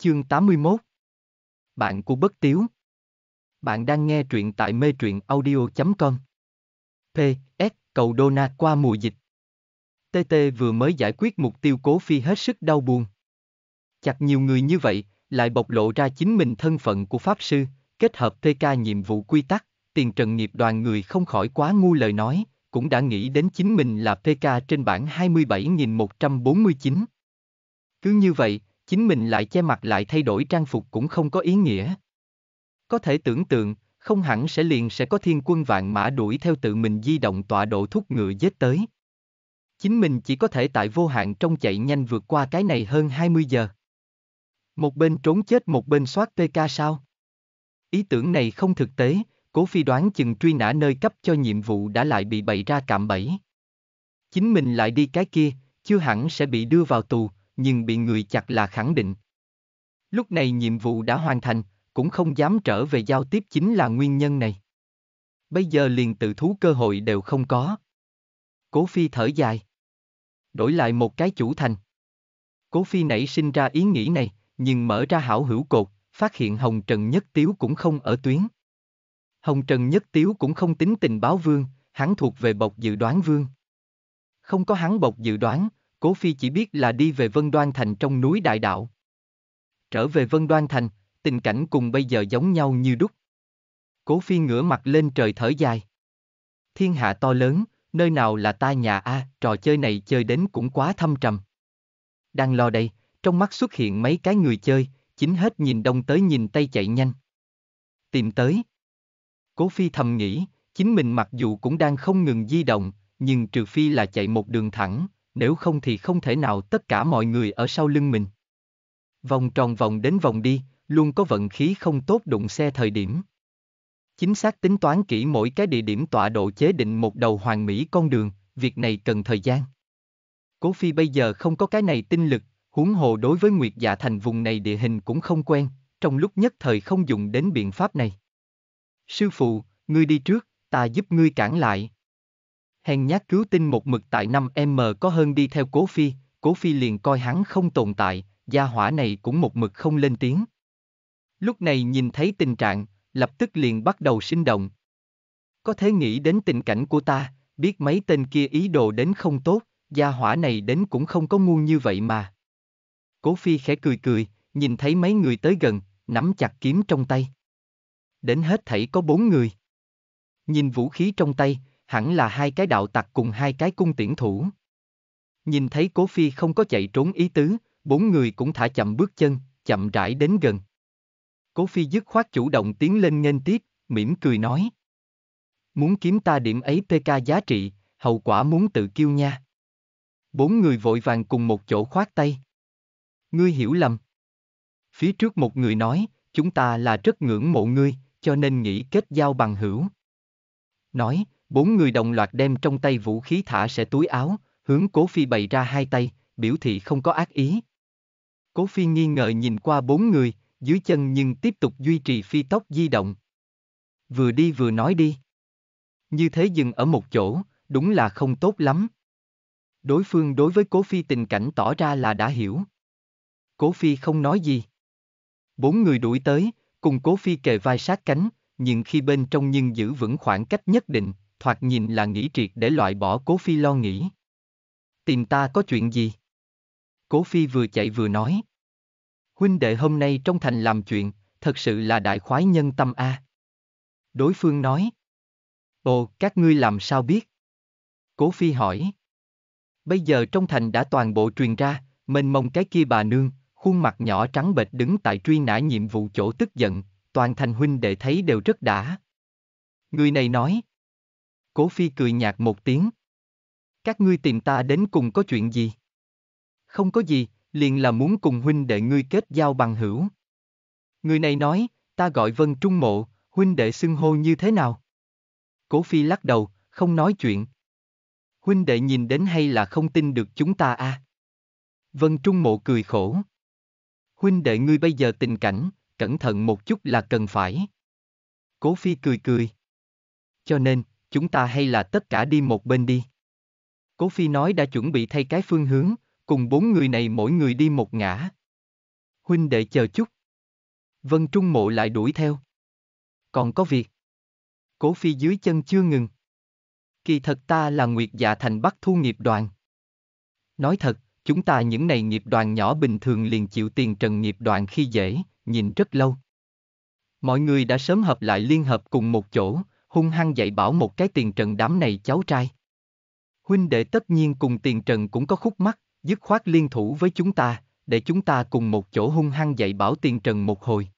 Chương 81 Bạn của Bất Tiếu Bạn đang nghe truyện tại mê truyện audio.com P. S. Cầu đô na qua mùa dịch TT vừa mới giải quyết mục tiêu cố phi hết sức đau buồn. Chặt nhiều người như vậy, lại bộc lộ ra chính mình thân phận của Pháp Sư, kết hợp TK nhiệm vụ quy tắc, tiền trần nghiệp đoàn người không khỏi quá ngu lời nói, cũng đã nghĩ đến chính mình là PK trên bảng 27.149. Cứ như vậy, chính mình lại che mặt lại thay đổi trang phục cũng không có ý nghĩa. Có thể tưởng tượng, không hẳn sẽ liền sẽ có thiên quân vạn mã đuổi theo tự mình di động tọa độ thúc ngựa giết tới. Chính mình chỉ có thể tại vô hạn trong chạy nhanh vượt qua cái này hơn 20 giờ. Một bên trốn chết một bên soát PK sao? Ý tưởng này không thực tế, cố phi đoán chừng truy nã nơi cấp cho nhiệm vụ đã lại bị bậy ra cạm bẫy. Chính mình lại đi cái kia, chưa hẳn sẽ bị đưa vào tù, nhưng bị người chặt là khẳng định. Lúc này nhiệm vụ đã hoàn thành, cũng không dám trở về giao tiếp chính là nguyên nhân này. Bây giờ liền tự thú cơ hội đều không có. Cố Phi thở dài. Đổi lại một cái chủ thành. Cố Phi nảy sinh ra ý nghĩ này, nhưng mở ra hảo hữu cột, phát hiện Hồng Trần Nhất Tiếu cũng không ở tuyến. Hồng Trần Nhất Tiếu cũng không tính tình báo vương, hắn thuộc về bộc dự đoán vương. Không có hắn bộc dự đoán, Cố Phi chỉ biết là đi về Vân Đoan Thành trong núi đại đạo. Trở về Vân Đoan Thành, tình cảnh cùng bây giờ giống nhau như đúc. Cố Phi ngửa mặt lên trời thở dài. Thiên hạ to lớn, nơi nào là ta nhà a, trò chơi này chơi đến cũng quá thâm trầm. Đang lo đây, trong mắt xuất hiện mấy cái người chơi, chính hết nhìn đông tới nhìn tây chạy nhanh. Tìm tới. Cố Phi thầm nghĩ, chính mình mặc dù cũng đang không ngừng di động, nhưng trừ phi là chạy một đường thẳng, nếu không thì không thể nào tất cả mọi người ở sau lưng mình. Vòng tròn vòng đến vòng đi, luôn có vận khí không tốt đụng xe thời điểm. Chính xác tính toán kỹ mỗi cái địa điểm tọa độ chế định một đầu hoàn mỹ con đường, việc này cần thời gian. Cố Phi bây giờ không có cái này tinh lực, huống hồ đối với Nguyệt Dạ Thành vùng này địa hình cũng không quen, trong lúc nhất thời không dùng đến biện pháp này. Sư phụ, ngươi đi trước, ta giúp ngươi cản lại, hèn nhát cứu tinh một mực tại 5M có hơn đi theo Cố Phi, Cố Phi liền coi hắn không tồn tại, gia hỏa này cũng một mực không lên tiếng. Lúc này nhìn thấy tình trạng, lập tức liền bắt đầu sinh động. Có thể nghĩ đến tình cảnh của ta, biết mấy tên kia ý đồ đến không tốt, gia hỏa này đến cũng không có ngu như vậy mà. Cố Phi khẽ cười cười, nhìn thấy mấy người tới gần, nắm chặt kiếm trong tay. Đến hết thảy có bốn người. Nhìn vũ khí trong tay, hẳn là hai cái đạo tặc cùng hai cái cung tiễn thủ. Nhìn thấy Cố Phi không có chạy trốn ý tứ, bốn người cũng thả chậm bước chân, chậm rãi đến gần. Cố Phi dứt khoát chủ động tiến lên nghênh tiếp, mỉm cười nói. Muốn kiếm ta điểm ấy PK giá trị, hậu quả muốn tự kiêu nha. Bốn người vội vàng cùng một chỗ khoát tay. Ngươi hiểu lầm. Phía trước một người nói, chúng ta là rất ngưỡng mộ ngươi, cho nên nghĩ kết giao bằng hữu. Nói, Bốn người đồng loạt đem trong tay vũ khí thả sẽ túi áo, hướng Cố Phi bày ra hai tay, biểu thị không có ác ý. Cố Phi nghi ngờ nhìn qua bốn người, dưới chân nhưng tiếp tục duy trì phi tốc di động. Vừa đi vừa nói đi. Như thế dừng ở một chỗ, đúng là không tốt lắm. Đối phương đối với Cố Phi tình cảnh tỏ ra là đã hiểu. Cố Phi không nói gì. Bốn người đuổi tới, cùng Cố Phi kề vai sát cánh, nhưng khi bên trong nhưng giữ vững khoảng cách nhất định, thoạt nhìn là nghĩ triệt để loại bỏ Cố Phi lo nghĩ. Tìm ta có chuyện gì? Cố Phi vừa chạy vừa nói. Huynh đệ hôm nay trong thành làm chuyện, thật sự là đại khoái nhân tâm a. À. Đối phương nói. Ồ, các ngươi làm sao biết? Cố Phi hỏi. Bây giờ trong thành đã toàn bộ truyền ra, mênh mông cái kia bà nương, khuôn mặt nhỏ trắng bệch đứng tại truy nã nhiệm vụ chỗ tức giận, toàn thành huynh đệ thấy đều rất đã. Người này nói, Cố Phi cười nhạt một tiếng. Các ngươi tìm ta đến cùng có chuyện gì? Không có gì, liền là muốn cùng huynh đệ ngươi kết giao bằng hữu. Người này nói, ta gọi Vân Trung Mộ, huynh đệ xưng hô như thế nào? Cố Phi lắc đầu, không nói chuyện. Huynh đệ nhìn đến hay là không tin được chúng ta À? Vân Trung Mộ cười khổ. Huynh đệ ngươi bây giờ tình cảnh, cẩn thận một chút là cần phải. Cố Phi cười cười. Cho nên, chúng ta hay là tất cả đi một bên đi. Cố Phi nói đã chuẩn bị thay cái phương hướng, cùng bốn người này mỗi người đi một ngã. Huynh đệ chờ chút. Vân Trung Mộ lại đuổi theo. Còn có việc. Cố Phi dưới chân chưa ngừng. Kỳ thật ta là Nguyệt Dạ Thành Bắc Thu nghiệp đoàn. Nói thật, chúng ta những này nghiệp đoàn nhỏ bình thường liền chịu tiền trần nghiệp đoàn khi dễ, nhìn rất lâu. Mọi người đã sớm hợp lại liên hợp cùng một chỗ, hung hăng dạy bảo một cái tiền trần đám này cháu trai. Huynh đệ tất nhiên cùng tiền trần cũng có khúc mắt dứt khoát liên thủ với chúng ta, để chúng ta cùng một chỗ hung hăng dạy bảo tiền trần một hồi.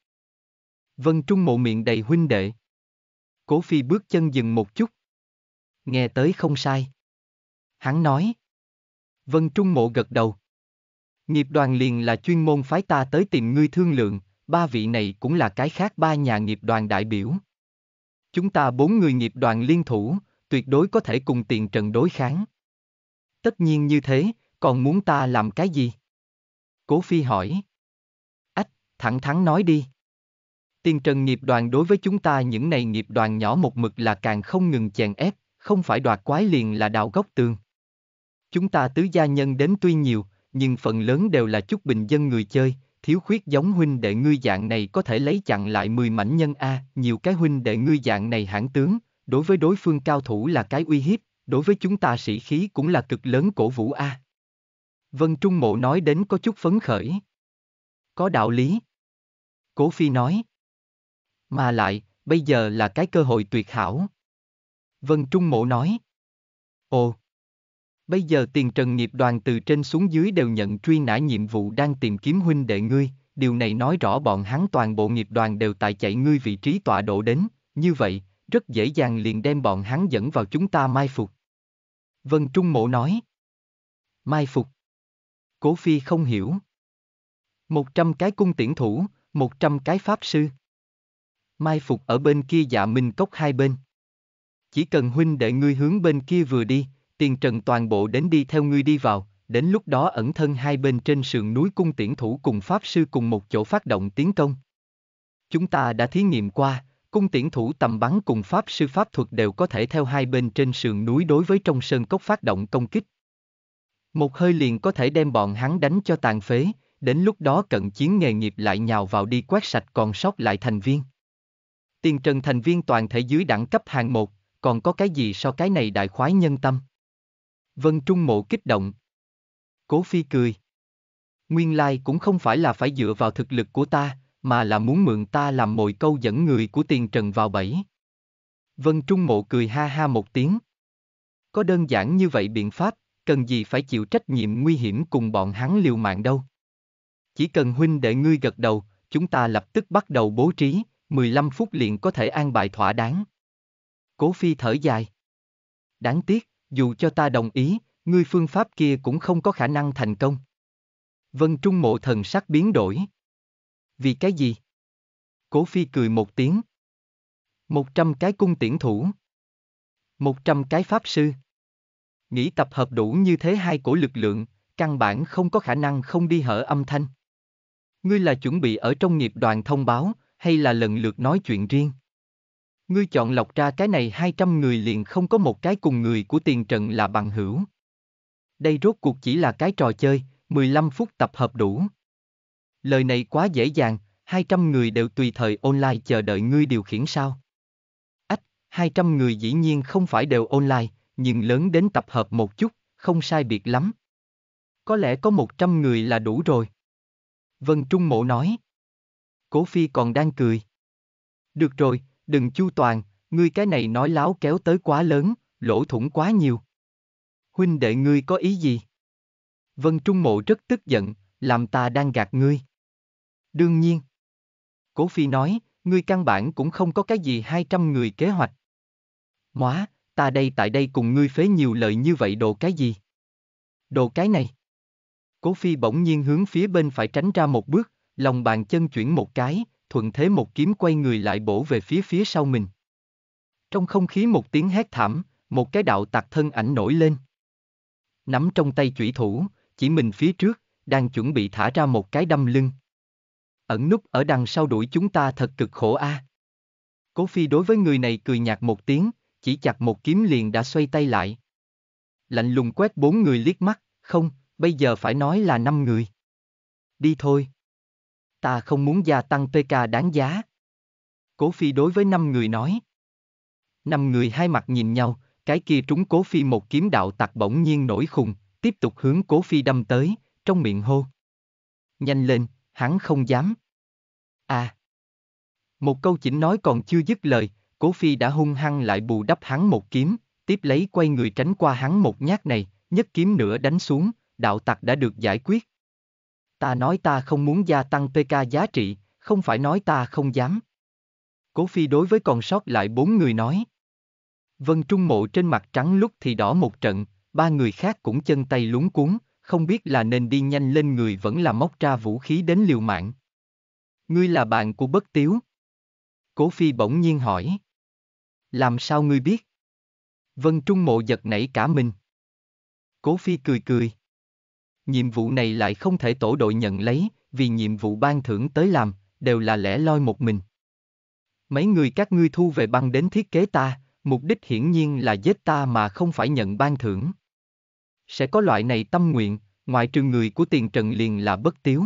Vân Trung mộ miệng đầy huynh đệ. Cố phi bước chân dừng một chút. Nghe tới không sai. Hắn nói. Vân Trung mộ gật đầu. Nghiệp đoàn liền là chuyên môn phái ta tới tìm ngươi thương lượng, ba vị này cũng là cái khác ba nhà nghiệp đoàn đại biểu. Chúng ta bốn người nghiệp đoàn liên thủ, tuyệt đối có thể cùng tiền trần đối kháng. Tất nhiên như thế, còn muốn ta làm cái gì? Cố Phi hỏi. Ách, thẳng thắn nói đi. Tiền trần nghiệp đoàn đối với chúng ta những này nghiệp đoàn nhỏ một mực là càng không ngừng chèn ép, không phải đoạt quái liền là đào gốc tường. Chúng ta tứ gia nhân đến tuy nhiều, nhưng phần lớn đều là chút bình dân người chơi, thiếu khuyết giống huynh đệ ngươi dạng này có thể lấy chặn lại 10 mảnh nhân A, nhiều cái huynh đệ ngươi dạng này hãn tướng, đối với đối phương cao thủ là cái uy hiếp, đối với chúng ta sĩ khí cũng là cực lớn cổ vũ A. Vân Trung Mộ nói đến có chút phấn khởi. Có đạo lý. Cố Phi nói. Mà lại, bây giờ là cái cơ hội tuyệt hảo. Vân Trung Mộ nói. Ồ, Bây giờ tiền trần nghiệp đoàn từ trên xuống dưới đều nhận truy nã nhiệm vụ đang tìm kiếm huynh đệ ngươi, điều này nói rõ bọn hắn toàn bộ nghiệp đoàn đều tại chạy ngươi vị trí tọa độ đến, như vậy, rất dễ dàng liền đem bọn hắn dẫn vào chúng ta mai phục. Vân Trung Mộ nói. Mai phục. Cố Phi không hiểu. Một trăm cái cung tiễn thủ, một trăm cái pháp sư. Mai phục ở bên kia dạ minh cốc hai bên. Chỉ cần huynh đệ ngươi hướng bên kia vừa đi, tiền trần toàn bộ đến đi theo ngươi đi vào, đến lúc đó ẩn thân hai bên trên sườn núi cung tiễn thủ cùng Pháp sư cùng một chỗ phát động tiến công. Chúng ta đã thí nghiệm qua, cung tiễn thủ tầm bắn cùng Pháp sư Pháp thuật đều có thể theo hai bên trên sườn núi đối với trong sơn cốc phát động công kích. Một hơi liền có thể đem bọn hắn đánh cho tàn phế, đến lúc đó cận chiến nghề nghiệp lại nhào vào đi quét sạch còn sót lại thành viên. Tiền trần thành viên toàn thể dưới đẳng cấp hàng một, còn có cái gì so cái này đại khoái nhân tâm? Vân Trung Mộ kích động. Cố Phi cười. Nguyên lai like cũng không phải là phải dựa vào thực lực của ta, mà là muốn mượn ta làm mồi câu dẫn người của tiền trần vào bẫy. Vân Trung Mộ cười ha ha một tiếng. Có đơn giản như vậy biện pháp, cần gì phải chịu trách nhiệm nguy hiểm cùng bọn hắn liều mạng đâu. Chỉ cần huynh đệ ngươi gật đầu, chúng ta lập tức bắt đầu bố trí, 15 phút liền có thể an bài thỏa đáng. Cố Phi thở dài. Đáng tiếc dù cho ta đồng ý, ngươi phương pháp kia cũng không có khả năng thành công. Vân Trung mộ thần sắc biến đổi. Vì cái gì? Cố Phi cười một tiếng. Một trăm cái cung tiễn thủ. Một trăm cái pháp sư. Nghĩ tập hợp đủ như thế hai cổ lực lượng, căn bản không có khả năng không đi hở âm thanh. Ngươi là chuẩn bị ở trong nghiệp đoàn thông báo, hay là lần lượt nói chuyện riêng? Ngươi chọn lọc ra cái này 200 người liền không có một cái cùng người của tiền trận là bằng hữu. Đây rốt cuộc chỉ là cái trò chơi, 15 phút tập hợp đủ. Lời này quá dễ dàng, 200 người đều tùy thời online chờ đợi ngươi điều khiển sao. Ách, 200 người dĩ nhiên không phải đều online, nhưng lớn đến tập hợp một chút, không sai biệt lắm. Có lẽ có 100 người là đủ rồi. Vân Trung Mộ nói. Cố Phi còn đang cười. Được rồi, đừng chu toàn, ngươi cái này nói láo kéo tới quá lớn, lỗ thủng quá nhiều. Huynh đệ ngươi có ý gì? Vân Trung Mộ rất tức giận, làm ta đang gạt ngươi. Đương nhiên. Cố Phi nói, ngươi căn bản cũng không có cái gì 200 người kế hoạch. Móa, ta đây tại đây cùng ngươi phế nhiều lời như vậy đồ cái gì? Đồ cái này. Cố Phi bỗng nhiên hướng phía bên phải tránh ra một bước, lòng bàn chân chuyển một cái, thuận thế một kiếm quay người lại bổ về phía phía sau mình. Trong không khí một tiếng hét thảm, một cái đạo tạc thân ảnh nổi lên. Nắm trong tay chủy thủ, chỉ mình phía trước, đang chuẩn bị thả ra một cái đâm lưng. Ẩn nút ở đằng sau đuổi chúng ta thật cực khổ a. À. Cố Phi đối với người này cười nhạt một tiếng, chỉ chặt một kiếm liền đã xoay tay lại. Lạnh lùng quét bốn người liếc mắt, không, bây giờ phải nói là năm người. Đi thôi ta không muốn gia tăng PK đáng giá. Cố Phi đối với năm người nói. Năm người hai mặt nhìn nhau, cái kia trúng Cố Phi một kiếm đạo tặc bỗng nhiên nổi khùng, tiếp tục hướng Cố Phi đâm tới, trong miệng hô. Nhanh lên, hắn không dám. À. Một câu chỉnh nói còn chưa dứt lời, Cố Phi đã hung hăng lại bù đắp hắn một kiếm, tiếp lấy quay người tránh qua hắn một nhát này, nhất kiếm nữa đánh xuống, đạo tặc đã được giải quyết ta nói ta không muốn gia tăng PK giá trị, không phải nói ta không dám. Cố Phi đối với còn sót lại bốn người nói. Vân Trung Mộ trên mặt trắng lúc thì đỏ một trận, ba người khác cũng chân tay lúng cuốn, không biết là nên đi nhanh lên người vẫn là móc ra vũ khí đến liều mạng. Ngươi là bạn của bất tiếu. Cố Phi bỗng nhiên hỏi. Làm sao ngươi biết? Vân Trung Mộ giật nảy cả mình. Cố Phi cười cười nhiệm vụ này lại không thể tổ đội nhận lấy, vì nhiệm vụ ban thưởng tới làm, đều là lẻ loi một mình. Mấy người các ngươi thu về băng đến thiết kế ta, mục đích hiển nhiên là giết ta mà không phải nhận ban thưởng. Sẽ có loại này tâm nguyện, ngoại trừ người của tiền trần liền là bất tiếu.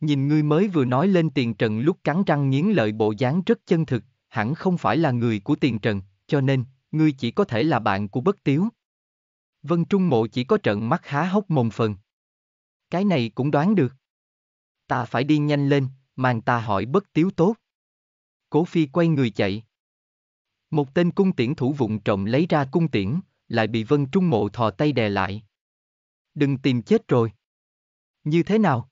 Nhìn ngươi mới vừa nói lên tiền trần lúc cắn răng nghiến lợi bộ dáng rất chân thực, hẳn không phải là người của tiền trần, cho nên, ngươi chỉ có thể là bạn của bất tiếu. Vân Trung Mộ chỉ có trận mắt há hốc mồm phần. Cái này cũng đoán được. Ta phải đi nhanh lên, màn ta hỏi bất tiếu tốt. Cố Phi quay người chạy. Một tên cung tiễn thủ vụng trộm lấy ra cung tiễn, lại bị Vân Trung Mộ thò tay đè lại. Đừng tìm chết rồi. Như thế nào?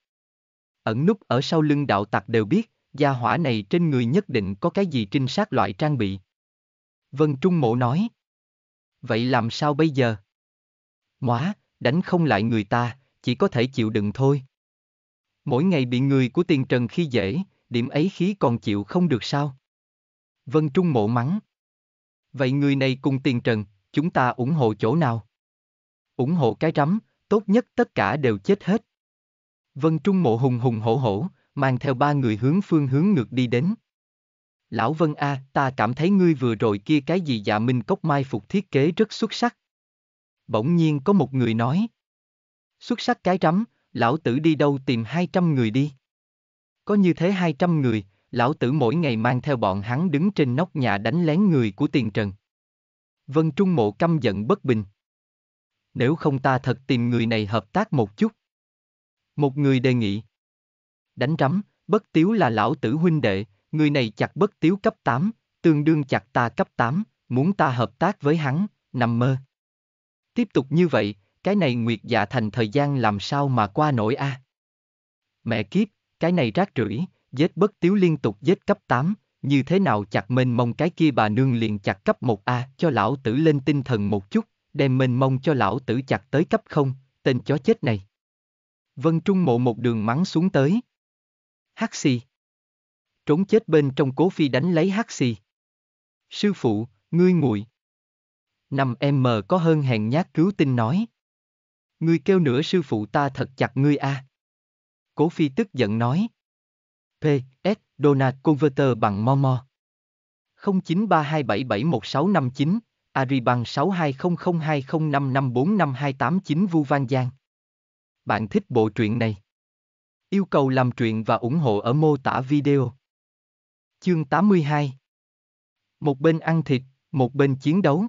Ẩn nút ở sau lưng đạo tặc đều biết, gia hỏa này trên người nhất định có cái gì trinh sát loại trang bị. Vân Trung Mộ nói. Vậy làm sao bây giờ? Móa, đánh không lại người ta, chỉ có thể chịu đựng thôi. Mỗi ngày bị người của tiền trần khi dễ, điểm ấy khí còn chịu không được sao? Vân Trung mộ mắng. Vậy người này cùng tiền trần, chúng ta ủng hộ chỗ nào? Ủng hộ cái rắm, tốt nhất tất cả đều chết hết. Vân Trung mộ hùng hùng hổ hổ, mang theo ba người hướng phương hướng ngược đi đến. Lão Vân A, ta cảm thấy ngươi vừa rồi kia cái gì dạ minh cốc mai phục thiết kế rất xuất sắc bỗng nhiên có một người nói. Xuất sắc cái rắm, lão tử đi đâu tìm 200 người đi. Có như thế 200 người, lão tử mỗi ngày mang theo bọn hắn đứng trên nóc nhà đánh lén người của tiền trần. Vân Trung Mộ căm giận bất bình. Nếu không ta thật tìm người này hợp tác một chút. Một người đề nghị. Đánh rắm, bất tiếu là lão tử huynh đệ, người này chặt bất tiếu cấp 8, tương đương chặt ta cấp 8, muốn ta hợp tác với hắn, nằm mơ. Tiếp tục như vậy, cái này nguyệt dạ thành thời gian làm sao mà qua nổi a? À? Mẹ kiếp, cái này rác rưởi, giết bất tiếu liên tục giết cấp 8, như thế nào chặt mênh mông cái kia bà nương liền chặt cấp 1 a à, cho lão tử lên tinh thần một chút, đem mênh mông cho lão tử chặt tới cấp không, tên chó chết này. Vân Trung mộ một đường mắng xuống tới. Hắc xì. Trốn chết bên trong cố phi đánh lấy hắc xì. Sư phụ, ngươi nguội. Năm em có hơn hèn nhát cứu tinh nói. Ngươi kêu nữa sư phụ ta thật chặt ngươi a. À. Cố Phi tức giận nói. P. S. Donald Converter bằng mo mo 0932771659, Ari bằng 620020554528 Vu Văn Giang. Bạn thích bộ truyện này? Yêu cầu làm truyện và ủng hộ ở mô tả video. Chương 82 Một bên ăn thịt, một bên chiến đấu.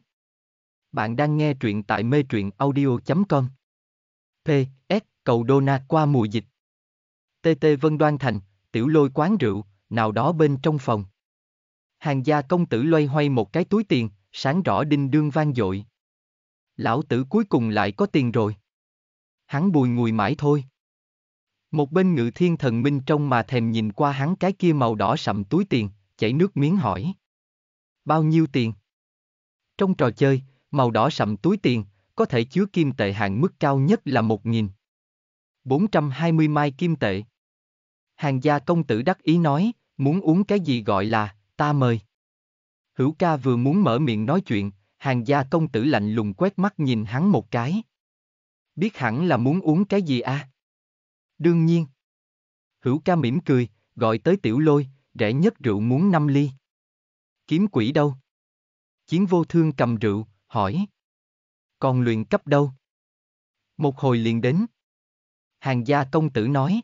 Bạn đang nghe truyện tại mê truyện audio.com P. S. Cầu Đô Na qua mùa dịch T. T. Vân Đoan Thành, tiểu lôi quán rượu, nào đó bên trong phòng. Hàng gia công tử loay hoay một cái túi tiền, sáng rõ đinh đương vang dội. Lão tử cuối cùng lại có tiền rồi. Hắn bùi ngùi mãi thôi. Một bên ngự thiên thần minh trong mà thèm nhìn qua hắn cái kia màu đỏ sậm túi tiền, chảy nước miếng hỏi. Bao nhiêu tiền? Trong trò chơi, màu đỏ sậm túi tiền, có thể chứa kim tệ hạn mức cao nhất là 1.420 mai kim tệ. Hàng gia công tử đắc ý nói, muốn uống cái gì gọi là, ta mời. Hữu ca vừa muốn mở miệng nói chuyện, hàng gia công tử lạnh lùng quét mắt nhìn hắn một cái. Biết hẳn là muốn uống cái gì à? Đương nhiên. Hữu ca mỉm cười, gọi tới tiểu lôi, rẻ nhất rượu muốn 5 ly. Kiếm quỷ đâu? Chiến vô thương cầm rượu, hỏi. Còn luyện cấp đâu? Một hồi liền đến. Hàng gia công tử nói.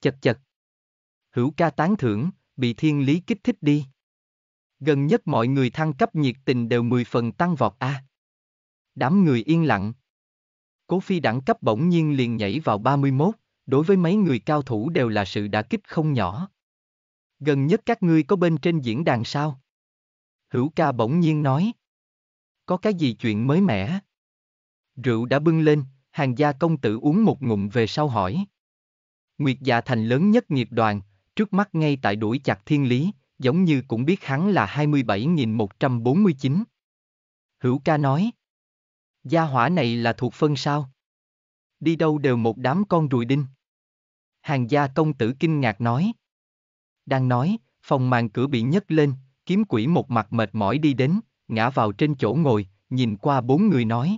Chật chật. Hữu ca tán thưởng, bị thiên lý kích thích đi. Gần nhất mọi người thăng cấp nhiệt tình đều 10 phần tăng vọt A. Đám người yên lặng. Cố phi đẳng cấp bỗng nhiên liền nhảy vào 31, đối với mấy người cao thủ đều là sự đả kích không nhỏ. Gần nhất các ngươi có bên trên diễn đàn sao? Hữu ca bỗng nhiên nói có cái gì chuyện mới mẻ? Rượu đã bưng lên, hàng gia công tử uống một ngụm về sau hỏi. Nguyệt dạ thành lớn nhất nghiệp đoàn, trước mắt ngay tại đuổi chặt thiên lý, giống như cũng biết hắn là 27.149. Hữu ca nói. Gia hỏa này là thuộc phân sao? Đi đâu đều một đám con ruồi đinh. Hàng gia công tử kinh ngạc nói. Đang nói, phòng màn cửa bị nhấc lên, kiếm quỷ một mặt mệt mỏi đi đến, ngã vào trên chỗ ngồi, nhìn qua bốn người nói.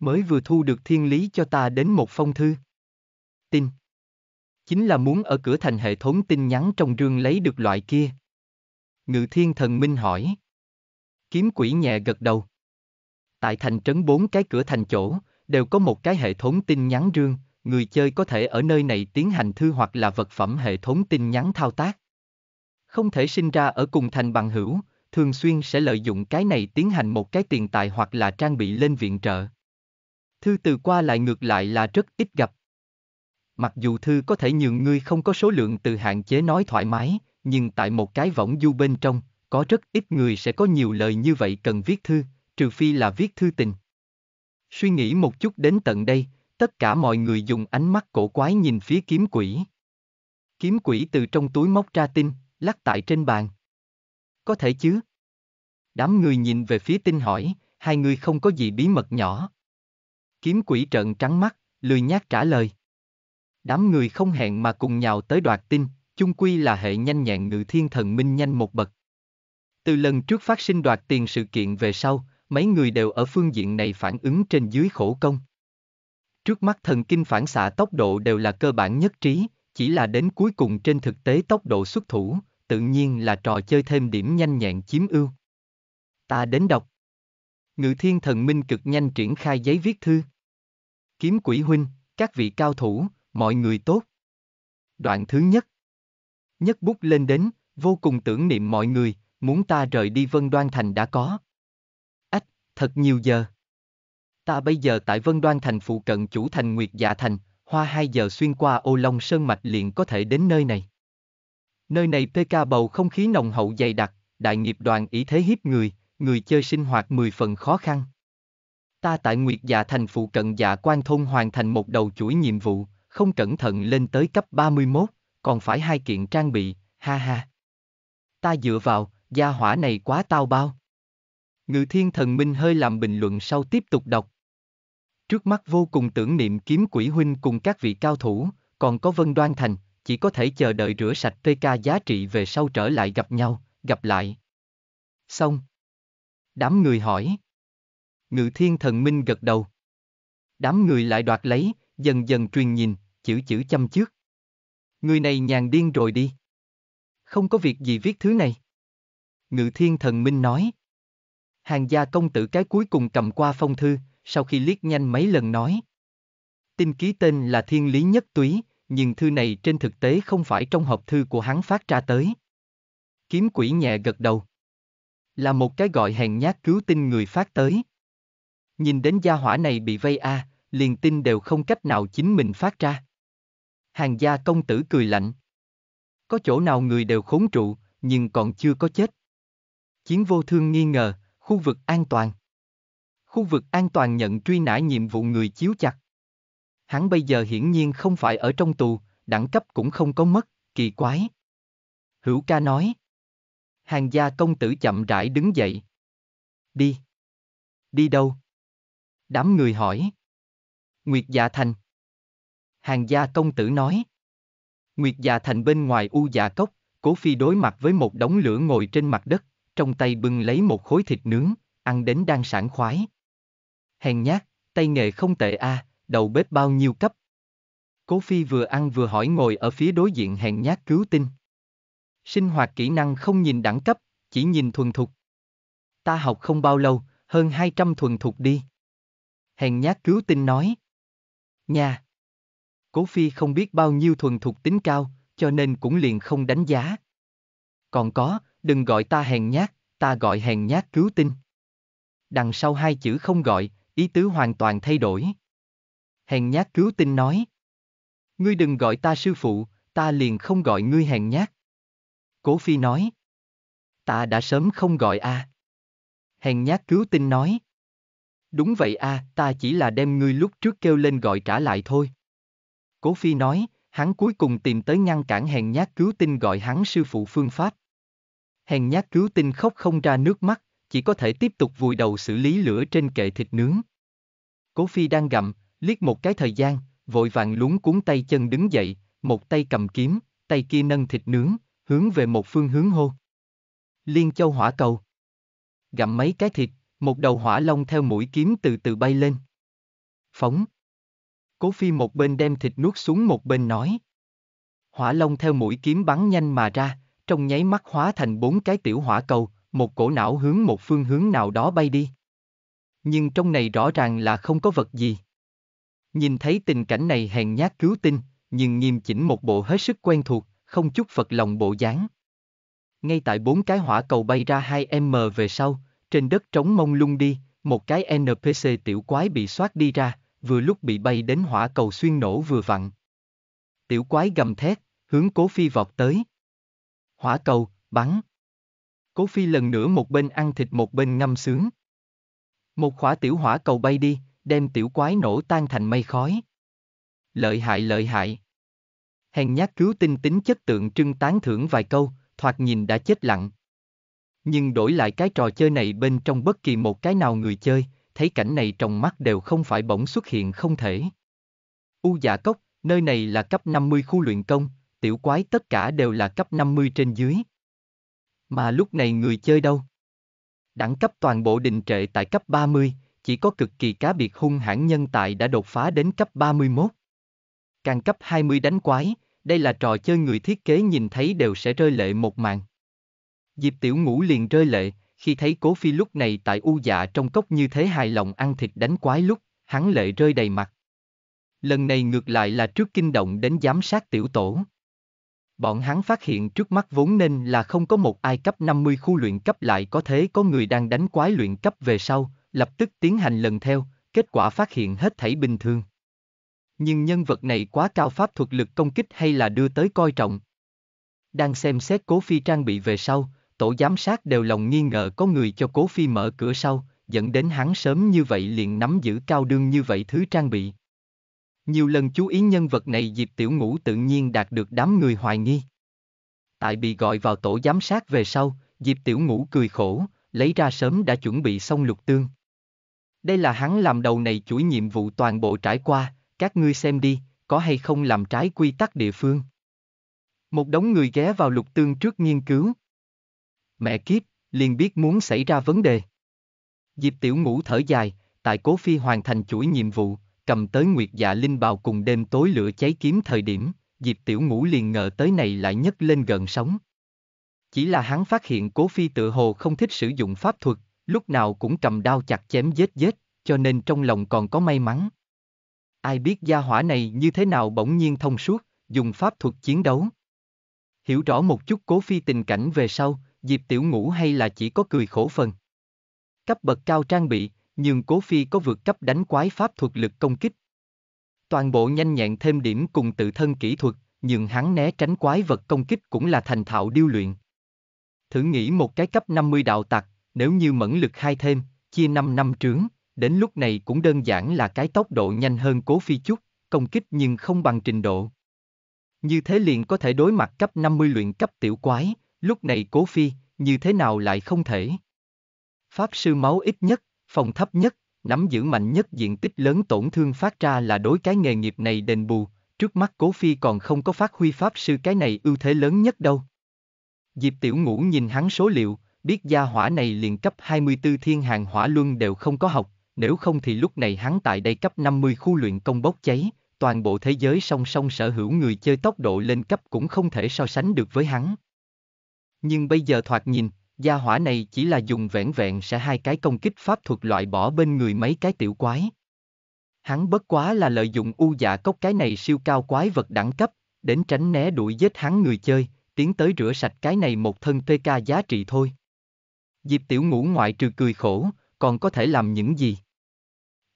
Mới vừa thu được thiên lý cho ta đến một phong thư. Tin. Chính là muốn ở cửa thành hệ thống tin nhắn trong rương lấy được loại kia. Ngự thiên thần minh hỏi. Kiếm quỷ nhẹ gật đầu. Tại thành trấn bốn cái cửa thành chỗ, đều có một cái hệ thống tin nhắn rương, người chơi có thể ở nơi này tiến hành thư hoặc là vật phẩm hệ thống tin nhắn thao tác. Không thể sinh ra ở cùng thành bằng hữu, thường xuyên sẽ lợi dụng cái này tiến hành một cái tiền tài hoặc là trang bị lên viện trợ. Thư từ qua lại ngược lại là rất ít gặp. Mặc dù thư có thể nhường ngươi không có số lượng từ hạn chế nói thoải mái, nhưng tại một cái võng du bên trong, có rất ít người sẽ có nhiều lời như vậy cần viết thư, trừ phi là viết thư tình. Suy nghĩ một chút đến tận đây, tất cả mọi người dùng ánh mắt cổ quái nhìn phía kiếm quỷ. Kiếm quỷ từ trong túi móc ra tin, lắc tại trên bàn có thể chứ? Đám người nhìn về phía tinh hỏi, hai người không có gì bí mật nhỏ. Kiếm quỷ trợn trắng mắt, lười nhác trả lời. Đám người không hẹn mà cùng nhào tới đoạt tin, chung quy là hệ nhanh nhẹn ngự thiên thần minh nhanh một bậc. Từ lần trước phát sinh đoạt tiền sự kiện về sau, mấy người đều ở phương diện này phản ứng trên dưới khổ công. Trước mắt thần kinh phản xạ tốc độ đều là cơ bản nhất trí, chỉ là đến cuối cùng trên thực tế tốc độ xuất thủ, tự nhiên là trò chơi thêm điểm nhanh nhẹn chiếm ưu. Ta đến đọc. Ngự thiên thần minh cực nhanh triển khai giấy viết thư. Kiếm quỷ huynh, các vị cao thủ, mọi người tốt. Đoạn thứ nhất. Nhất bút lên đến, vô cùng tưởng niệm mọi người, muốn ta rời đi Vân Đoan Thành đã có. Ách, thật nhiều giờ. Ta bây giờ tại Vân Đoan Thành phụ cận chủ thành Nguyệt Dạ Thành, hoa 2 giờ xuyên qua ô long sơn mạch liền có thể đến nơi này. Nơi này PK bầu không khí nồng hậu dày đặc, đại nghiệp đoàn ý thế hiếp người, người chơi sinh hoạt mười phần khó khăn. Ta tại Nguyệt Dạ thành phụ cận Dạ quan thôn hoàn thành một đầu chuỗi nhiệm vụ, không cẩn thận lên tới cấp 31, còn phải hai kiện trang bị, ha ha. Ta dựa vào, gia hỏa này quá tao bao. Ngự thiên thần minh hơi làm bình luận sau tiếp tục đọc. Trước mắt vô cùng tưởng niệm kiếm quỷ huynh cùng các vị cao thủ, còn có vân đoan thành, chỉ có thể chờ đợi rửa sạch PK giá trị về sau trở lại gặp nhau, gặp lại. Xong. Đám người hỏi. Ngự thiên thần minh gật đầu. Đám người lại đoạt lấy, dần dần truyền nhìn, chữ chữ chăm trước. Người này nhàn điên rồi đi. Không có việc gì viết thứ này. Ngự thiên thần minh nói. Hàng gia công tử cái cuối cùng cầm qua phong thư, sau khi liếc nhanh mấy lần nói. Tin ký tên là thiên lý nhất túy, nhưng thư này trên thực tế không phải trong hộp thư của hắn phát ra tới. Kiếm quỷ nhẹ gật đầu. Là một cái gọi hèn nhát cứu tinh người phát tới. Nhìn đến gia hỏa này bị vây a, à, liền tin đều không cách nào chính mình phát ra. Hàng gia công tử cười lạnh. Có chỗ nào người đều khốn trụ, nhưng còn chưa có chết. Chiến vô thương nghi ngờ, khu vực an toàn. Khu vực an toàn nhận truy nã nhiệm vụ người chiếu chặt hắn bây giờ hiển nhiên không phải ở trong tù, đẳng cấp cũng không có mất, kỳ quái. Hữu ca nói. Hàng gia công tử chậm rãi đứng dậy. Đi. Đi đâu? Đám người hỏi. Nguyệt dạ thành. Hàng gia công tử nói. Nguyệt dạ thành bên ngoài u dạ cốc, cố phi đối mặt với một đống lửa ngồi trên mặt đất, trong tay bưng lấy một khối thịt nướng, ăn đến đang sảng khoái. Hèn nhát, tay nghề không tệ a, à, đầu bếp bao nhiêu cấp. Cố Phi vừa ăn vừa hỏi ngồi ở phía đối diện hèn nhát cứu tinh. Sinh hoạt kỹ năng không nhìn đẳng cấp, chỉ nhìn thuần thục. Ta học không bao lâu, hơn 200 thuần thục đi. Hèn nhát cứu tinh nói. Nhà. Cố Phi không biết bao nhiêu thuần thục tính cao, cho nên cũng liền không đánh giá. Còn có, đừng gọi ta hèn nhát, ta gọi hèn nhát cứu tinh. Đằng sau hai chữ không gọi, ý tứ hoàn toàn thay đổi hèn nhát cứu tinh nói. Ngươi đừng gọi ta sư phụ, ta liền không gọi ngươi hèn nhát. Cố Phi nói. Ta đã sớm không gọi a. À. Hèn nhát cứu tinh nói. Đúng vậy a, à, ta chỉ là đem ngươi lúc trước kêu lên gọi trả lại thôi. Cố Phi nói, hắn cuối cùng tìm tới ngăn cản hèn nhát cứu tinh gọi hắn sư phụ phương pháp. Hèn nhát cứu tinh khóc không ra nước mắt, chỉ có thể tiếp tục vùi đầu xử lý lửa trên kệ thịt nướng. Cố Phi đang gặm, liếc một cái thời gian, vội vàng lúng cuốn tay chân đứng dậy, một tay cầm kiếm, tay kia nâng thịt nướng, hướng về một phương hướng hô. Liên châu hỏa cầu. Gặm mấy cái thịt, một đầu hỏa long theo mũi kiếm từ từ bay lên. Phóng. Cố phi một bên đem thịt nuốt xuống một bên nói. Hỏa long theo mũi kiếm bắn nhanh mà ra, trong nháy mắt hóa thành bốn cái tiểu hỏa cầu, một cổ não hướng một phương hướng nào đó bay đi. Nhưng trong này rõ ràng là không có vật gì. Nhìn thấy tình cảnh này hèn nhát cứu tinh, nhưng nghiêm chỉnh một bộ hết sức quen thuộc, không chút phật lòng bộ dáng. Ngay tại bốn cái hỏa cầu bay ra 2M về sau, trên đất trống mông lung đi, một cái NPC tiểu quái bị xoát đi ra, vừa lúc bị bay đến hỏa cầu xuyên nổ vừa vặn. Tiểu quái gầm thét, hướng cố phi vọt tới. Hỏa cầu, bắn. Cố phi lần nữa một bên ăn thịt một bên ngâm sướng. Một khỏa tiểu hỏa cầu bay đi, đem tiểu quái nổ tan thành mây khói. Lợi hại lợi hại. Hèn nhát cứu tinh tính chất tượng trưng tán thưởng vài câu, thoạt nhìn đã chết lặng. Nhưng đổi lại cái trò chơi này bên trong bất kỳ một cái nào người chơi, thấy cảnh này trong mắt đều không phải bỗng xuất hiện không thể. U dạ cốc, nơi này là cấp 50 khu luyện công, tiểu quái tất cả đều là cấp 50 trên dưới. Mà lúc này người chơi đâu? Đẳng cấp toàn bộ đình trệ tại cấp 30, chỉ có cực kỳ cá biệt hung hãn nhân tài đã đột phá đến cấp 31. Càng cấp 20 đánh quái, đây là trò chơi người thiết kế nhìn thấy đều sẽ rơi lệ một màn. Diệp Tiểu Ngũ liền rơi lệ, khi thấy Cố Phi lúc này tại u dạ trong cốc như thế hài lòng ăn thịt đánh quái lúc, hắn lệ rơi đầy mặt. Lần này ngược lại là trước kinh động đến giám sát tiểu tổ. Bọn hắn phát hiện trước mắt vốn nên là không có một ai cấp 50 khu luyện cấp lại có thế có người đang đánh quái luyện cấp về sau, lập tức tiến hành lần theo, kết quả phát hiện hết thảy bình thường. Nhưng nhân vật này quá cao pháp thuật lực công kích hay là đưa tới coi trọng. Đang xem xét Cố Phi trang bị về sau, tổ giám sát đều lòng nghi ngờ có người cho Cố Phi mở cửa sau, dẫn đến hắn sớm như vậy liền nắm giữ cao đương như vậy thứ trang bị. Nhiều lần chú ý nhân vật này Diệp Tiểu Ngũ tự nhiên đạt được đám người hoài nghi. Tại bị gọi vào tổ giám sát về sau, Diệp Tiểu Ngũ cười khổ, lấy ra sớm đã chuẩn bị xong lục tương. Đây là hắn làm đầu này chuỗi nhiệm vụ toàn bộ trải qua, các ngươi xem đi, có hay không làm trái quy tắc địa phương. Một đống người ghé vào lục tương trước nghiên cứu. Mẹ kiếp, liền biết muốn xảy ra vấn đề. Diệp tiểu ngũ thở dài, tại cố phi hoàn thành chuỗi nhiệm vụ, cầm tới nguyệt dạ linh bào cùng đêm tối lửa cháy kiếm thời điểm, Diệp tiểu ngũ liền ngờ tới này lại nhấc lên gần sóng. Chỉ là hắn phát hiện cố phi tự hồ không thích sử dụng pháp thuật, lúc nào cũng cầm đao chặt chém giết giết, cho nên trong lòng còn có may mắn. Ai biết gia hỏa này như thế nào bỗng nhiên thông suốt, dùng pháp thuật chiến đấu. Hiểu rõ một chút cố phi tình cảnh về sau, Diệp Tiểu ngủ hay là chỉ có cười khổ phần. Cấp bậc cao trang bị, nhưng cố phi có vượt cấp đánh quái pháp thuật lực công kích. Toàn bộ nhanh nhẹn thêm điểm cùng tự thân kỹ thuật, nhưng hắn né tránh quái vật công kích cũng là thành thạo điêu luyện. Thử nghĩ một cái cấp 50 đạo tặc, nếu như mẫn lực hai thêm, chia 5 năm trướng, đến lúc này cũng đơn giản là cái tốc độ nhanh hơn cố phi chút, công kích nhưng không bằng trình độ. Như thế liền có thể đối mặt cấp 50 luyện cấp tiểu quái, lúc này cố phi, như thế nào lại không thể. Pháp sư máu ít nhất, phòng thấp nhất, nắm giữ mạnh nhất diện tích lớn tổn thương phát ra là đối cái nghề nghiệp này đền bù, trước mắt cố phi còn không có phát huy pháp sư cái này ưu thế lớn nhất đâu. Diệp tiểu ngũ nhìn hắn số liệu, biết gia hỏa này liền cấp 24 thiên hàng hỏa luân đều không có học, nếu không thì lúc này hắn tại đây cấp 50 khu luyện công bốc cháy, toàn bộ thế giới song song sở hữu người chơi tốc độ lên cấp cũng không thể so sánh được với hắn. Nhưng bây giờ thoạt nhìn, gia hỏa này chỉ là dùng vẻn vẹn sẽ hai cái công kích pháp thuật loại bỏ bên người mấy cái tiểu quái. Hắn bất quá là lợi dụng u dạ cốc cái này siêu cao quái vật đẳng cấp, đến tránh né đuổi giết hắn người chơi, tiến tới rửa sạch cái này một thân PK giá trị thôi. Diệp Tiểu Ngũ ngoại trừ cười khổ, còn có thể làm những gì?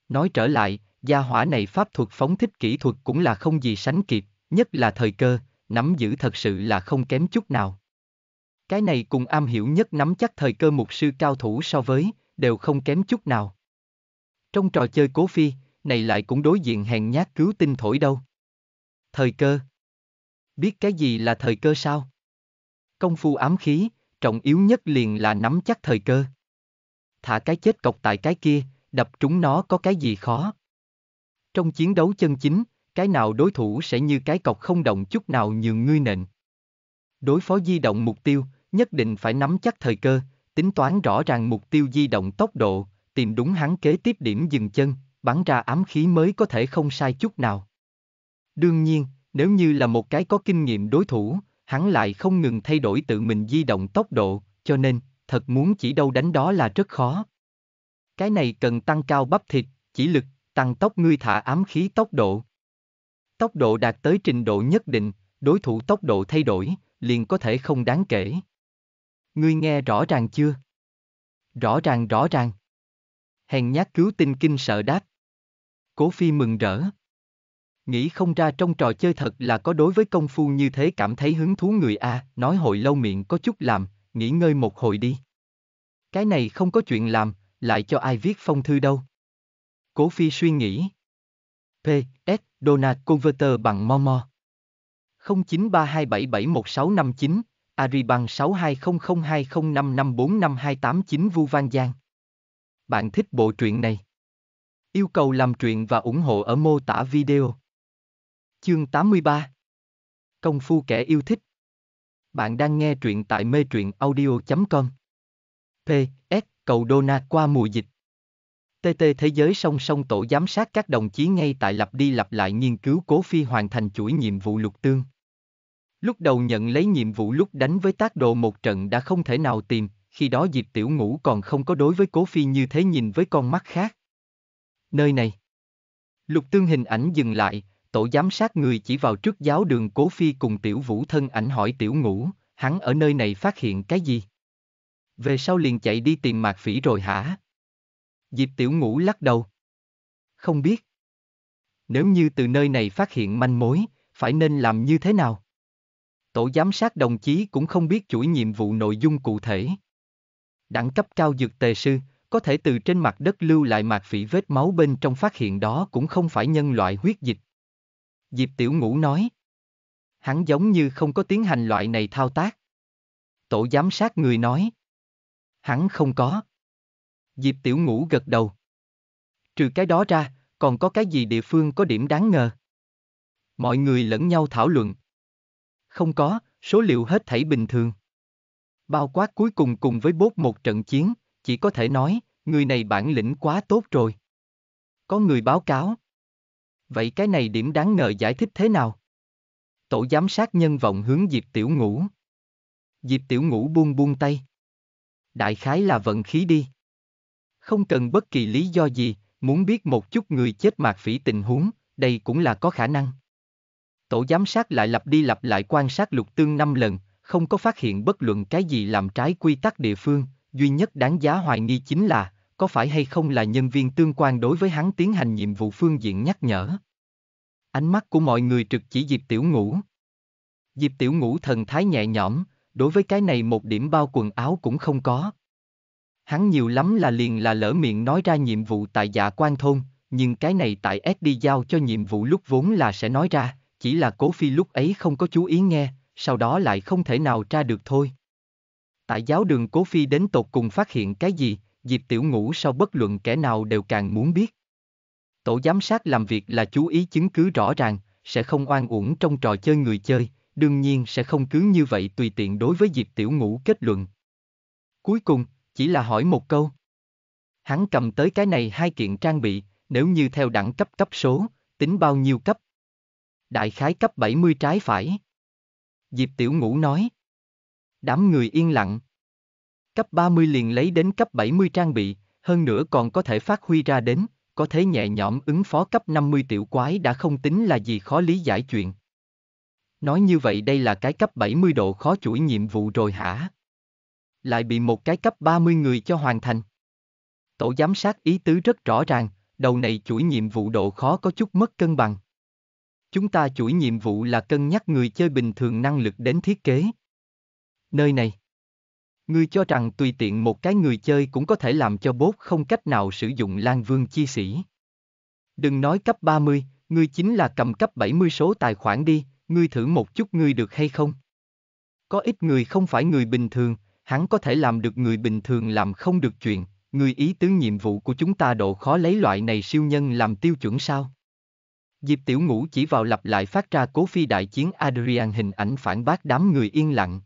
Nói trở lại, gia hỏa này pháp thuật phóng thích kỹ thuật cũng là không gì sánh kịp, nhất là thời cơ, nắm giữ thật sự là không kém chút nào. Cái này cùng am hiểu nhất nắm chắc thời cơ mục sư cao thủ so với, đều không kém chút nào. Trong trò chơi cố phi, này lại cũng đối diện hèn nhát cứu tinh thổi đâu. Thời cơ. Biết cái gì là thời cơ sao? Công phu ám khí, trọng yếu nhất liền là nắm chắc thời cơ. Thả cái chết cọc tại cái kia, đập trúng nó có cái gì khó. Trong chiến đấu chân chính, cái nào đối thủ sẽ như cái cọc không động chút nào nhường ngươi nện. Đối phó di động mục tiêu, nhất định phải nắm chắc thời cơ, tính toán rõ ràng mục tiêu di động tốc độ, tìm đúng hắn kế tiếp điểm dừng chân, bắn ra ám khí mới có thể không sai chút nào. Đương nhiên, nếu như là một cái có kinh nghiệm đối thủ, hắn lại không ngừng thay đổi tự mình di động tốc độ, cho nên, thật muốn chỉ đâu đánh đó là rất khó. Cái này cần tăng cao bắp thịt, chỉ lực, tăng tốc ngươi thả ám khí tốc độ. Tốc độ đạt tới trình độ nhất định, đối thủ tốc độ thay đổi, liền có thể không đáng kể. Ngươi nghe rõ ràng chưa? Rõ ràng rõ ràng. Hèn nhát cứu tinh kinh sợ đáp. Cố phi mừng rỡ. Nghĩ không ra trong trò chơi thật là có đối với công phu như thế cảm thấy hứng thú người A, nói hội lâu miệng có chút làm, nghỉ ngơi một hồi đi. Cái này không có chuyện làm, lại cho ai viết phong thư đâu. Cố Phi suy nghĩ. P. S. Donald Converter bằng Momo. 0932771659, Ariban 6200205545289 Vu Văn Giang. Bạn thích bộ truyện này? Yêu cầu làm truyện và ủng hộ ở mô tả video. Chương 83 Công phu kẻ yêu thích Bạn đang nghe truyện tại mê truyện audio.com P. S. Cầu đô na qua mùa dịch TT Thế giới song song tổ giám sát các đồng chí ngay tại lặp đi lặp lại nghiên cứu cố phi hoàn thành chuỗi nhiệm vụ lục tương. Lúc đầu nhận lấy nhiệm vụ lúc đánh với tác độ một trận đã không thể nào tìm, khi đó Diệp Tiểu Ngũ còn không có đối với cố phi như thế nhìn với con mắt khác. Nơi này Lục tương hình ảnh dừng lại, tổ giám sát người chỉ vào trước giáo đường Cố Phi cùng Tiểu Vũ thân ảnh hỏi Tiểu Ngũ, hắn ở nơi này phát hiện cái gì? Về sau liền chạy đi tìm Mạc Phỉ rồi hả? Diệp Tiểu Ngũ lắc đầu. Không biết. Nếu như từ nơi này phát hiện manh mối, phải nên làm như thế nào? Tổ giám sát đồng chí cũng không biết chuỗi nhiệm vụ nội dung cụ thể. Đẳng cấp cao dược tề sư, có thể từ trên mặt đất lưu lại mạc phỉ vết máu bên trong phát hiện đó cũng không phải nhân loại huyết dịch, Diệp Tiểu Ngũ nói. Hắn giống như không có tiến hành loại này thao tác. Tổ giám sát người nói. Hắn không có. Diệp Tiểu Ngũ gật đầu. Trừ cái đó ra, còn có cái gì địa phương có điểm đáng ngờ? Mọi người lẫn nhau thảo luận. Không có, số liệu hết thảy bình thường. Bao quát cuối cùng cùng với bốt một trận chiến, chỉ có thể nói, người này bản lĩnh quá tốt rồi. Có người báo cáo. Vậy cái này điểm đáng ngờ giải thích thế nào? Tổ giám sát nhân vọng hướng Diệp Tiểu Ngũ. Diệp Tiểu Ngũ buông buông tay. Đại khái là vận khí đi. Không cần bất kỳ lý do gì, muốn biết một chút người chết mạc phỉ tình huống, đây cũng là có khả năng. Tổ giám sát lại lặp đi lặp lại quan sát lục tương năm lần, không có phát hiện bất luận cái gì làm trái quy tắc địa phương, duy nhất đáng giá hoài nghi chính là có phải hay không là nhân viên tương quan đối với hắn tiến hành nhiệm vụ phương diện nhắc nhở. Ánh mắt của mọi người trực chỉ Diệp Tiểu Ngũ. Diệp Tiểu Ngũ thần thái nhẹ nhõm, đối với cái này một điểm bao quần áo cũng không có. Hắn nhiều lắm là liền là lỡ miệng nói ra nhiệm vụ tại dạ quan thôn, nhưng cái này tại SD giao cho nhiệm vụ lúc vốn là sẽ nói ra, chỉ là cố phi lúc ấy không có chú ý nghe, sau đó lại không thể nào tra được thôi. Tại giáo đường cố phi đến tột cùng phát hiện cái gì, Diệp Tiểu Ngũ sau bất luận kẻ nào đều càng muốn biết. Tổ giám sát làm việc là chú ý chứng cứ rõ ràng, sẽ không oan uổng trong trò chơi người chơi, đương nhiên sẽ không cứ như vậy tùy tiện đối với Diệp Tiểu Ngũ kết luận. Cuối cùng, chỉ là hỏi một câu. Hắn cầm tới cái này hai kiện trang bị, nếu như theo đẳng cấp cấp số, tính bao nhiêu cấp? Đại khái cấp 70 trái phải. Diệp Tiểu Ngũ nói. Đám người yên lặng cấp 30 liền lấy đến cấp 70 trang bị, hơn nữa còn có thể phát huy ra đến, có thế nhẹ nhõm ứng phó cấp 50 tiểu quái đã không tính là gì khó lý giải chuyện. Nói như vậy đây là cái cấp 70 độ khó chuỗi nhiệm vụ rồi hả? Lại bị một cái cấp 30 người cho hoàn thành. Tổ giám sát ý tứ rất rõ ràng, đầu này chuỗi nhiệm vụ độ khó có chút mất cân bằng. Chúng ta chuỗi nhiệm vụ là cân nhắc người chơi bình thường năng lực đến thiết kế. Nơi này Ngươi cho rằng tùy tiện một cái người chơi cũng có thể làm cho bốt không cách nào sử dụng Lan Vương chi sĩ. Đừng nói cấp 30, ngươi chính là cầm cấp 70 số tài khoản đi, ngươi thử một chút ngươi được hay không? Có ít người không phải người bình thường, hắn có thể làm được người bình thường làm không được chuyện, ngươi ý tứ nhiệm vụ của chúng ta độ khó lấy loại này siêu nhân làm tiêu chuẩn sao? Diệp Tiểu Ngũ chỉ vào lặp lại phát ra cố phi đại chiến Adrian hình ảnh phản bác đám người yên lặng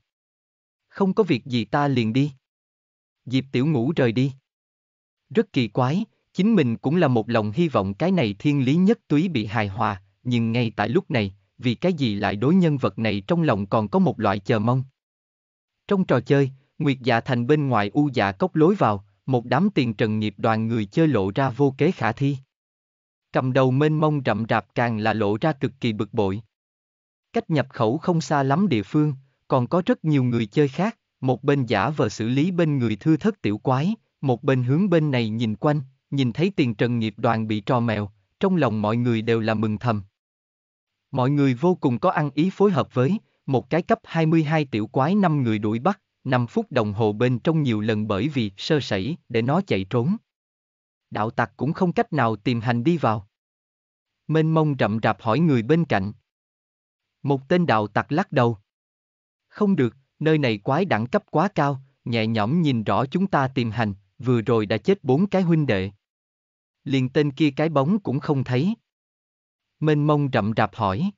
không có việc gì ta liền đi. Diệp Tiểu ngủ rời đi. Rất kỳ quái, chính mình cũng là một lòng hy vọng cái này thiên lý nhất túy bị hài hòa, nhưng ngay tại lúc này, vì cái gì lại đối nhân vật này trong lòng còn có một loại chờ mong. Trong trò chơi, Nguyệt Dạ Thành bên ngoài u dạ cốc lối vào, một đám tiền trần nghiệp đoàn người chơi lộ ra vô kế khả thi. Cầm đầu mênh mông rậm rạp càng là lộ ra cực kỳ bực bội. Cách nhập khẩu không xa lắm địa phương, còn có rất nhiều người chơi khác, một bên giả vờ xử lý bên người thư thất tiểu quái, một bên hướng bên này nhìn quanh, nhìn thấy tiền trần nghiệp đoàn bị trò mèo, trong lòng mọi người đều là mừng thầm. Mọi người vô cùng có ăn ý phối hợp với, một cái cấp 22 tiểu quái 5 người đuổi bắt, 5 phút đồng hồ bên trong nhiều lần bởi vì sơ sẩy để nó chạy trốn. Đạo tặc cũng không cách nào tìm hành đi vào. Mênh mông rậm rạp hỏi người bên cạnh. Một tên đạo tặc lắc đầu. Không được, nơi này quái đẳng cấp quá cao, nhẹ nhõm nhìn rõ chúng ta tìm hành, vừa rồi đã chết bốn cái huynh đệ. Liền tên kia cái bóng cũng không thấy. Mênh mông rậm rạp hỏi.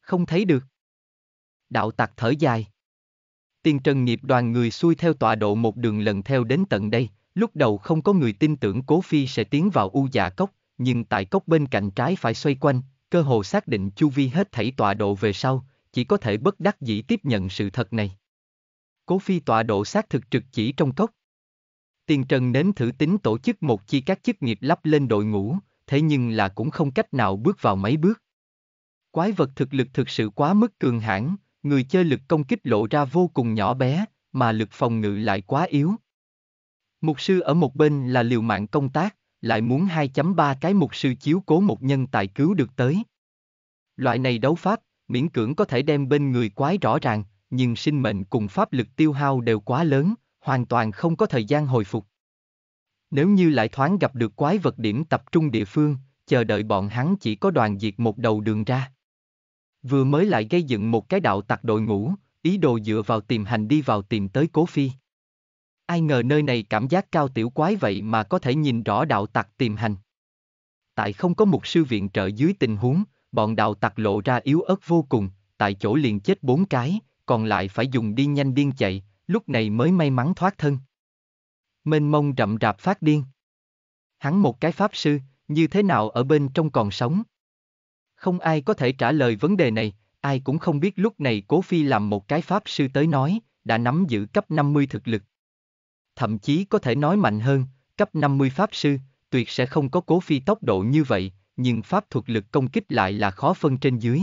Không thấy được. Đạo tặc thở dài. Tiên trần nghiệp đoàn người xuôi theo tọa độ một đường lần theo đến tận đây, lúc đầu không có người tin tưởng Cố Phi sẽ tiến vào U dạ cốc, nhưng tại cốc bên cạnh trái phải xoay quanh, cơ hồ xác định chu vi hết thảy tọa độ về sau, chỉ có thể bất đắc dĩ tiếp nhận sự thật này. Cố phi tọa độ xác thực trực chỉ trong cốc. Tiền Trần nếm thử tính tổ chức một chi các chức nghiệp lắp lên đội ngũ, thế nhưng là cũng không cách nào bước vào mấy bước. Quái vật thực lực thực sự quá mức cường hãn, người chơi lực công kích lộ ra vô cùng nhỏ bé, mà lực phòng ngự lại quá yếu. Mục sư ở một bên là liều mạng công tác, lại muốn 2.3 cái mục sư chiếu cố một nhân tài cứu được tới. Loại này đấu pháp miễn cưỡng có thể đem bên người quái rõ ràng, nhưng sinh mệnh cùng pháp lực tiêu hao đều quá lớn, hoàn toàn không có thời gian hồi phục. Nếu như lại thoáng gặp được quái vật điểm tập trung địa phương, chờ đợi bọn hắn chỉ có đoàn diệt một đầu đường ra. Vừa mới lại gây dựng một cái đạo tặc đội ngũ, ý đồ dựa vào tìm hành đi vào tìm tới cố phi. Ai ngờ nơi này cảm giác cao tiểu quái vậy mà có thể nhìn rõ đạo tặc tìm hành. Tại không có một sư viện trợ dưới tình huống, bọn đạo tặc lộ ra yếu ớt vô cùng, tại chỗ liền chết bốn cái, còn lại phải dùng đi nhanh điên chạy, lúc này mới may mắn thoát thân. Mênh mông rậm rạp phát điên. Hắn một cái pháp sư, như thế nào ở bên trong còn sống? Không ai có thể trả lời vấn đề này, ai cũng không biết lúc này Cố Phi làm một cái pháp sư tới nói, đã nắm giữ cấp 50 thực lực. Thậm chí có thể nói mạnh hơn, cấp 50 pháp sư, tuyệt sẽ không có Cố Phi tốc độ như vậy, nhưng pháp thuật lực công kích lại là khó phân trên dưới.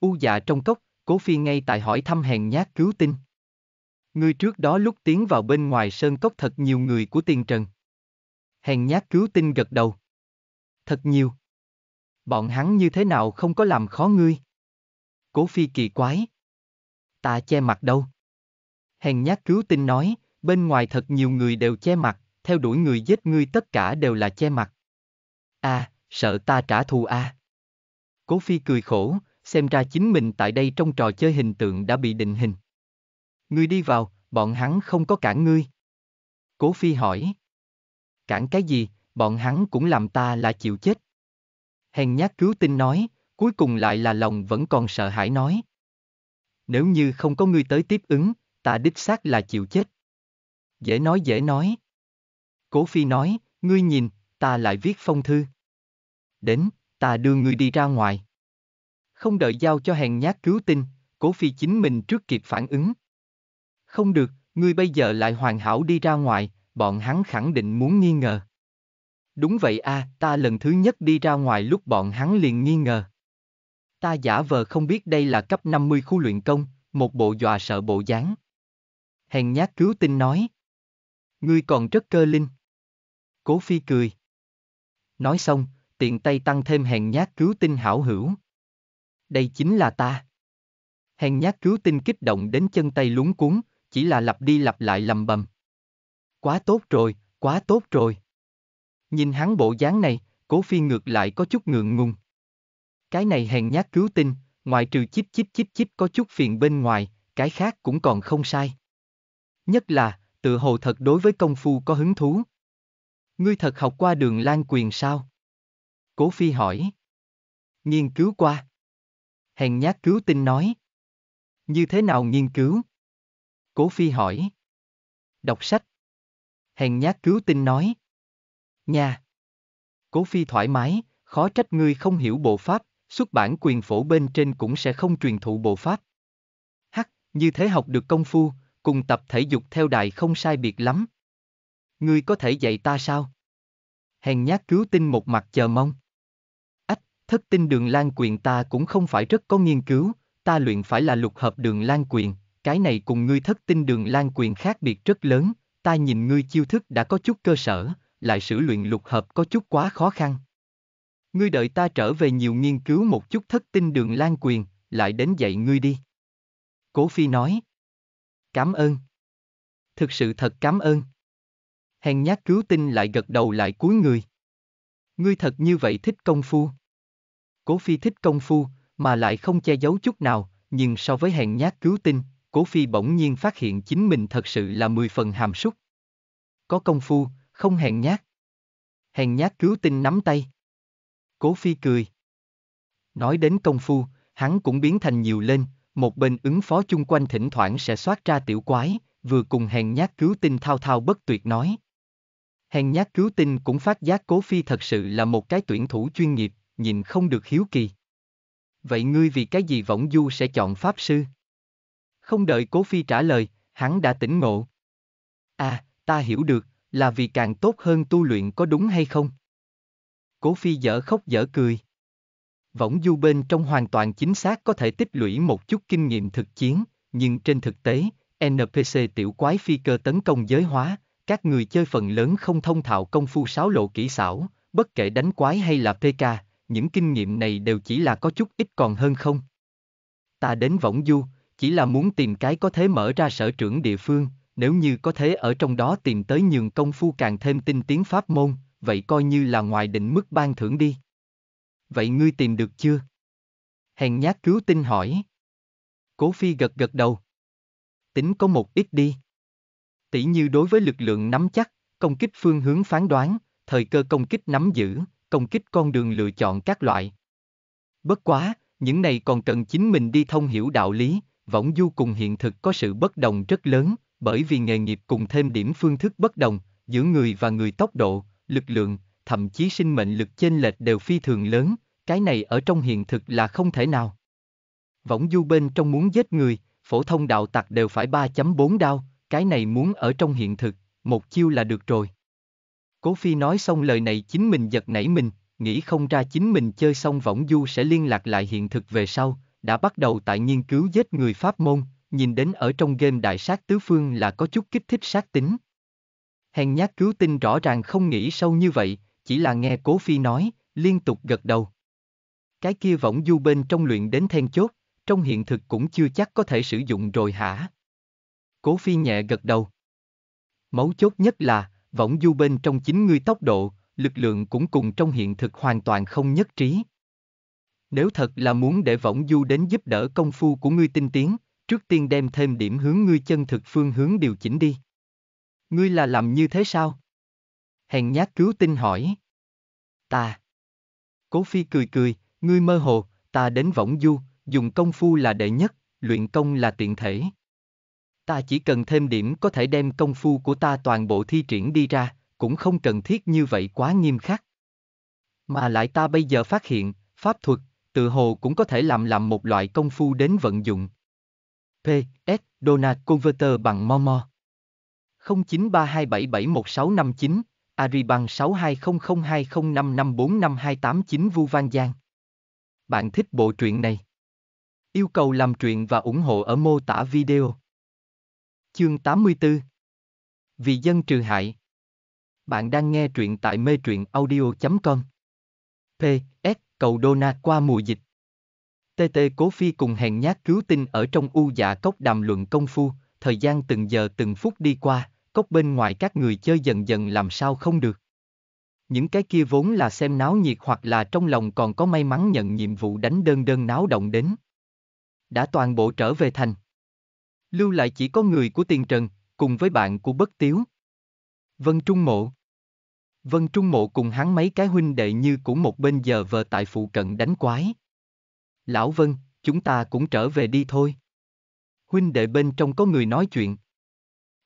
U dạ trong cốc, cố phi ngay tại hỏi thăm hèn nhát cứu tinh. Ngươi trước đó lúc tiến vào bên ngoài sơn cốc thật nhiều người của tiền trần. Hèn nhát cứu tinh gật đầu. Thật nhiều. Bọn hắn như thế nào không có làm khó ngươi? Cố phi kỳ quái. Ta che mặt đâu? Hèn nhát cứu tinh nói, bên ngoài thật nhiều người đều che mặt, theo đuổi người giết ngươi tất cả đều là che mặt. À, sợ ta trả thù a. À. Cố Phi cười khổ, xem ra chính mình tại đây trong trò chơi hình tượng đã bị định hình. Ngươi đi vào, bọn hắn không có cản ngươi. Cố Phi hỏi. Cản cái gì, bọn hắn cũng làm ta là chịu chết. Hèn nhát cứu tinh nói, cuối cùng lại là lòng vẫn còn sợ hãi nói. Nếu như không có ngươi tới tiếp ứng, ta đích xác là chịu chết. Dễ nói dễ nói. Cố Phi nói, ngươi nhìn, ta lại viết phong thư đến, ta đưa ngươi đi ra ngoài. Không đợi giao cho hèn nhát cứu tinh, cố phi chính mình trước kịp phản ứng. Không được, ngươi bây giờ lại hoàn hảo đi ra ngoài, bọn hắn khẳng định muốn nghi ngờ. Đúng vậy a, à, ta lần thứ nhất đi ra ngoài lúc bọn hắn liền nghi ngờ. Ta giả vờ không biết đây là cấp 50 khu luyện công, một bộ dọa sợ bộ dáng. Hèn nhát cứu tinh nói. Ngươi còn rất cơ linh. Cố phi cười. Nói xong, tiện tay tăng thêm hèn nhát cứu tinh hảo hữu. Đây chính là ta. Hèn nhát cứu tinh kích động đến chân tay lúng cuốn, chỉ là lặp đi lặp lại lầm bầm. Quá tốt rồi, quá tốt rồi. Nhìn hắn bộ dáng này, cố phi ngược lại có chút ngượng ngùng. Cái này hèn nhát cứu tinh, ngoại trừ chip chip chip chip có chút phiền bên ngoài, cái khác cũng còn không sai. Nhất là, tự hồ thật đối với công phu có hứng thú. Ngươi thật học qua đường lan quyền sao? Cố Phi hỏi. Nghiên cứu qua. Hèn nhát cứu tinh nói. Như thế nào nghiên cứu? Cố Phi hỏi. Đọc sách. Hèn nhát cứu tinh nói. Nhà. Cố Phi thoải mái, khó trách ngươi không hiểu bộ pháp, xuất bản quyền phổ bên trên cũng sẽ không truyền thụ bộ pháp. Hắc, như thế học được công phu, cùng tập thể dục theo đài không sai biệt lắm. Ngươi có thể dạy ta sao? Hèn nhát cứu tinh một mặt chờ mong. Thất tinh đường lan quyền ta cũng không phải rất có nghiên cứu, ta luyện phải là lục hợp đường lan quyền, cái này cùng ngươi thất tinh đường lan quyền khác biệt rất lớn, ta nhìn ngươi chiêu thức đã có chút cơ sở, lại sử luyện lục hợp có chút quá khó khăn. Ngươi đợi ta trở về nhiều nghiên cứu một chút thất tinh đường lan quyền, lại đến dạy ngươi đi. Cố Phi nói. Cảm ơn. Thực sự thật cảm ơn. Hèn nhát cứu tinh lại gật đầu lại cúi người. Ngươi thật như vậy thích công phu. Cố Phi thích công phu, mà lại không che giấu chút nào, nhưng so với hèn nhát cứu tinh, Cố Phi bỗng nhiên phát hiện chính mình thật sự là mười phần hàm súc. Có công phu, không hèn nhát. Hèn nhát cứu tinh nắm tay. Cố Phi cười. Nói đến công phu, hắn cũng biến thành nhiều lên, một bên ứng phó chung quanh thỉnh thoảng sẽ soát ra tiểu quái, vừa cùng hèn nhát cứu tinh thao thao bất tuyệt nói. Hèn nhát cứu tinh cũng phát giác Cố Phi thật sự là một cái tuyển thủ chuyên nghiệp, nhìn không được hiếu kỳ. Vậy ngươi vì cái gì võng du sẽ chọn Pháp Sư? Không đợi Cố Phi trả lời, hắn đã tỉnh ngộ. À, ta hiểu được, là vì càng tốt hơn tu luyện có đúng hay không? Cố Phi dở khóc dở cười. Võng du bên trong hoàn toàn chính xác có thể tích lũy một chút kinh nghiệm thực chiến, nhưng trên thực tế, NPC tiểu quái phi cơ tấn công giới hóa, các người chơi phần lớn không thông thạo công phu sáo lộ kỹ xảo, bất kể đánh quái hay là PK, những kinh nghiệm này đều chỉ là có chút ít còn hơn không. Ta đến Võng Du, chỉ là muốn tìm cái có thể mở ra sở trưởng địa phương, nếu như có thể ở trong đó tìm tới nhường công phu càng thêm tinh tiến pháp môn, vậy coi như là ngoài định mức ban thưởng đi. Vậy ngươi tìm được chưa? Hèn nhát cứu tinh hỏi. Cố Phi gật gật đầu. Tính có một ít đi. Tỷ như đối với lực lượng nắm chắc, công kích phương hướng phán đoán, thời cơ công kích nắm giữ, công kích con đường lựa chọn các loại. Bất quá, những này còn cần chính mình đi thông hiểu đạo lý, võng du cùng hiện thực có sự bất đồng rất lớn, bởi vì nghề nghiệp cùng thêm điểm phương thức bất đồng, giữa người và người tốc độ, lực lượng, thậm chí sinh mệnh lực chênh lệch đều phi thường lớn, cái này ở trong hiện thực là không thể nào. Võng du bên trong muốn giết người, phổ thông đạo tặc đều phải 3.4 đao, cái này muốn ở trong hiện thực, một chiêu là được rồi. Cố Phi nói xong lời này chính mình giật nảy mình, nghĩ không ra chính mình chơi xong võng du sẽ liên lạc lại hiện thực về sau, đã bắt đầu tại nghiên cứu giết người Pháp môn, nhìn đến ở trong game đại sát tứ phương là có chút kích thích sát tính. Hèn nhát cứu tinh rõ ràng không nghĩ sâu như vậy, chỉ là nghe Cố Phi nói, liên tục gật đầu. Cái kia võng du bên trong luyện đến then chốt, trong hiện thực cũng chưa chắc có thể sử dụng rồi hả? Cố Phi nhẹ gật đầu. Mấu chốt nhất là, võng du bên trong chính ngươi tốc độ, lực lượng cũng cùng trong hiện thực hoàn toàn không nhất trí. Nếu thật là muốn để võng du đến giúp đỡ công phu của ngươi tinh tiến, trước tiên đem thêm điểm hướng ngươi chân thực phương hướng điều chỉnh đi. Ngươi là làm như thế sao? Hèn nhát cứu tinh hỏi. Ta. Cố phi cười cười, ngươi mơ hồ, ta đến võng du, dùng công phu là đệ nhất, luyện công là tiện thể. Ta chỉ cần thêm điểm có thể đem công phu của ta toàn bộ thi triển đi ra, cũng không cần thiết như vậy quá nghiêm khắc. Mà lại ta bây giờ phát hiện, pháp thuật, tự hồ cũng có thể làm làm một loại công phu đến vận dụng. P. S. Donald Converter bằng Momo 0932771659, Ari bằng 620020554528 Vu Văn Giang. Bạn thích bộ truyện này? Yêu cầu làm truyện và ủng hộ ở mô tả video chương 84. Vì dân trừ hại. Bạn đang nghe truyện tại mê truyện audio.com. P. S. Cầu Đô-na qua mùa dịch. TT Cố Phi cùng hèn nhát cứu tinh ở trong u dạ cốc đàm luận công phu, thời gian từng giờ từng phút đi qua, cốc bên ngoài các người chơi dần dần làm sao không được. Những cái kia vốn là xem náo nhiệt hoặc là trong lòng còn có may mắn nhận nhiệm vụ đánh đơn đơn náo động đến. Đã toàn bộ trở về thành. Lưu lại chỉ có người của tiền trần, cùng với bạn của bất tiếu. Vân Trung Mộ Vân Trung Mộ cùng hắn mấy cái huynh đệ như cũng một bên giờ vờ tại phụ cận đánh quái. Lão Vân, chúng ta cũng trở về đi thôi. Huynh đệ bên trong có người nói chuyện.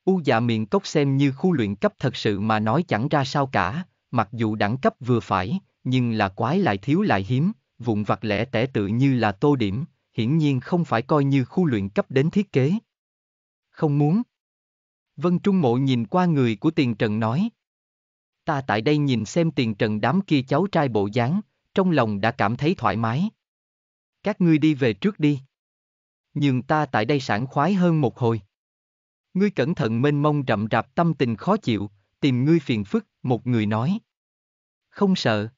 U dạ miệng cốc xem như khu luyện cấp thật sự mà nói chẳng ra sao cả, mặc dù đẳng cấp vừa phải, nhưng là quái lại thiếu lại hiếm, vụn vặt lẻ tẻ tự như là tô điểm, hiển nhiên không phải coi như khu luyện cấp đến thiết kế không muốn. Vân Trung Mộ nhìn qua người của tiền trần nói. Ta tại đây nhìn xem tiền trần đám kia cháu trai bộ dáng, trong lòng đã cảm thấy thoải mái. Các ngươi đi về trước đi. Nhưng ta tại đây sảng khoái hơn một hồi. Ngươi cẩn thận mênh mông rậm rạp tâm tình khó chịu, tìm ngươi phiền phức, một người nói. Không sợ.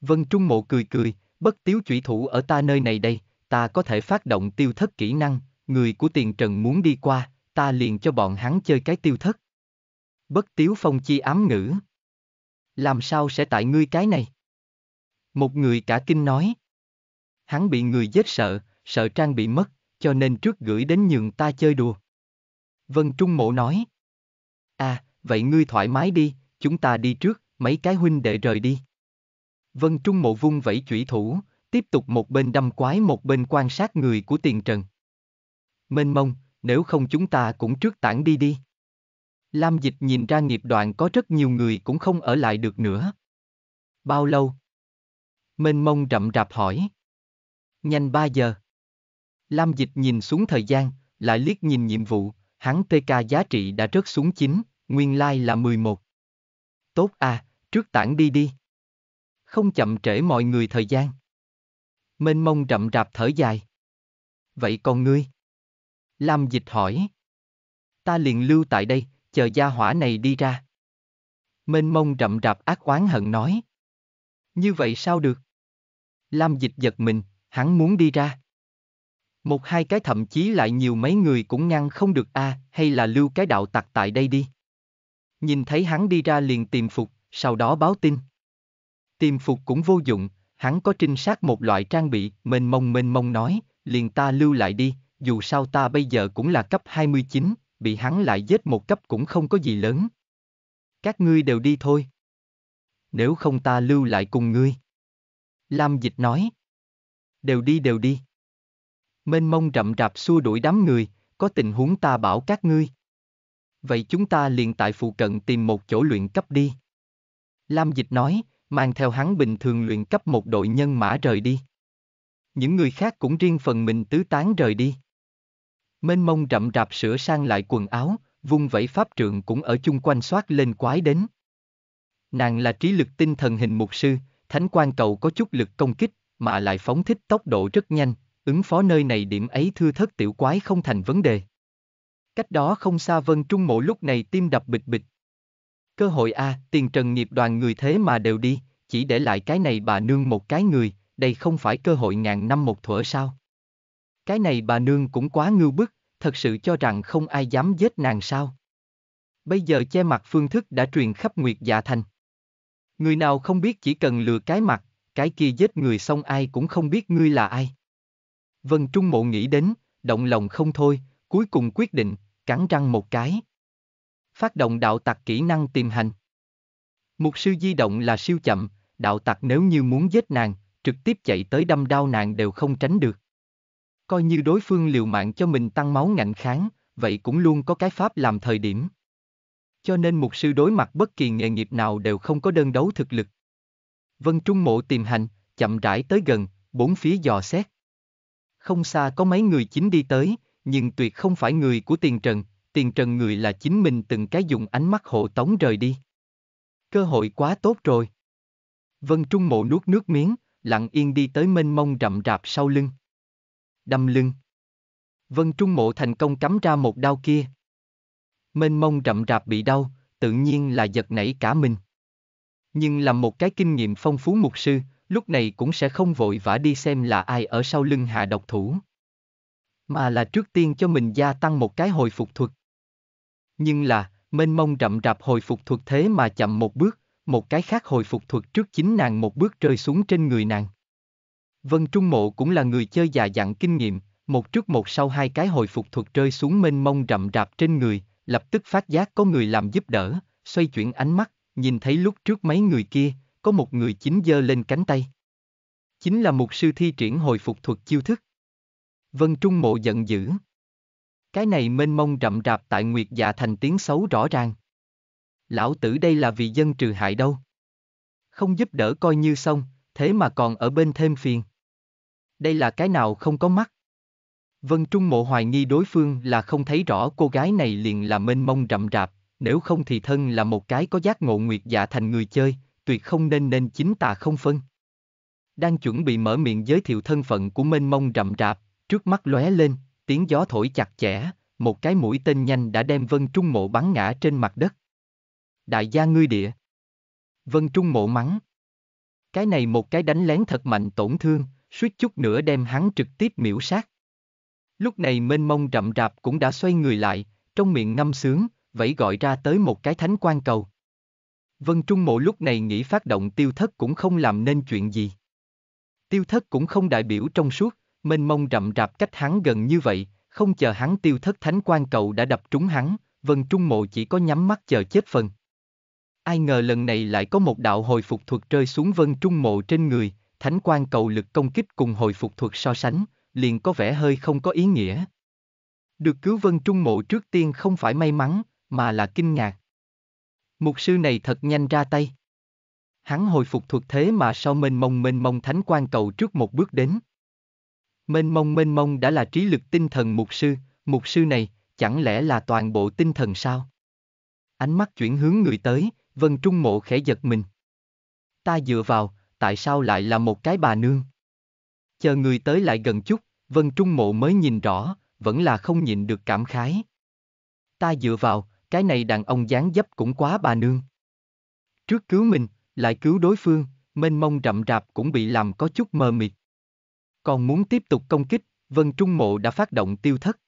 Vân Trung Mộ cười cười, bất tiếu chủy thủ ở ta nơi này đây, ta có thể phát động tiêu thất kỹ năng, người của tiền trần muốn đi qua, ta liền cho bọn hắn chơi cái tiêu thất. Bất tiếu phong chi ám ngữ. Làm sao sẽ tại ngươi cái này? Một người cả kinh nói. Hắn bị người giết sợ, sợ trang bị mất, cho nên trước gửi đến nhường ta chơi đùa. Vân Trung Mộ nói. À, vậy ngươi thoải mái đi, chúng ta đi trước, mấy cái huynh đệ rời đi. Vân Trung Mộ vung vẫy chủy thủ, tiếp tục một bên đâm quái một bên quan sát người của tiền trần mênh mông, nếu không chúng ta cũng trước tản đi đi. Lam Dịch nhìn ra nghiệp đoạn có rất nhiều người cũng không ở lại được nữa. Bao lâu? Mênh mông rậm rạp hỏi. Nhanh 3 giờ. Lam Dịch nhìn xuống thời gian, lại liếc nhìn nhiệm vụ, hắn PK giá trị đã rớt xuống 9, nguyên lai like là 11. Tốt à, trước tản đi đi. Không chậm trễ mọi người thời gian. Mênh mông rậm rạp thở dài. Vậy còn ngươi? Lam Dịch hỏi. Ta liền lưu tại đây, chờ gia hỏa này đi ra. Mênh mông rậm rạp ác oán hận nói. Như vậy sao được? Lam Dịch giật mình, hắn muốn đi ra. Một hai cái thậm chí lại nhiều mấy người cũng ngăn không được a, à, hay là lưu cái đạo tặc tại đây đi. Nhìn thấy hắn đi ra liền tìm phục, sau đó báo tin. Tìm phục cũng vô dụng, hắn có trinh sát một loại trang bị, mênh mông mênh mông nói, liền ta lưu lại đi, dù sao ta bây giờ cũng là cấp 29, bị hắn lại giết một cấp cũng không có gì lớn. Các ngươi đều đi thôi. Nếu không ta lưu lại cùng ngươi. Lam Dịch nói. Đều đi đều đi. Mênh mông rậm rạp xua đuổi đám người, có tình huống ta bảo các ngươi. Vậy chúng ta liền tại phụ cận tìm một chỗ luyện cấp đi. Lam Dịch nói, mang theo hắn bình thường luyện cấp một đội nhân mã rời đi. Những người khác cũng riêng phần mình tứ tán rời đi. Mênh mông rậm rạp sửa sang lại quần áo, vung vẫy pháp trượng cũng ở chung quanh soát lên quái đến. Nàng là trí lực tinh thần hình mục sư, thánh quan cầu có chút lực công kích, mà lại phóng thích tốc độ rất nhanh, ứng phó nơi này điểm ấy thưa thất tiểu quái không thành vấn đề. Cách đó không xa vân trung mộ lúc này tim đập bịch bịch. Cơ hội A, tiền trần nghiệp đoàn người thế mà đều đi, chỉ để lại cái này bà nương một cái người, đây không phải cơ hội ngàn năm một thuở sao. Cái này bà nương cũng quá ngưu bức, thật sự cho rằng không ai dám giết nàng sao. Bây giờ che mặt phương thức đã truyền khắp Nguyệt Dạ Thành. Người nào không biết chỉ cần lừa cái mặt, cái kia giết người xong ai cũng không biết ngươi là ai. Vân Trung Mộ nghĩ đến, động lòng không thôi, cuối cùng quyết định, cắn răng một cái. Phát động đạo tặc kỹ năng tìm hành. Mục sư di động là siêu chậm, đạo tặc nếu như muốn giết nàng, trực tiếp chạy tới đâm đau nàng đều không tránh được coi như đối phương liều mạng cho mình tăng máu ngạnh kháng, vậy cũng luôn có cái pháp làm thời điểm. Cho nên mục sư đối mặt bất kỳ nghề nghiệp nào đều không có đơn đấu thực lực. Vân Trung Mộ tìm hành, chậm rãi tới gần, bốn phía dò xét. Không xa có mấy người chính đi tới, nhưng tuyệt không phải người của tiền trần, tiền trần người là chính mình từng cái dùng ánh mắt hộ tống rời đi. Cơ hội quá tốt rồi. Vân Trung Mộ nuốt nước miếng, lặng yên đi tới mênh mông rậm rạp sau lưng đâm lưng. Vân Trung Mộ thành công cắm ra một đao kia. Mênh mông rậm rạp bị đau, tự nhiên là giật nảy cả mình. Nhưng làm một cái kinh nghiệm phong phú mục sư, lúc này cũng sẽ không vội vã đi xem là ai ở sau lưng hạ độc thủ. Mà là trước tiên cho mình gia tăng một cái hồi phục thuật. Nhưng là, mênh mông rậm rạp hồi phục thuật thế mà chậm một bước, một cái khác hồi phục thuật trước chính nàng một bước rơi xuống trên người nàng. Vân Trung Mộ cũng là người chơi già dặn kinh nghiệm, một trước một sau hai cái hồi phục thuật rơi xuống mênh mông rậm rạp trên người, lập tức phát giác có người làm giúp đỡ, xoay chuyển ánh mắt, nhìn thấy lúc trước mấy người kia, có một người chính dơ lên cánh tay. Chính là mục sư thi triển hồi phục thuật chiêu thức. Vân Trung Mộ giận dữ. Cái này mênh mông rậm rạp tại Nguyệt Dạ thành tiếng xấu rõ ràng. Lão tử đây là vì dân trừ hại đâu. Không giúp đỡ coi như xong, thế mà còn ở bên thêm phiền đây là cái nào không có mắt. Vân Trung Mộ hoài nghi đối phương là không thấy rõ cô gái này liền là mênh mông rậm rạp, nếu không thì thân là một cái có giác ngộ nguyệt dạ thành người chơi, tuyệt không nên nên chính tà không phân. Đang chuẩn bị mở miệng giới thiệu thân phận của mênh mông rậm rạp, trước mắt lóe lên, tiếng gió thổi chặt chẽ, một cái mũi tên nhanh đã đem Vân Trung Mộ bắn ngã trên mặt đất. Đại gia ngươi địa. Vân Trung Mộ mắng. Cái này một cái đánh lén thật mạnh tổn thương, suýt chút nữa đem hắn trực tiếp miễu sát. Lúc này mênh mông rậm rạp cũng đã xoay người lại, trong miệng ngâm sướng, vẫy gọi ra tới một cái thánh quan cầu. Vân Trung Mộ lúc này nghĩ phát động tiêu thất cũng không làm nên chuyện gì. Tiêu thất cũng không đại biểu trong suốt, mênh mông rậm rạp cách hắn gần như vậy, không chờ hắn tiêu thất thánh quan cầu đã đập trúng hắn, Vân Trung Mộ chỉ có nhắm mắt chờ chết phần. Ai ngờ lần này lại có một đạo hồi phục thuật rơi xuống Vân Trung Mộ trên người, thánh quan cầu lực công kích cùng hồi phục thuật so sánh, liền có vẻ hơi không có ý nghĩa. Được cứu vân trung mộ trước tiên không phải may mắn, mà là kinh ngạc. Mục sư này thật nhanh ra tay. Hắn hồi phục thuật thế mà sau mênh mông mênh mông thánh quan cầu trước một bước đến. Mênh mông mênh mông đã là trí lực tinh thần mục sư, mục sư này, chẳng lẽ là toàn bộ tinh thần sao? Ánh mắt chuyển hướng người tới, vân trung mộ khẽ giật mình. Ta dựa vào, tại sao lại là một cái bà nương? Chờ người tới lại gần chút, Vân Trung Mộ mới nhìn rõ, vẫn là không nhìn được cảm khái. Ta dựa vào, cái này đàn ông dáng dấp cũng quá bà nương. Trước cứu mình, lại cứu đối phương, mênh mông rậm rạp cũng bị làm có chút mờ mịt. Còn muốn tiếp tục công kích, Vân Trung Mộ đã phát động tiêu thất.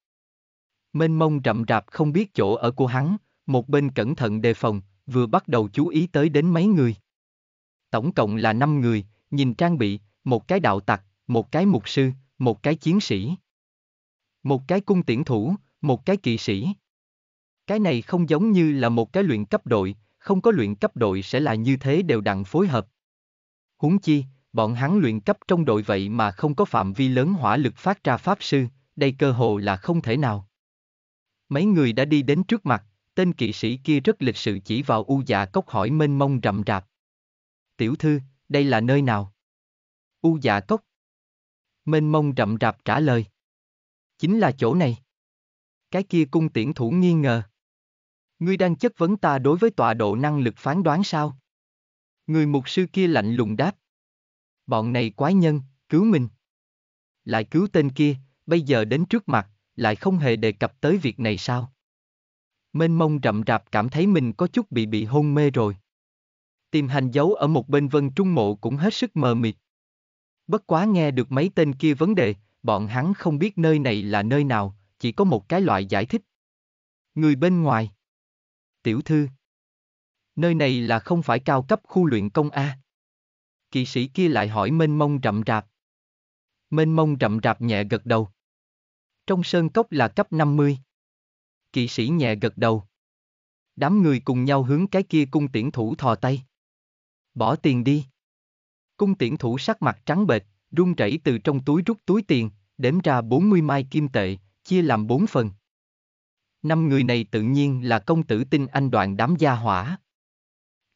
Mênh mông rậm rạp không biết chỗ ở của hắn, một bên cẩn thận đề phòng, vừa bắt đầu chú ý tới đến mấy người. Tổng cộng là 5 người, nhìn trang bị, một cái đạo tặc, một cái mục sư, một cái chiến sĩ. Một cái cung tiễn thủ, một cái kỵ sĩ. Cái này không giống như là một cái luyện cấp đội, không có luyện cấp đội sẽ là như thế đều đặn phối hợp. Huống chi, bọn hắn luyện cấp trong đội vậy mà không có phạm vi lớn hỏa lực phát ra pháp sư, đây cơ hồ là không thể nào. Mấy người đã đi đến trước mặt, tên kỵ sĩ kia rất lịch sự chỉ vào u dạ cốc hỏi mênh mông rậm rạp tiểu thư, đây là nơi nào? U dạ cốc. Mênh mông rậm rạp trả lời. Chính là chỗ này. Cái kia cung tiễn thủ nghi ngờ. Ngươi đang chất vấn ta đối với tọa độ năng lực phán đoán sao? Người mục sư kia lạnh lùng đáp. Bọn này quái nhân, cứu mình. Lại cứu tên kia, bây giờ đến trước mặt, lại không hề đề cập tới việc này sao? Mênh mông rậm rạp cảm thấy mình có chút bị bị hôn mê rồi tìm hành dấu ở một bên vân trung mộ cũng hết sức mờ mịt. Bất quá nghe được mấy tên kia vấn đề, bọn hắn không biết nơi này là nơi nào, chỉ có một cái loại giải thích. Người bên ngoài. Tiểu thư. Nơi này là không phải cao cấp khu luyện công A. Kỵ sĩ kia lại hỏi mênh mông rậm rạp. Mênh mông rậm rạp nhẹ gật đầu. Trong sơn cốc là cấp 50. Kỵ sĩ nhẹ gật đầu. Đám người cùng nhau hướng cái kia cung tiễn thủ thò tay. Bỏ tiền đi. Cung tiễn thủ sắc mặt trắng bệch, run rẩy từ trong túi rút túi tiền, đếm ra 40 mai kim tệ, chia làm bốn phần. Năm người này tự nhiên là công tử tinh anh đoàn đám gia hỏa.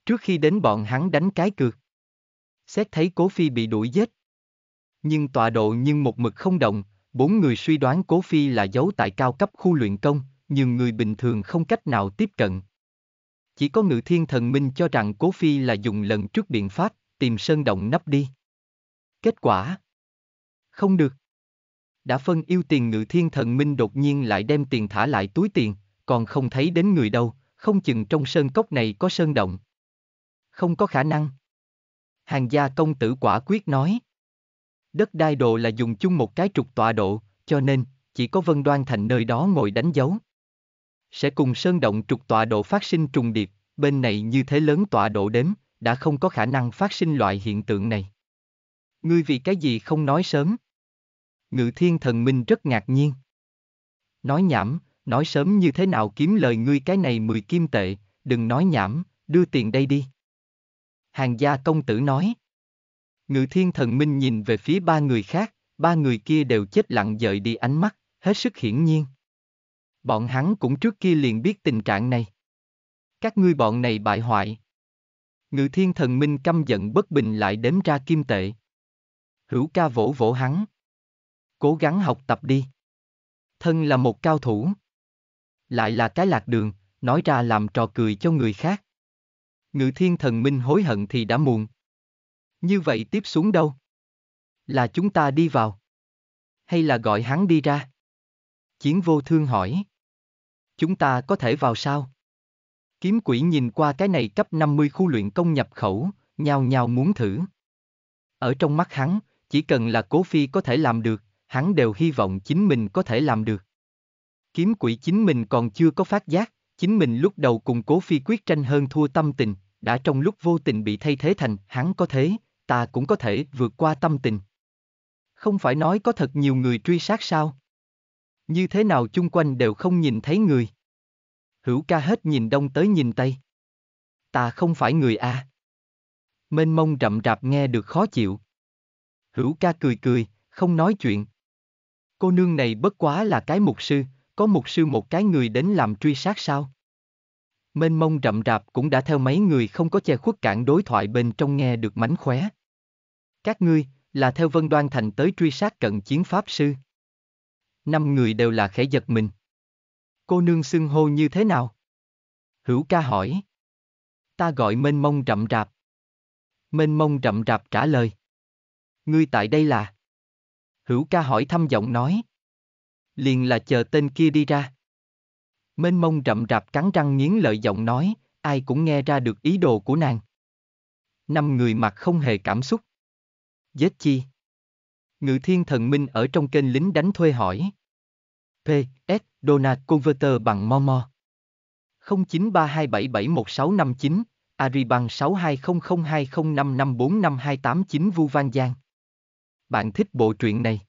Trước khi đến bọn hắn đánh cái cược. Xét thấy Cố Phi bị đuổi giết. Nhưng tọa độ nhưng một mực không động, bốn người suy đoán Cố Phi là giấu tại cao cấp khu luyện công, nhưng người bình thường không cách nào tiếp cận. Chỉ có ngự thiên thần minh cho rằng Cố Phi là dùng lần trước biện pháp, tìm sơn động nắp đi. Kết quả? Không được. Đã phân yêu tiền ngự thiên thần minh đột nhiên lại đem tiền thả lại túi tiền, còn không thấy đến người đâu, không chừng trong sơn cốc này có sơn động. Không có khả năng. Hàng gia công tử quả quyết nói. Đất đai độ là dùng chung một cái trục tọa độ, cho nên, chỉ có Vân Đoan Thành nơi đó ngồi đánh dấu sẽ cùng sơn động trục tọa độ phát sinh trùng điệp, bên này như thế lớn tọa độ đếm, đã không có khả năng phát sinh loại hiện tượng này. Ngươi vì cái gì không nói sớm? Ngự thiên thần minh rất ngạc nhiên. Nói nhảm, nói sớm như thế nào kiếm lời ngươi cái này mười kim tệ, đừng nói nhảm, đưa tiền đây đi. Hàng gia công tử nói. Ngự thiên thần minh nhìn về phía ba người khác, ba người kia đều chết lặng dời đi ánh mắt, hết sức hiển nhiên bọn hắn cũng trước kia liền biết tình trạng này. Các ngươi bọn này bại hoại. Ngự thiên thần minh căm giận bất bình lại đếm ra kim tệ. Hữu ca vỗ vỗ hắn. Cố gắng học tập đi. Thân là một cao thủ. Lại là cái lạc đường, nói ra làm trò cười cho người khác. Ngự thiên thần minh hối hận thì đã muộn. Như vậy tiếp xuống đâu? Là chúng ta đi vào. Hay là gọi hắn đi ra? Chiến vô thương hỏi. Chúng ta có thể vào sao? Kiếm quỷ nhìn qua cái này cấp 50 khu luyện công nhập khẩu, nhào nhào muốn thử. Ở trong mắt hắn, chỉ cần là cố phi có thể làm được, hắn đều hy vọng chính mình có thể làm được. Kiếm quỷ chính mình còn chưa có phát giác, chính mình lúc đầu cùng cố phi quyết tranh hơn thua tâm tình, đã trong lúc vô tình bị thay thế thành hắn có thế, ta cũng có thể vượt qua tâm tình. Không phải nói có thật nhiều người truy sát sao? Như thế nào chung quanh đều không nhìn thấy người. Hữu ca hết nhìn đông tới nhìn tây. Ta không phải người a. À. Mênh mông rậm rạp nghe được khó chịu. Hữu ca cười cười, không nói chuyện. Cô nương này bất quá là cái mục sư, có mục sư một cái người đến làm truy sát sao? Mênh mông rậm rạp cũng đã theo mấy người không có che khuất cản đối thoại bên trong nghe được mánh khóe. Các ngươi, là theo Vân Đoan Thành tới truy sát cận chiến Pháp Sư năm người đều là khẽ giật mình. Cô nương xưng hô như thế nào? Hữu ca hỏi. Ta gọi mênh mông rậm rạp. Mênh mông rậm rạp trả lời. Ngươi tại đây là? Hữu ca hỏi thăm giọng nói. Liền là chờ tên kia đi ra. Mênh mông rậm rạp cắn răng nghiến lợi giọng nói, ai cũng nghe ra được ý đồ của nàng. Năm người mặt không hề cảm xúc. Giết chi. Ngự thiên thần minh ở trong kênh lính đánh thuê hỏi. P. S. Donald Converter bằng Momo. 0932771659, Ariban 620020554528 Vu Van Giang. Bạn thích bộ truyện này?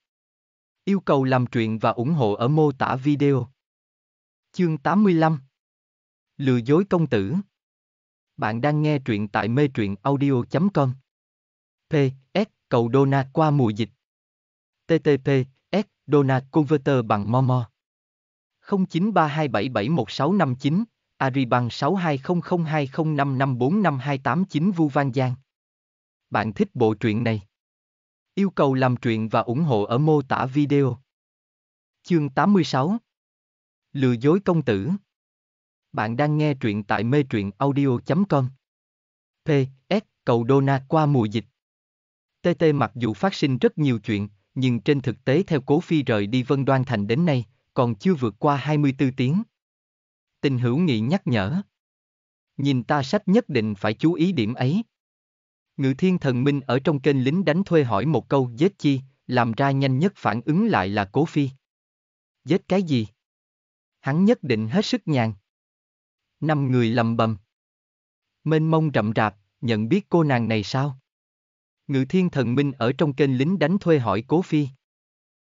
Yêu cầu làm truyện và ủng hộ ở mô tả video. Chương 85 Lừa dối công tử Bạn đang nghe truyện tại mê truyện audio.com P. S. Cầu Đô qua mùa dịch https donat converter bằng momo 0932771659 AriBang 6200205545289 Vu Văn Giang. Bạn thích bộ truyện này? Yêu cầu làm truyện và ủng hộ ở mô tả video. Chương 86 Lừa dối công tử Bạn đang nghe truyện tại mê truyện audio.com P. Cầu Donat qua mùa dịch TT mặc dù phát sinh rất nhiều chuyện, nhưng trên thực tế theo Cố Phi rời đi Vân Đoan Thành đến nay, còn chưa vượt qua 24 tiếng. Tình hữu nghị nhắc nhở. Nhìn ta sách nhất định phải chú ý điểm ấy. Ngự thiên thần minh ở trong kênh lính đánh thuê hỏi một câu giết chi, làm ra nhanh nhất phản ứng lại là Cố Phi. Giết cái gì? Hắn nhất định hết sức nhàn. Năm người lầm bầm. Mênh mông rậm rạp, nhận biết cô nàng này sao? Ngự thiên thần minh ở trong kênh lính đánh thuê hỏi Cố Phi.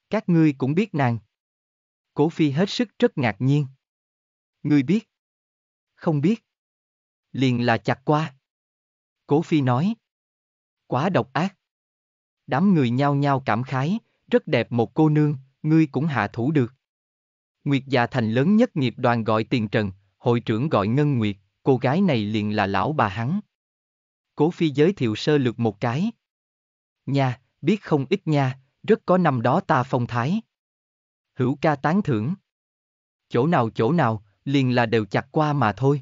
Các ngươi cũng biết nàng. Cố Phi hết sức rất ngạc nhiên. Ngươi biết? Không biết. Liền là chặt qua. Cố Phi nói. Quá độc ác. Đám người nhao nhao cảm khái, rất đẹp một cô nương, ngươi cũng hạ thủ được. Nguyệt già thành lớn nhất nghiệp đoàn gọi tiền trần, hội trưởng gọi ngân nguyệt, cô gái này liền là lão bà hắn. Cố Phi giới thiệu sơ lược một cái. Nha, biết không ít nha, rất có năm đó ta phong thái. Hữu ca tán thưởng. Chỗ nào chỗ nào, liền là đều chặt qua mà thôi.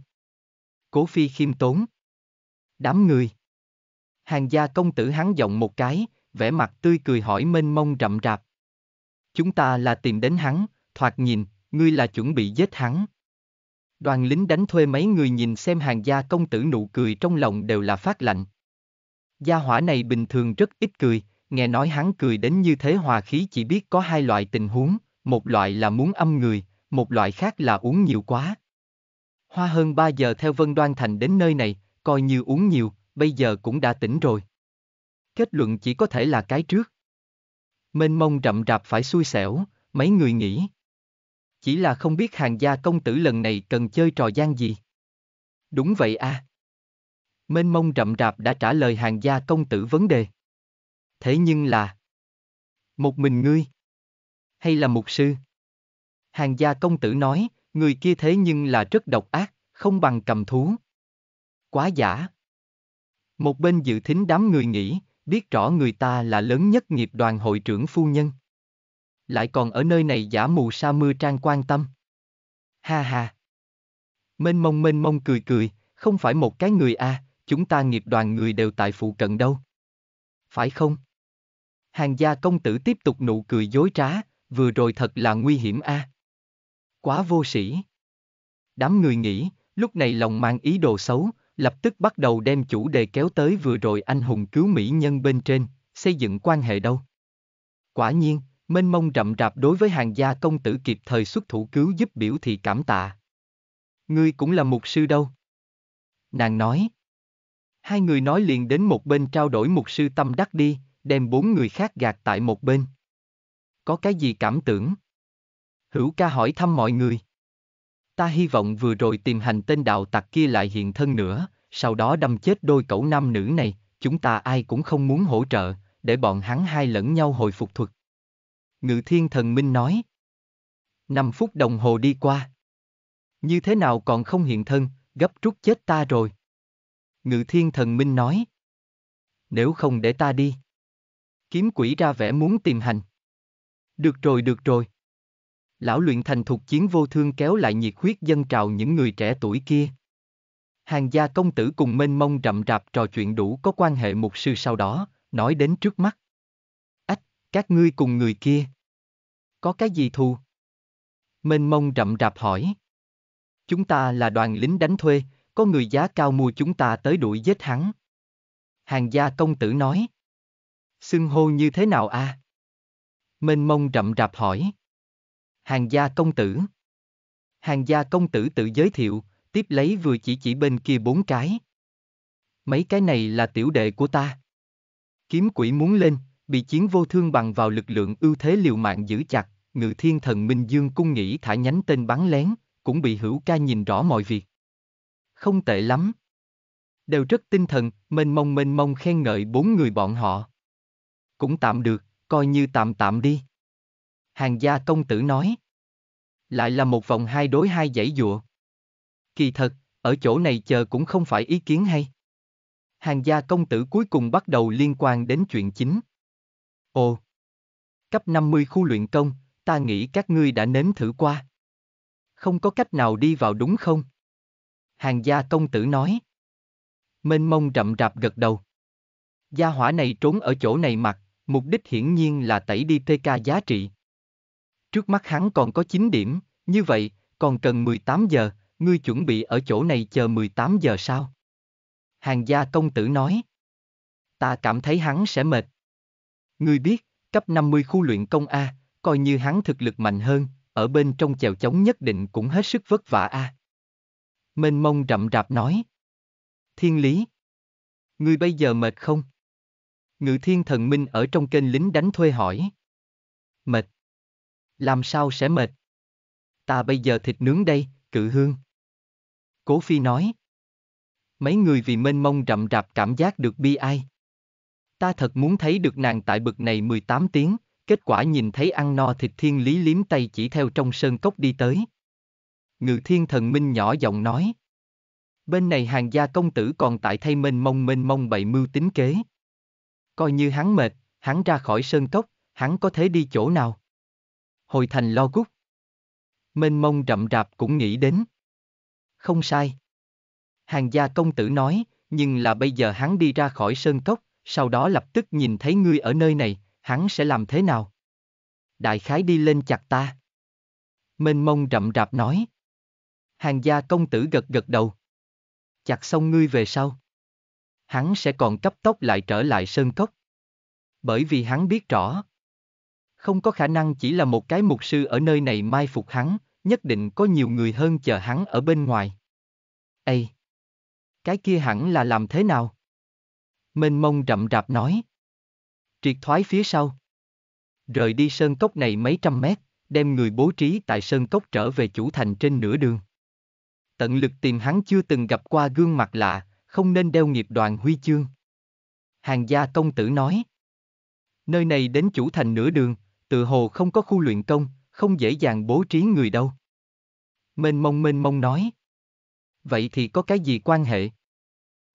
Cố phi khiêm tốn. Đám người. Hàng gia công tử hắn giọng một cái, vẻ mặt tươi cười hỏi mênh mông rậm rạp. Chúng ta là tìm đến hắn, thoạt nhìn, ngươi là chuẩn bị giết hắn. Đoàn lính đánh thuê mấy người nhìn xem hàng gia công tử nụ cười trong lòng đều là phát lạnh. Gia hỏa này bình thường rất ít cười, nghe nói hắn cười đến như thế hòa khí chỉ biết có hai loại tình huống, một loại là muốn âm người, một loại khác là uống nhiều quá. Hoa hơn 3 giờ theo Vân Đoan Thành đến nơi này, coi như uống nhiều, bây giờ cũng đã tỉnh rồi. Kết luận chỉ có thể là cái trước. Mênh mông rậm rạp phải xui xẻo, mấy người nghĩ. Chỉ là không biết hàng gia công tử lần này cần chơi trò gian gì. Đúng vậy a. À mênh mông rậm rạp đã trả lời hàng gia công tử vấn đề. Thế nhưng là... Một mình ngươi? Hay là mục sư? Hàng gia công tử nói, người kia thế nhưng là rất độc ác, không bằng cầm thú. Quá giả. Một bên dự thính đám người nghĩ, biết rõ người ta là lớn nhất nghiệp đoàn hội trưởng phu nhân. Lại còn ở nơi này giả mù sa mưa trang quan tâm. Ha ha. Mênh mông mênh mông cười cười, không phải một cái người a, à, chúng ta nghiệp đoàn người đều tại phụ cận đâu. Phải không? Hàng gia công tử tiếp tục nụ cười dối trá, vừa rồi thật là nguy hiểm a. À? Quá vô sĩ. Đám người nghĩ, lúc này lòng mang ý đồ xấu, lập tức bắt đầu đem chủ đề kéo tới vừa rồi anh hùng cứu mỹ nhân bên trên, xây dựng quan hệ đâu. Quả nhiên, mênh mông rậm rạp đối với hàng gia công tử kịp thời xuất thủ cứu giúp biểu thị cảm tạ. Ngươi cũng là mục sư đâu. Nàng nói. Hai người nói liền đến một bên trao đổi mục sư tâm đắc đi, đem bốn người khác gạt tại một bên. Có cái gì cảm tưởng? Hữu ca hỏi thăm mọi người. Ta hy vọng vừa rồi tìm hành tên đạo tặc kia lại hiện thân nữa, sau đó đâm chết đôi cậu nam nữ này, chúng ta ai cũng không muốn hỗ trợ, để bọn hắn hai lẫn nhau hồi phục thuật. Ngự thiên thần minh nói. Năm phút đồng hồ đi qua. Như thế nào còn không hiện thân, gấp rút chết ta rồi. Ngự thiên thần minh nói. Nếu không để ta đi. Kiếm quỷ ra vẻ muốn tìm hành. Được rồi được rồi. Lão luyện thành thục chiến vô thương kéo lại nhiệt huyết dân trào những người trẻ tuổi kia. Hàng gia công tử cùng mênh mông rậm rạp trò chuyện đủ có quan hệ mục sư sau đó, nói đến trước mắt. Ách, các ngươi cùng người kia. Có cái gì thù? Mênh mông rậm rạp hỏi. Chúng ta là đoàn lính đánh thuê, có người giá cao mua chúng ta tới đuổi giết hắn. Hàng gia công tử nói. Xưng hô như thế nào a? À? Mênh mông rậm rạp hỏi. Hàng gia công tử. Hàng gia công tử tự giới thiệu, tiếp lấy vừa chỉ chỉ bên kia bốn cái. Mấy cái này là tiểu đệ của ta. Kiếm quỷ muốn lên, bị chiến vô thương bằng vào lực lượng ưu thế liều mạng giữ chặt, ngự thiên thần Minh Dương cung nghĩ thả nhánh tên bắn lén, cũng bị hữu ca nhìn rõ mọi việc không tệ lắm. Đều rất tinh thần, mênh mông mênh mông khen ngợi bốn người bọn họ. Cũng tạm được, coi như tạm tạm đi. Hàng gia công tử nói. Lại là một vòng hai đối hai dãy dụa. Kỳ thật, ở chỗ này chờ cũng không phải ý kiến hay. Hàng gia công tử cuối cùng bắt đầu liên quan đến chuyện chính. Ồ! Cấp 50 khu luyện công, ta nghĩ các ngươi đã nếm thử qua. Không có cách nào đi vào đúng không? hàng gia công tử nói. Mênh mông rậm rạp gật đầu. Gia hỏa này trốn ở chỗ này mặt, mục đích hiển nhiên là tẩy đi TK giá trị. Trước mắt hắn còn có 9 điểm, như vậy, còn cần 18 giờ, ngươi chuẩn bị ở chỗ này chờ 18 giờ sao? Hàng gia công tử nói. Ta cảm thấy hắn sẽ mệt. Ngươi biết, cấp 50 khu luyện công A, coi như hắn thực lực mạnh hơn, ở bên trong chèo chống nhất định cũng hết sức vất vả A mênh mông rậm rạp nói. Thiên lý. Ngươi bây giờ mệt không? Ngự thiên thần minh ở trong kênh lính đánh thuê hỏi. Mệt. Làm sao sẽ mệt? Ta bây giờ thịt nướng đây, cự hương. Cố phi nói. Mấy người vì mênh mông rậm rạp cảm giác được bi ai. Ta thật muốn thấy được nàng tại bực này 18 tiếng, kết quả nhìn thấy ăn no thịt thiên lý liếm tay chỉ theo trong sơn cốc đi tới ngự thiên thần minh nhỏ giọng nói. Bên này hàng gia công tử còn tại thay mênh mông mênh mông bậy mưu tính kế. Coi như hắn mệt, hắn ra khỏi sơn cốc, hắn có thể đi chỗ nào? Hồi thành lo gút. Mênh mông rậm rạp cũng nghĩ đến. Không sai. Hàng gia công tử nói, nhưng là bây giờ hắn đi ra khỏi sơn cốc, sau đó lập tức nhìn thấy ngươi ở nơi này, hắn sẽ làm thế nào? Đại khái đi lên chặt ta. Mênh mông rậm rạp nói hàng gia công tử gật gật đầu. Chặt xong ngươi về sau. Hắn sẽ còn cấp tốc lại trở lại sơn cốc. Bởi vì hắn biết rõ. Không có khả năng chỉ là một cái mục sư ở nơi này mai phục hắn, nhất định có nhiều người hơn chờ hắn ở bên ngoài. Ê! Cái kia hẳn là làm thế nào? Mênh mông rậm rạp nói. Triệt thoái phía sau. Rời đi sơn cốc này mấy trăm mét, đem người bố trí tại sơn cốc trở về chủ thành trên nửa đường tận lực tìm hắn chưa từng gặp qua gương mặt lạ, không nên đeo nghiệp đoàn huy chương. Hàng gia công tử nói. Nơi này đến chủ thành nửa đường, tự hồ không có khu luyện công, không dễ dàng bố trí người đâu. Mênh mông mênh mông nói. Vậy thì có cái gì quan hệ?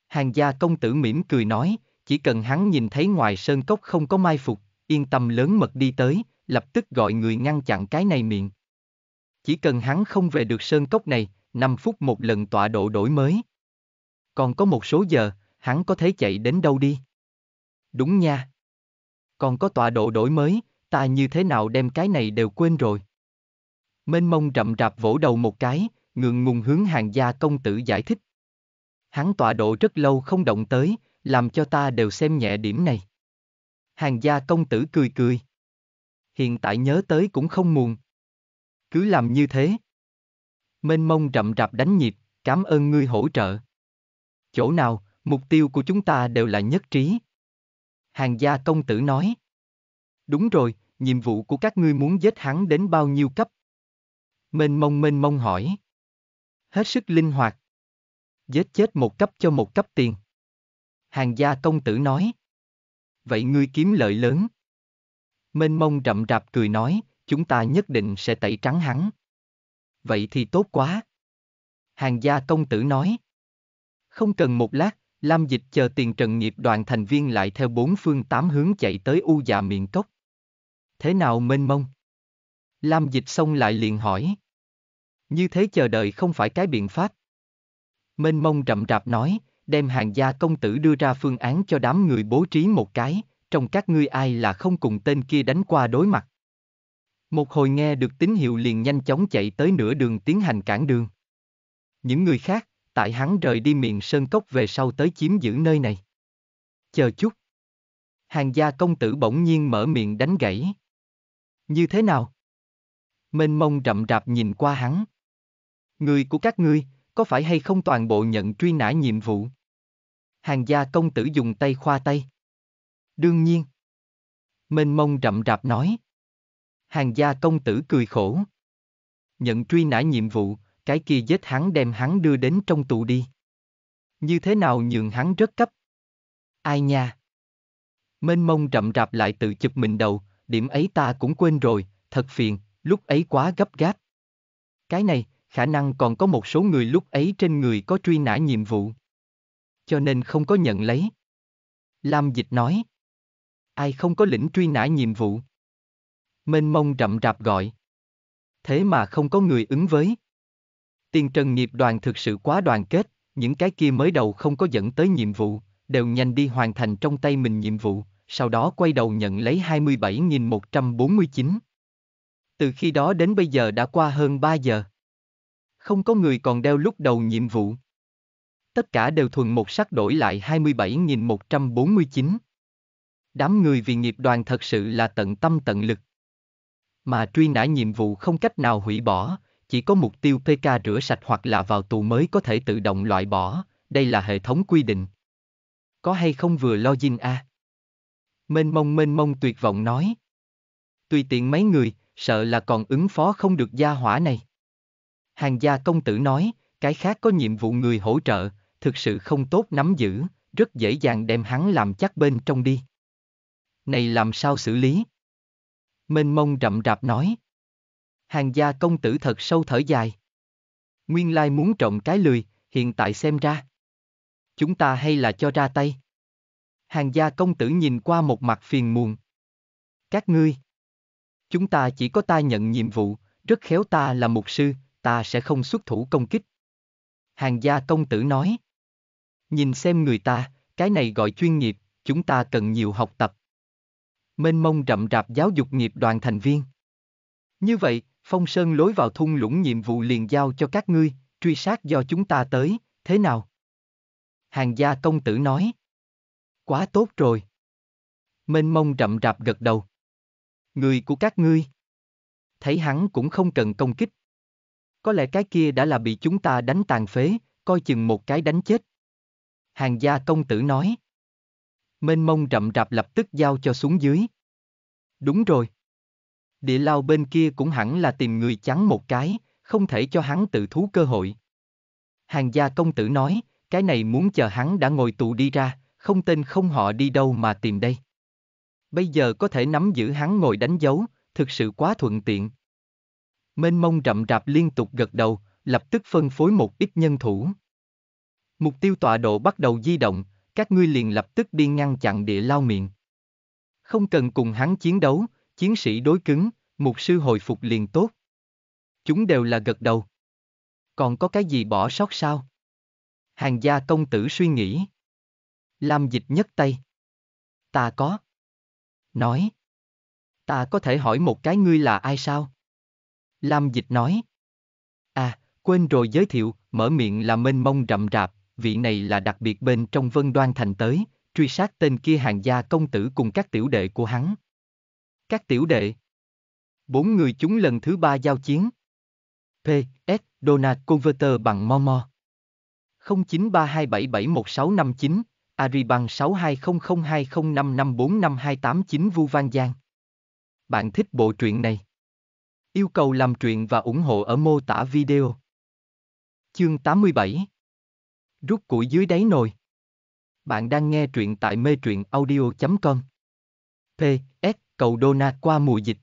Hàng gia công tử mỉm cười nói, chỉ cần hắn nhìn thấy ngoài sơn cốc không có mai phục, yên tâm lớn mật đi tới, lập tức gọi người ngăn chặn cái này miệng. Chỉ cần hắn không về được sơn cốc này, 5 phút một lần tọa độ đổi mới. Còn có một số giờ, hắn có thể chạy đến đâu đi? Đúng nha. Còn có tọa độ đổi mới, ta như thế nào đem cái này đều quên rồi. Mênh mông rậm rạp vỗ đầu một cái, ngượng ngùng hướng hàng gia công tử giải thích. Hắn tọa độ rất lâu không động tới, làm cho ta đều xem nhẹ điểm này. Hàng gia công tử cười cười. Hiện tại nhớ tới cũng không muộn. Cứ làm như thế mênh mông rậm rạp đánh nhịp, cảm ơn ngươi hỗ trợ. Chỗ nào, mục tiêu của chúng ta đều là nhất trí. Hàng gia công tử nói. Đúng rồi, nhiệm vụ của các ngươi muốn giết hắn đến bao nhiêu cấp? Mênh mông mênh mông hỏi. Hết sức linh hoạt. Giết chết một cấp cho một cấp tiền. Hàng gia công tử nói. Vậy ngươi kiếm lợi lớn. Mênh mông rậm rạp cười nói, chúng ta nhất định sẽ tẩy trắng hắn vậy thì tốt quá. Hàng gia công tử nói. Không cần một lát, Lam Dịch chờ tiền trần nghiệp đoàn thành viên lại theo bốn phương tám hướng chạy tới u già dạ miệng cốc. Thế nào mênh mông? Lam Dịch xong lại liền hỏi. Như thế chờ đợi không phải cái biện pháp. Mênh mông rậm rạp nói, đem hàng gia công tử đưa ra phương án cho đám người bố trí một cái, trong các ngươi ai là không cùng tên kia đánh qua đối mặt. Một hồi nghe được tín hiệu liền nhanh chóng chạy tới nửa đường tiến hành cản đường. Những người khác, tại hắn rời đi miền sơn cốc về sau tới chiếm giữ nơi này. Chờ chút. Hàng gia công tử bỗng nhiên mở miệng đánh gãy. Như thế nào? Mênh mông rậm rạp nhìn qua hắn. Người của các ngươi, có phải hay không toàn bộ nhận truy nã nhiệm vụ? Hàng gia công tử dùng tay khoa tay. Đương nhiên. Mênh mông rậm rạp nói hàng gia công tử cười khổ. Nhận truy nã nhiệm vụ, cái kia giết hắn đem hắn đưa đến trong tù đi. Như thế nào nhường hắn rất cấp. Ai nha? Mênh mông rậm rạp lại tự chụp mình đầu, điểm ấy ta cũng quên rồi, thật phiền, lúc ấy quá gấp gáp. Cái này, khả năng còn có một số người lúc ấy trên người có truy nã nhiệm vụ. Cho nên không có nhận lấy. Lam Dịch nói. Ai không có lĩnh truy nã nhiệm vụ? mênh mông rậm rạp gọi. Thế mà không có người ứng với. Tiền trần nghiệp đoàn thực sự quá đoàn kết, những cái kia mới đầu không có dẫn tới nhiệm vụ, đều nhanh đi hoàn thành trong tay mình nhiệm vụ, sau đó quay đầu nhận lấy 27.149. Từ khi đó đến bây giờ đã qua hơn 3 giờ. Không có người còn đeo lúc đầu nhiệm vụ. Tất cả đều thuần một sắc đổi lại 27.149. Đám người vì nghiệp đoàn thật sự là tận tâm tận lực mà truy nã nhiệm vụ không cách nào hủy bỏ, chỉ có mục tiêu PK rửa sạch hoặc là vào tù mới có thể tự động loại bỏ, đây là hệ thống quy định. Có hay không vừa lo dinh a? À? Mênh mông mênh mông tuyệt vọng nói. Tùy tiện mấy người, sợ là còn ứng phó không được gia hỏa này. Hàng gia công tử nói, cái khác có nhiệm vụ người hỗ trợ, thực sự không tốt nắm giữ, rất dễ dàng đem hắn làm chắc bên trong đi. Này làm sao xử lý? mênh mông rậm rạp nói. Hàng gia công tử thật sâu thở dài. Nguyên lai muốn trọng cái lười, hiện tại xem ra. Chúng ta hay là cho ra tay. Hàng gia công tử nhìn qua một mặt phiền muộn. Các ngươi. Chúng ta chỉ có ta nhận nhiệm vụ, rất khéo ta là mục sư, ta sẽ không xuất thủ công kích. Hàng gia công tử nói. Nhìn xem người ta, cái này gọi chuyên nghiệp, chúng ta cần nhiều học tập, mênh mông rậm rạp giáo dục nghiệp đoàn thành viên. Như vậy, phong sơn lối vào thung lũng nhiệm vụ liền giao cho các ngươi, truy sát do chúng ta tới, thế nào? Hàng gia công tử nói. Quá tốt rồi. Mênh mông rậm rạp gật đầu. Người của các ngươi. Thấy hắn cũng không cần công kích. Có lẽ cái kia đã là bị chúng ta đánh tàn phế, coi chừng một cái đánh chết. Hàng gia công tử nói mênh mông rậm rạp lập tức giao cho xuống dưới. Đúng rồi. Địa lao bên kia cũng hẳn là tìm người chắn một cái, không thể cho hắn tự thú cơ hội. Hàng gia công tử nói, cái này muốn chờ hắn đã ngồi tù đi ra, không tên không họ đi đâu mà tìm đây. Bây giờ có thể nắm giữ hắn ngồi đánh dấu, thực sự quá thuận tiện. Mênh mông rậm rạp liên tục gật đầu, lập tức phân phối một ít nhân thủ. Mục tiêu tọa độ bắt đầu di động, các ngươi liền lập tức đi ngăn chặn địa lao miệng. Không cần cùng hắn chiến đấu, chiến sĩ đối cứng, mục sư hồi phục liền tốt. Chúng đều là gật đầu. Còn có cái gì bỏ sót sao? Hàng gia công tử suy nghĩ. Lam dịch nhất tay. Ta có. Nói. Ta có thể hỏi một cái ngươi là ai sao? Lam dịch nói. À, quên rồi giới thiệu, mở miệng là mênh mông rậm rạp, vị này là đặc biệt bên trong vân đoan thành tới, truy sát tên kia hàng gia công tử cùng các tiểu đệ của hắn. Các tiểu đệ Bốn người chúng lần thứ ba giao chiến. P. S. Donald Converter bằng Momo. 0932771659, Ari bằng 620020554528 Vu Văn Giang. Bạn thích bộ truyện này? Yêu cầu làm truyện và ủng hộ ở mô tả video. Chương 87 Rút củi dưới đáy nồi. Bạn đang nghe truyện tại mê truyện audio.com. P. S. Cầu Đô-na qua mùa dịch.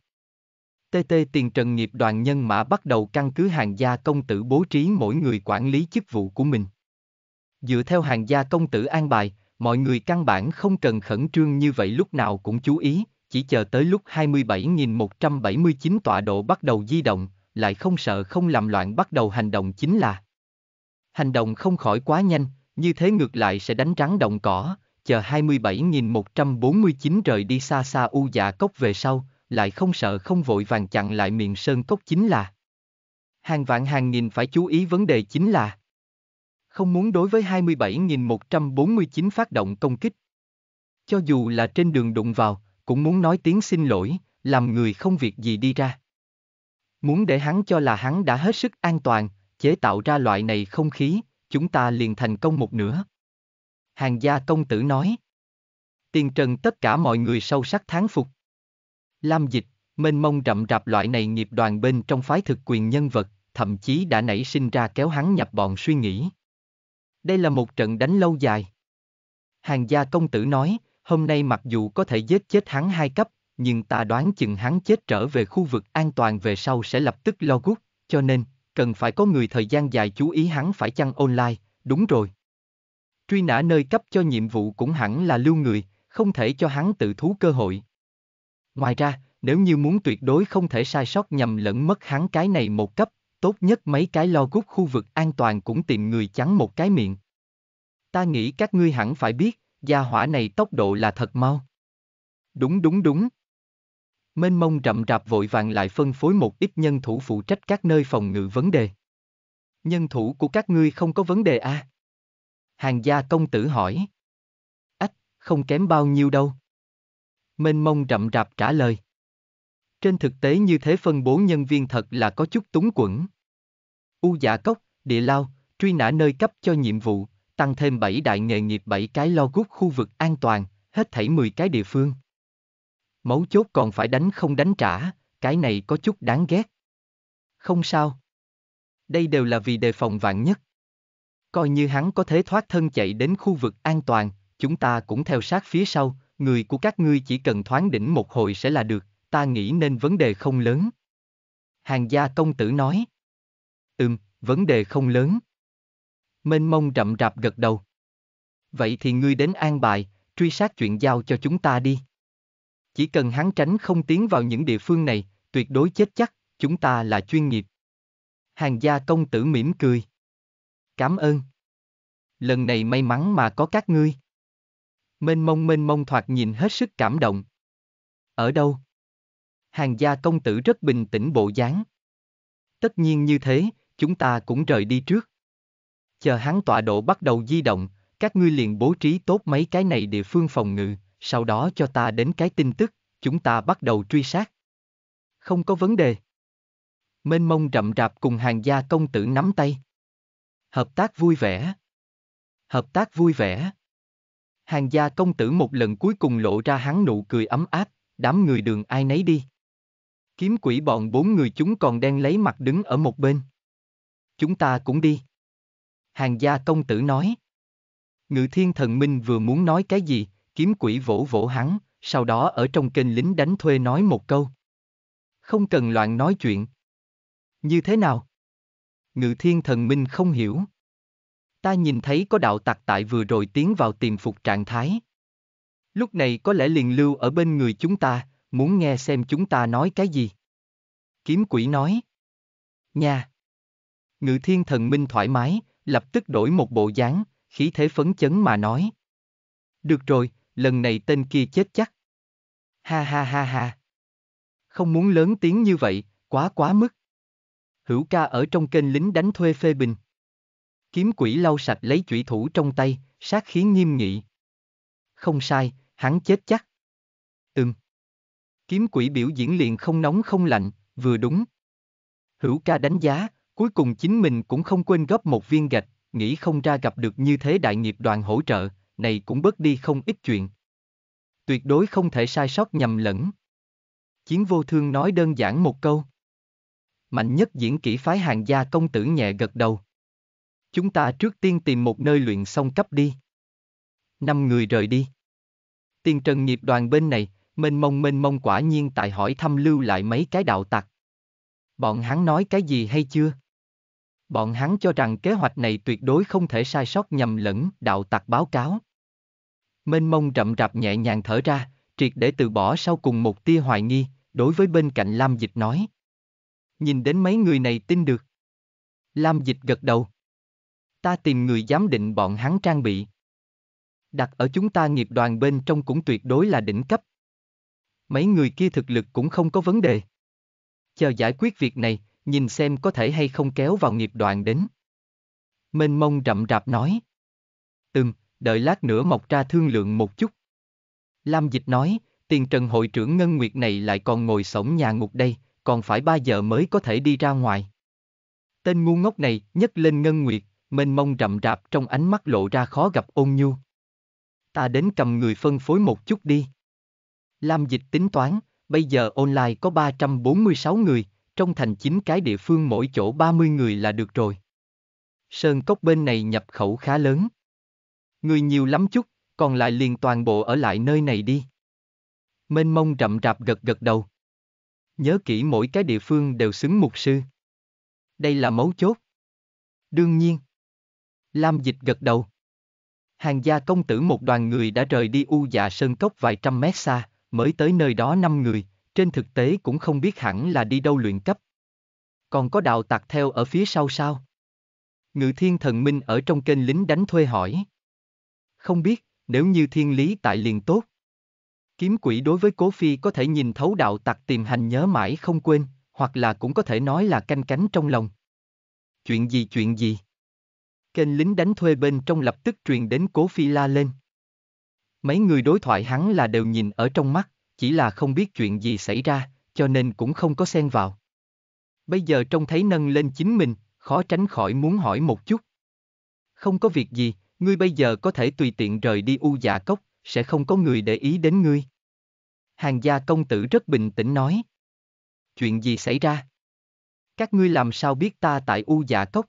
TT tiền trần nghiệp đoàn nhân mã bắt đầu căn cứ hàng gia công tử bố trí mỗi người quản lý chức vụ của mình. Dựa theo hàng gia công tử an bài, mọi người căn bản không cần khẩn trương như vậy lúc nào cũng chú ý, chỉ chờ tới lúc 27.179 tọa độ bắt đầu di động, lại không sợ không làm loạn bắt đầu hành động chính là. Hành động không khỏi quá nhanh, như thế ngược lại sẽ đánh trắng động cỏ, chờ 27.149 rời đi xa xa u dạ cốc về sau, lại không sợ không vội vàng chặn lại miệng sơn cốc chính là. Hàng vạn hàng nghìn phải chú ý vấn đề chính là không muốn đối với 27.149 phát động công kích. Cho dù là trên đường đụng vào, cũng muốn nói tiếng xin lỗi, làm người không việc gì đi ra. Muốn để hắn cho là hắn đã hết sức an toàn, chế tạo ra loại này không khí, chúng ta liền thành công một nửa. Hàng gia công tử nói. Tiền trần tất cả mọi người sâu sắc tháng phục. Lam dịch, mênh mông rậm rạp loại này nghiệp đoàn bên trong phái thực quyền nhân vật, thậm chí đã nảy sinh ra kéo hắn nhập bọn suy nghĩ. Đây là một trận đánh lâu dài. Hàng gia công tử nói, hôm nay mặc dù có thể giết chết hắn hai cấp, nhưng ta đoán chừng hắn chết trở về khu vực an toàn về sau sẽ lập tức lo gút, cho nên, cần phải có người thời gian dài chú ý hắn phải chăng online, đúng rồi. Truy nã nơi cấp cho nhiệm vụ cũng hẳn là lưu người, không thể cho hắn tự thú cơ hội. Ngoài ra, nếu như muốn tuyệt đối không thể sai sót nhầm lẫn mất hắn cái này một cấp, tốt nhất mấy cái lo gút khu vực an toàn cũng tìm người chắn một cái miệng. Ta nghĩ các ngươi hẳn phải biết, gia hỏa này tốc độ là thật mau. Đúng đúng đúng mênh mông rậm rạp vội vàng lại phân phối một ít nhân thủ phụ trách các nơi phòng ngự vấn đề. Nhân thủ của các ngươi không có vấn đề à? Hàng gia công tử hỏi. Ách, không kém bao nhiêu đâu. Mênh mông rậm rạp trả lời. Trên thực tế như thế phân bố nhân viên thật là có chút túng quẩn. U giả dạ cốc, địa lao, truy nã nơi cấp cho nhiệm vụ, tăng thêm 7 đại nghề nghiệp 7 cái lo gút khu vực an toàn, hết thảy 10 cái địa phương. Mấu chốt còn phải đánh không đánh trả, cái này có chút đáng ghét. Không sao. Đây đều là vì đề phòng vạn nhất. Coi như hắn có thể thoát thân chạy đến khu vực an toàn, chúng ta cũng theo sát phía sau, người của các ngươi chỉ cần thoáng đỉnh một hồi sẽ là được, ta nghĩ nên vấn đề không lớn. Hàng gia công tử nói. Ừm, vấn đề không lớn. Mênh mông rậm rạp gật đầu. Vậy thì ngươi đến an bài, truy sát chuyện giao cho chúng ta đi. Chỉ cần hắn tránh không tiến vào những địa phương này, tuyệt đối chết chắc, chúng ta là chuyên nghiệp. Hàng gia công tử mỉm cười. Cảm ơn. Lần này may mắn mà có các ngươi. Mênh mông mênh mông thoạt nhìn hết sức cảm động. Ở đâu? Hàng gia công tử rất bình tĩnh bộ dáng. Tất nhiên như thế, chúng ta cũng rời đi trước. Chờ hắn tọa độ bắt đầu di động, các ngươi liền bố trí tốt mấy cái này địa phương phòng ngự sau đó cho ta đến cái tin tức, chúng ta bắt đầu truy sát. Không có vấn đề. Mênh mông rậm rạp cùng hàng gia công tử nắm tay. Hợp tác vui vẻ. Hợp tác vui vẻ. Hàng gia công tử một lần cuối cùng lộ ra hắn nụ cười ấm áp, đám người đường ai nấy đi. Kiếm quỷ bọn bốn người chúng còn đang lấy mặt đứng ở một bên. Chúng ta cũng đi. Hàng gia công tử nói. Ngự thiên thần minh vừa muốn nói cái gì, kiếm quỷ vỗ vỗ hắn, sau đó ở trong kênh lính đánh thuê nói một câu. Không cần loạn nói chuyện. Như thế nào? Ngự thiên thần minh không hiểu. Ta nhìn thấy có đạo tặc tại vừa rồi tiến vào tiềm phục trạng thái. Lúc này có lẽ liền lưu ở bên người chúng ta, muốn nghe xem chúng ta nói cái gì. Kiếm quỷ nói. Nha! Ngự thiên thần minh thoải mái, lập tức đổi một bộ dáng, khí thế phấn chấn mà nói. Được rồi, lần này tên kia chết chắc. Ha ha ha ha. Không muốn lớn tiếng như vậy, quá quá mức. Hữu ca ở trong kênh lính đánh thuê phê bình. Kiếm quỷ lau sạch lấy chủy thủ trong tay, sát khí nghiêm nghị. Không sai, hắn chết chắc. Ừm. Kiếm quỷ biểu diễn liền không nóng không lạnh, vừa đúng. Hữu ca đánh giá, cuối cùng chính mình cũng không quên góp một viên gạch, nghĩ không ra gặp được như thế đại nghiệp đoàn hỗ trợ, này cũng bớt đi không ít chuyện. Tuyệt đối không thể sai sót nhầm lẫn. Chiến vô thương nói đơn giản một câu. Mạnh nhất diễn kỹ phái hàng gia công tử nhẹ gật đầu. Chúng ta trước tiên tìm một nơi luyện xong cấp đi. Năm người rời đi. Tiền trần nghiệp đoàn bên này, mênh mông mênh mông quả nhiên tại hỏi thăm lưu lại mấy cái đạo tặc. Bọn hắn nói cái gì hay chưa? Bọn hắn cho rằng kế hoạch này tuyệt đối không thể sai sót nhầm lẫn, đạo tặc báo cáo. Mênh mông rậm rạp nhẹ nhàng thở ra, triệt để từ bỏ sau cùng một tia hoài nghi, đối với bên cạnh Lam Dịch nói. Nhìn đến mấy người này tin được. Lam Dịch gật đầu. Ta tìm người giám định bọn hắn trang bị. Đặt ở chúng ta nghiệp đoàn bên trong cũng tuyệt đối là đỉnh cấp. Mấy người kia thực lực cũng không có vấn đề. Chờ giải quyết việc này, nhìn xem có thể hay không kéo vào nghiệp đoàn đến. Mênh mông rậm rạp nói. Ừm, đợi lát nữa mọc ra thương lượng một chút. Lam Dịch nói, tiền trần hội trưởng Ngân Nguyệt này lại còn ngồi sống nhà ngục đây, còn phải ba giờ mới có thể đi ra ngoài. Tên ngu ngốc này nhấc lên Ngân Nguyệt, mênh mông rậm rạp trong ánh mắt lộ ra khó gặp ôn nhu. Ta đến cầm người phân phối một chút đi. Lam Dịch tính toán, bây giờ online có 346 người, trong thành chín cái địa phương mỗi chỗ 30 người là được rồi. Sơn cốc bên này nhập khẩu khá lớn. Người nhiều lắm chút, còn lại liền toàn bộ ở lại nơi này đi. Mênh mông rậm rạp gật gật đầu. Nhớ kỹ mỗi cái địa phương đều xứng mục sư. Đây là mấu chốt. Đương nhiên. Lam dịch gật đầu. Hàng gia công tử một đoàn người đã rời đi u dạ sơn cốc vài trăm mét xa, mới tới nơi đó năm người, trên thực tế cũng không biết hẳn là đi đâu luyện cấp. Còn có đạo tặc theo ở phía sau sao? Ngự thiên thần minh ở trong kênh lính đánh thuê hỏi. Không biết, nếu như thiên lý tại liền tốt. Kiếm quỷ đối với cố phi có thể nhìn thấu đạo tặc tìm hành nhớ mãi không quên, hoặc là cũng có thể nói là canh cánh trong lòng. Chuyện gì chuyện gì? Kênh lính đánh thuê bên trong lập tức truyền đến cố phi la lên. Mấy người đối thoại hắn là đều nhìn ở trong mắt chỉ là không biết chuyện gì xảy ra, cho nên cũng không có xen vào. Bây giờ trông thấy nâng lên chính mình, khó tránh khỏi muốn hỏi một chút. Không có việc gì, ngươi bây giờ có thể tùy tiện rời đi u dạ cốc, sẽ không có người để ý đến ngươi. Hàng gia công tử rất bình tĩnh nói. Chuyện gì xảy ra? Các ngươi làm sao biết ta tại u dạ cốc?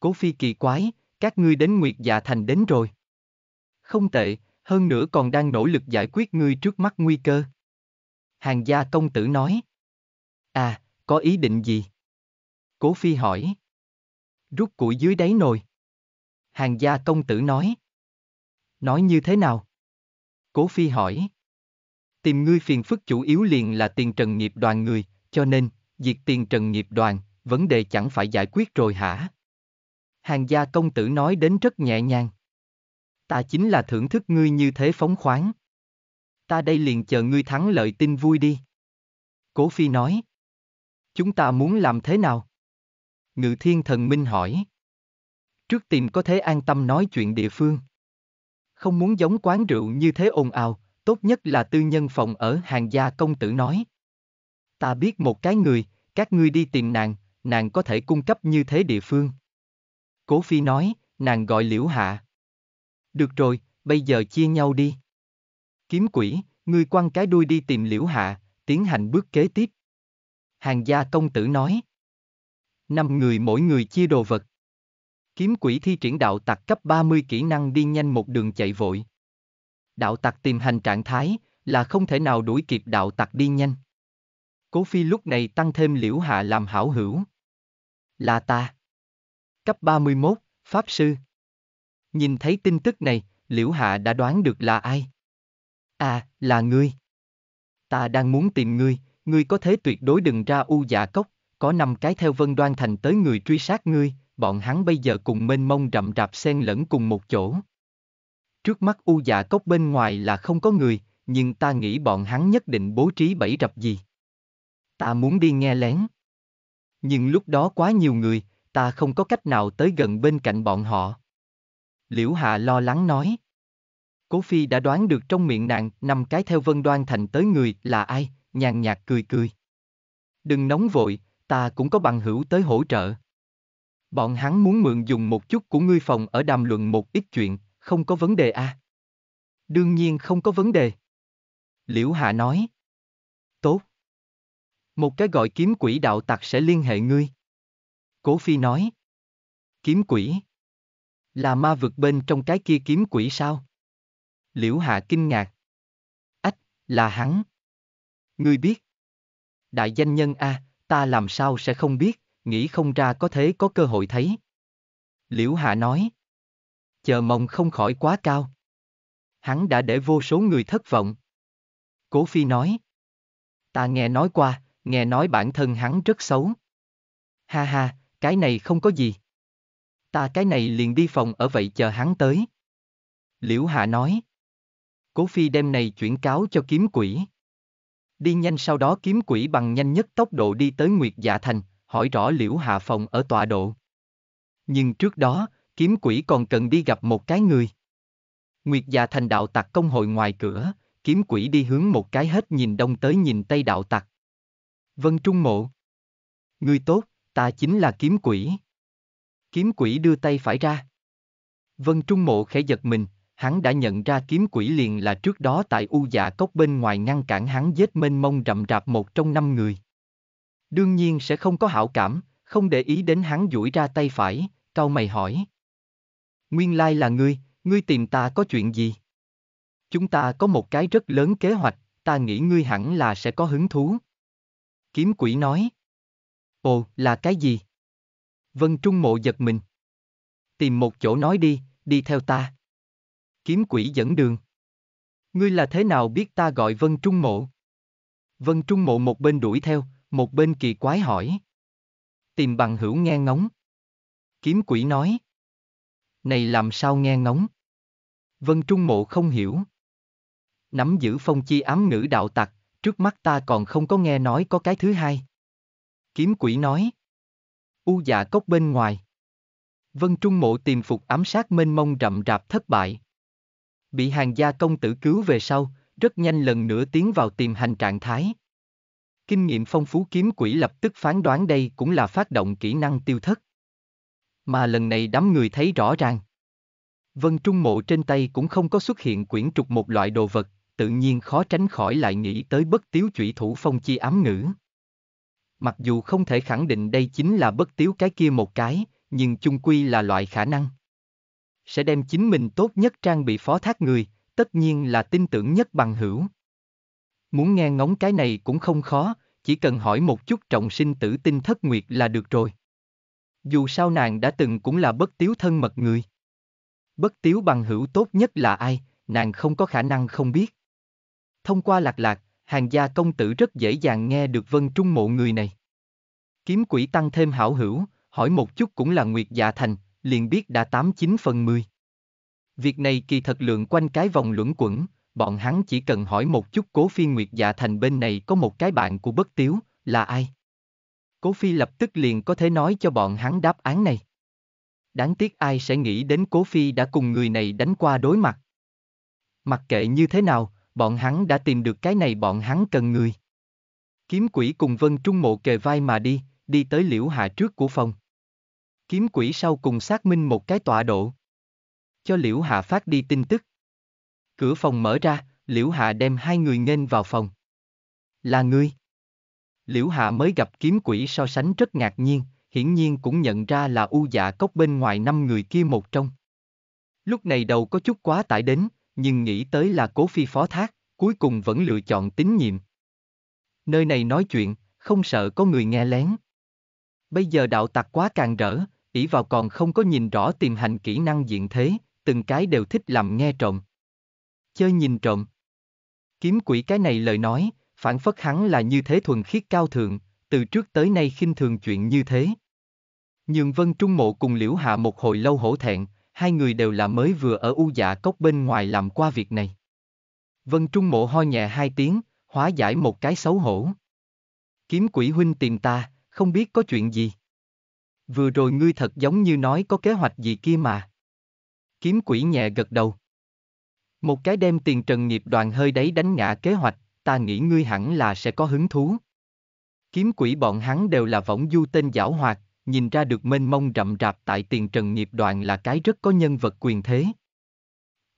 Cố phi kỳ quái, các ngươi đến Nguyệt Dạ Thành đến rồi. Không tệ, hơn nữa còn đang nỗ lực giải quyết ngươi trước mắt nguy cơ. Hàng gia công tử nói. À, có ý định gì? Cố Phi hỏi. Rút củi dưới đáy nồi. Hàng gia công tử nói. Nói như thế nào? Cố Phi hỏi. Tìm ngươi phiền phức chủ yếu liền là tiền trần nghiệp đoàn người, cho nên, diệt tiền trần nghiệp đoàn, vấn đề chẳng phải giải quyết rồi hả? Hàng gia công tử nói đến rất nhẹ nhàng. Ta chính là thưởng thức ngươi như thế phóng khoáng. Ta đây liền chờ ngươi thắng lợi tin vui đi. Cố Phi nói. Chúng ta muốn làm thế nào? Ngự thiên thần minh hỏi. Trước tìm có thể an tâm nói chuyện địa phương. Không muốn giống quán rượu như thế ồn ào, tốt nhất là tư nhân phòng ở hàng gia công tử nói. Ta biết một cái người, các ngươi đi tìm nàng, nàng có thể cung cấp như thế địa phương. Cố Phi nói, nàng gọi Liễu Hạ. Được rồi, bây giờ chia nhau đi. Kiếm quỷ, ngươi quăng cái đuôi đi tìm liễu hạ, tiến hành bước kế tiếp. Hàng gia công tử nói. Năm người mỗi người chia đồ vật. Kiếm quỷ thi triển đạo tặc cấp 30 kỹ năng đi nhanh một đường chạy vội. Đạo tặc tìm hành trạng thái là không thể nào đuổi kịp đạo tặc đi nhanh. Cố phi lúc này tăng thêm liễu hạ làm hảo hữu. Là ta. Cấp 31, Pháp Sư. Nhìn thấy tin tức này, Liễu Hạ đã đoán được là ai. À, là ngươi. Ta đang muốn tìm ngươi, ngươi có thế tuyệt đối đừng ra u dạ cốc, có năm cái theo vân đoan thành tới người truy sát ngươi, bọn hắn bây giờ cùng mênh mông rậm rạp xen lẫn cùng một chỗ. Trước mắt u dạ cốc bên ngoài là không có người, nhưng ta nghĩ bọn hắn nhất định bố trí bẫy rập gì. Ta muốn đi nghe lén. Nhưng lúc đó quá nhiều người, ta không có cách nào tới gần bên cạnh bọn họ. Liễu Hạ lo lắng nói. Cố Phi đã đoán được trong miệng nàng, nằm cái theo Vân Đoan Thành tới người là ai, nhàn nhạt cười cười. Đừng nóng vội, ta cũng có bằng hữu tới hỗ trợ. Bọn hắn muốn mượn dùng một chút của ngươi phòng ở đàm luận một ít chuyện, không có vấn đề à? Đương nhiên không có vấn đề. Liễu Hạ nói. Tốt. Một cái gọi kiếm quỷ đạo tặc sẽ liên hệ ngươi. Cố Phi nói. Kiếm quỷ. Là ma vực bên trong cái kia kiếm quỷ sao? Liễu Hạ kinh ngạc. Ách, là hắn. Ngươi biết. Đại danh nhân A, à, ta làm sao sẽ không biết, nghĩ không ra có thế có cơ hội thấy. Liễu Hạ nói. Chờ mong không khỏi quá cao. Hắn đã để vô số người thất vọng. Cố Phi nói. Ta nghe nói qua, nghe nói bản thân hắn rất xấu. Ha ha, cái này không có gì. Ta cái này liền đi phòng ở vậy chờ hắn tới. Liễu Hạ nói. Cố Phi đem này chuyển cáo cho kiếm quỷ. Đi nhanh sau đó kiếm quỷ bằng nhanh nhất tốc độ đi tới Nguyệt Dạ Thành, hỏi rõ Liễu Hạ phòng ở tọa độ. Nhưng trước đó, kiếm quỷ còn cần đi gặp một cái người. Nguyệt Dạ Thành đạo tặc công hội ngoài cửa, kiếm quỷ đi hướng một cái hết nhìn đông tới nhìn tây đạo tặc. Vân Trung Mộ. người tốt, ta chính là kiếm quỷ. Kiếm quỷ đưa tay phải ra. Vân Trung Mộ khẽ giật mình, hắn đã nhận ra kiếm quỷ liền là trước đó tại U dạ cốc bên ngoài ngăn cản hắn giết mênh mông rậm rạp một trong năm người. Đương nhiên sẽ không có hảo cảm, không để ý đến hắn duỗi ra tay phải, cau mày hỏi. Nguyên lai là ngươi, ngươi tìm ta có chuyện gì? Chúng ta có một cái rất lớn kế hoạch, ta nghĩ ngươi hẳn là sẽ có hứng thú. Kiếm quỷ nói. Ồ, là cái gì? Vân Trung Mộ giật mình. Tìm một chỗ nói đi, đi theo ta. Kiếm quỷ dẫn đường. Ngươi là thế nào biết ta gọi Vân Trung Mộ? Vân Trung Mộ một bên đuổi theo, một bên kỳ quái hỏi. Tìm bằng hữu nghe ngóng. Kiếm quỷ nói. Này làm sao nghe ngóng? Vân Trung Mộ không hiểu. Nắm giữ phong chi ám ngữ đạo tặc, trước mắt ta còn không có nghe nói có cái thứ hai. Kiếm quỷ nói. U dạ cốc bên ngoài. Vân Trung Mộ tìm phục ám sát mênh mông rậm rạp thất bại. Bị hàng gia công tử cứu về sau, rất nhanh lần nữa tiến vào tìm hành trạng thái. Kinh nghiệm phong phú kiếm quỷ lập tức phán đoán đây cũng là phát động kỹ năng tiêu thất. Mà lần này đám người thấy rõ ràng. Vân Trung Mộ trên tay cũng không có xuất hiện quyển trục một loại đồ vật, tự nhiên khó tránh khỏi lại nghĩ tới bất tiếu chủy thủ phong chi ám ngữ mặc dù không thể khẳng định đây chính là bất tiếu cái kia một cái, nhưng chung quy là loại khả năng. Sẽ đem chính mình tốt nhất trang bị phó thác người, tất nhiên là tin tưởng nhất bằng hữu. Muốn nghe ngóng cái này cũng không khó, chỉ cần hỏi một chút trọng sinh tử tinh thất nguyệt là được rồi. Dù sao nàng đã từng cũng là bất tiếu thân mật người. Bất tiếu bằng hữu tốt nhất là ai, nàng không có khả năng không biết. Thông qua lạc lạc, hàng gia công tử rất dễ dàng nghe được vân trung mộ người này. Kiếm quỷ tăng thêm hảo hữu, hỏi một chút cũng là nguyệt dạ thành, liền biết đã 89 phần 10. Việc này kỳ thật lượng quanh cái vòng luẩn quẩn, bọn hắn chỉ cần hỏi một chút cố phi nguyệt dạ thành bên này có một cái bạn của bất tiếu, là ai? Cố phi lập tức liền có thể nói cho bọn hắn đáp án này. Đáng tiếc ai sẽ nghĩ đến cố phi đã cùng người này đánh qua đối mặt. Mặc kệ như thế nào, bọn hắn đã tìm được cái này bọn hắn cần người. Kiếm quỷ cùng Vân Trung Mộ kề vai mà đi, đi tới liễu hạ trước của phòng. Kiếm quỷ sau cùng xác minh một cái tọa độ. Cho liễu hạ phát đi tin tức. Cửa phòng mở ra, liễu hạ đem hai người nghênh vào phòng. Là ngươi. Liễu hạ mới gặp kiếm quỷ so sánh rất ngạc nhiên, hiển nhiên cũng nhận ra là u dạ cốc bên ngoài năm người kia một trong. Lúc này đầu có chút quá tải đến, nhưng nghĩ tới là cố phi phó thác, cuối cùng vẫn lựa chọn tín nhiệm. Nơi này nói chuyện, không sợ có người nghe lén. Bây giờ đạo tặc quá càng rỡ, ỷ vào còn không có nhìn rõ tìm hành kỹ năng diện thế, từng cái đều thích làm nghe trộm. Chơi nhìn trộm. Kiếm quỷ cái này lời nói, phản phất hắn là như thế thuần khiết cao thượng, từ trước tới nay khinh thường chuyện như thế. Nhường Vân Trung Mộ cùng Liễu Hạ một hồi lâu hổ thẹn, hai người đều là mới vừa ở u dạ cốc bên ngoài làm qua việc này. Vân Trung Mộ ho nhẹ hai tiếng, hóa giải một cái xấu hổ. Kiếm quỷ huynh tìm ta, không biết có chuyện gì. Vừa rồi ngươi thật giống như nói có kế hoạch gì kia mà. Kiếm quỷ nhẹ gật đầu. Một cái đem tiền trần nghiệp đoàn hơi đấy đánh ngã kế hoạch, ta nghĩ ngươi hẳn là sẽ có hứng thú. Kiếm quỷ bọn hắn đều là võng du tên giảo hoạt, nhìn ra được mênh mông rậm rạp tại tiền trần nghiệp đoàn là cái rất có nhân vật quyền thế.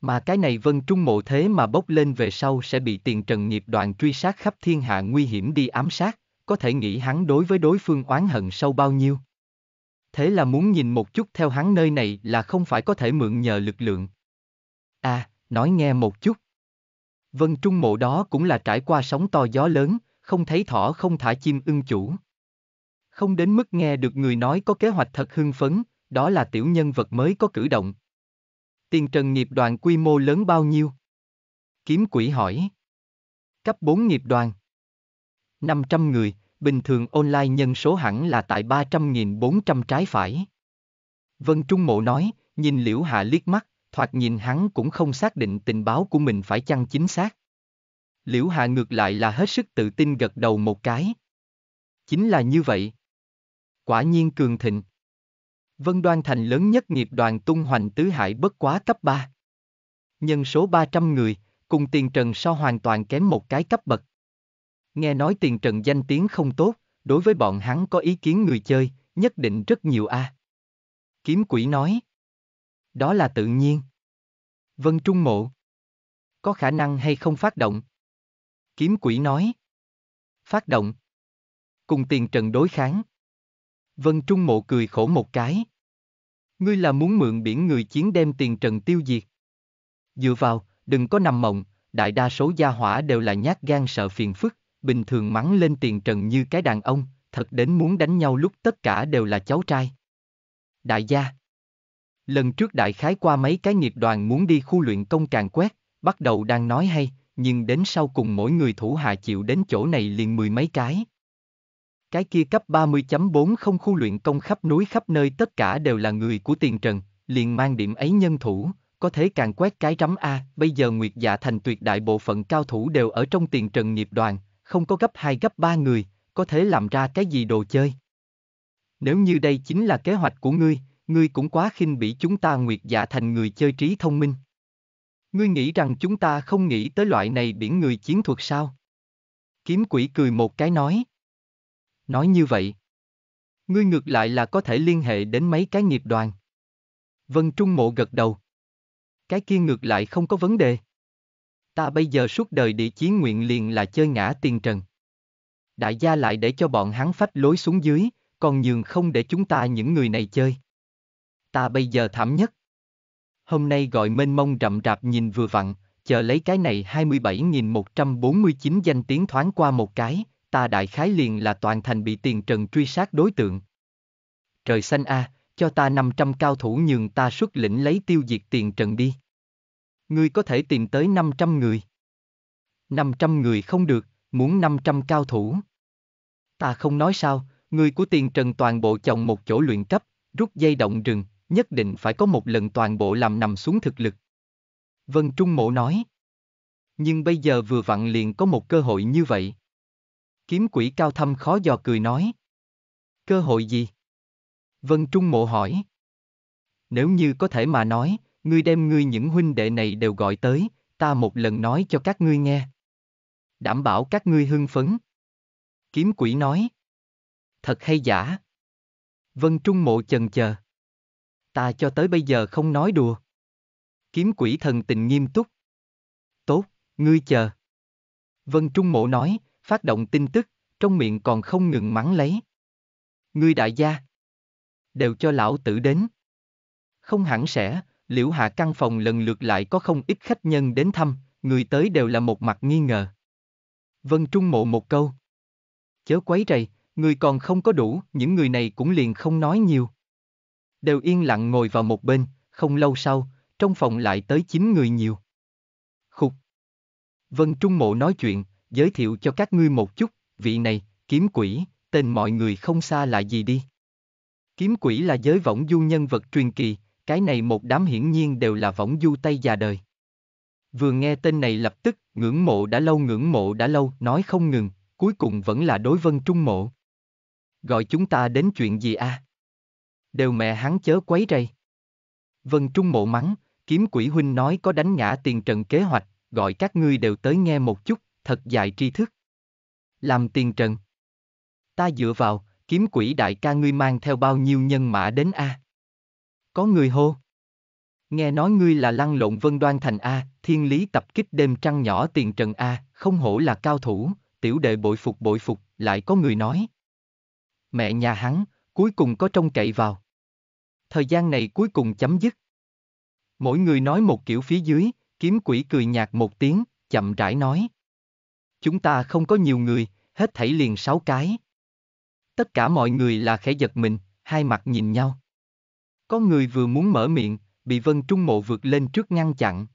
Mà cái này vân trung mộ thế mà bốc lên về sau sẽ bị tiền trần nghiệp đoàn truy sát khắp thiên hạ nguy hiểm đi ám sát, có thể nghĩ hắn đối với đối phương oán hận sâu bao nhiêu. Thế là muốn nhìn một chút theo hắn nơi này là không phải có thể mượn nhờ lực lượng. À, nói nghe một chút. Vân trung mộ đó cũng là trải qua sóng to gió lớn, không thấy thỏ không thả chim ưng chủ không đến mức nghe được người nói có kế hoạch thật hưng phấn, đó là tiểu nhân vật mới có cử động. Tiền trần nghiệp đoàn quy mô lớn bao nhiêu? Kiếm quỷ hỏi. Cấp 4 nghiệp đoàn. 500 người, bình thường online nhân số hẳn là tại 300.400 trái phải. Vân Trung Mộ nói, nhìn Liễu Hạ liếc mắt, thoạt nhìn hắn cũng không xác định tình báo của mình phải chăng chính xác. Liễu Hạ ngược lại là hết sức tự tin gật đầu một cái. Chính là như vậy quả nhiên cường thịnh. Vân Đoan Thành lớn nhất nghiệp đoàn tung hoành tứ hải bất quá cấp 3. Nhân số 300 người, cùng tiền trần so hoàn toàn kém một cái cấp bậc. Nghe nói tiền trần danh tiếng không tốt, đối với bọn hắn có ý kiến người chơi, nhất định rất nhiều a. À. Kiếm quỷ nói. Đó là tự nhiên. Vân Trung Mộ. Có khả năng hay không phát động? Kiếm quỷ nói. Phát động. Cùng tiền trần đối kháng. Vân Trung Mộ cười khổ một cái. Ngươi là muốn mượn biển người chiến đem tiền trần tiêu diệt. Dựa vào, đừng có nằm mộng, đại đa số gia hỏa đều là nhát gan sợ phiền phức, bình thường mắng lên tiền trần như cái đàn ông, thật đến muốn đánh nhau lúc tất cả đều là cháu trai. Đại gia Lần trước đại khái qua mấy cái nghiệp đoàn muốn đi khu luyện công càng quét, bắt đầu đang nói hay, nhưng đến sau cùng mỗi người thủ hạ chịu đến chỗ này liền mười mấy cái. Cái kia cấp 30 không khu luyện công khắp núi khắp nơi tất cả đều là người của tiền trần, liền mang điểm ấy nhân thủ, có thể càng quét cái rắm A, bây giờ Nguyệt Dạ Thành tuyệt đại bộ phận cao thủ đều ở trong tiền trần nghiệp đoàn, không có gấp 2 gấp 3 người, có thể làm ra cái gì đồ chơi. Nếu như đây chính là kế hoạch của ngươi, ngươi cũng quá khinh bỉ chúng ta Nguyệt Dạ Thành người chơi trí thông minh. Ngươi nghĩ rằng chúng ta không nghĩ tới loại này biển người chiến thuật sao? Kiếm quỷ cười một cái nói. Nói như vậy, ngươi ngược lại là có thể liên hệ đến mấy cái nghiệp đoàn. Vân Trung Mộ gật đầu. Cái kia ngược lại không có vấn đề. Ta bây giờ suốt đời địa chí nguyện liền là chơi ngã tiền trần. Đại gia lại để cho bọn hắn phách lối xuống dưới, còn nhường không để chúng ta những người này chơi. Ta bây giờ thảm nhất. Hôm nay gọi mênh mông rậm rạp nhìn vừa vặn, chờ lấy cái này 27.149 danh tiếng thoáng qua một cái, ta đại khái liền là toàn thành bị tiền trần truy sát đối tượng. Trời xanh a, à, cho ta 500 cao thủ nhường ta xuất lĩnh lấy tiêu diệt tiền trần đi. Ngươi có thể tìm tới 500 người. 500 người không được, muốn 500 cao thủ. Ta không nói sao, người của tiền trần toàn bộ chồng một chỗ luyện cấp, rút dây động rừng, nhất định phải có một lần toàn bộ làm nằm xuống thực lực. Vân Trung Mộ nói. Nhưng bây giờ vừa vặn liền có một cơ hội như vậy. Kiếm quỷ cao thâm khó dò cười nói. Cơ hội gì? Vân Trung Mộ hỏi. Nếu như có thể mà nói, ngươi đem ngươi những huynh đệ này đều gọi tới, ta một lần nói cho các ngươi nghe. Đảm bảo các ngươi hưng phấn. Kiếm quỷ nói. Thật hay giả? Vân Trung Mộ chần chờ. Ta cho tới bây giờ không nói đùa. Kiếm quỷ thần tình nghiêm túc. Tốt, ngươi chờ. Vân Trung Mộ nói, phát động tin tức, trong miệng còn không ngừng mắng lấy. người đại gia, đều cho lão tử đến. Không hẳn sẽ, liễu hạ căn phòng lần lượt lại có không ít khách nhân đến thăm, người tới đều là một mặt nghi ngờ. Vân Trung mộ một câu. Chớ quấy rầy, người còn không có đủ, những người này cũng liền không nói nhiều. Đều yên lặng ngồi vào một bên, không lâu sau, trong phòng lại tới chín người nhiều. Khục. Vân Trung mộ nói chuyện, giới thiệu cho các ngươi một chút, vị này, kiếm quỷ, tên mọi người không xa là gì đi. Kiếm quỷ là giới võng du nhân vật truyền kỳ, cái này một đám hiển nhiên đều là võng du tay già đời. Vừa nghe tên này lập tức, ngưỡng mộ đã lâu ngưỡng mộ đã lâu, nói không ngừng, cuối cùng vẫn là đối vân trung mộ. Gọi chúng ta đến chuyện gì a? À? Đều mẹ hắn chớ quấy rầy. Vân trung mộ mắng, kiếm quỷ huynh nói có đánh ngã tiền trận kế hoạch, gọi các ngươi đều tới nghe một chút, thật dài tri thức. Làm tiền trần. Ta dựa vào, kiếm quỷ đại ca ngươi mang theo bao nhiêu nhân mã đến A. Có người hô. Nghe nói ngươi là lăng lộn vân đoan thành A, thiên lý tập kích đêm trăng nhỏ tiền trần A, không hổ là cao thủ, tiểu đệ bội phục bội phục, lại có người nói. Mẹ nhà hắn, cuối cùng có trông cậy vào. Thời gian này cuối cùng chấm dứt. Mỗi người nói một kiểu phía dưới, kiếm quỷ cười nhạt một tiếng, chậm rãi nói. Chúng ta không có nhiều người, hết thảy liền sáu cái. Tất cả mọi người là khẽ giật mình, hai mặt nhìn nhau. Có người vừa muốn mở miệng, bị Vân Trung Mộ vượt lên trước ngăn chặn.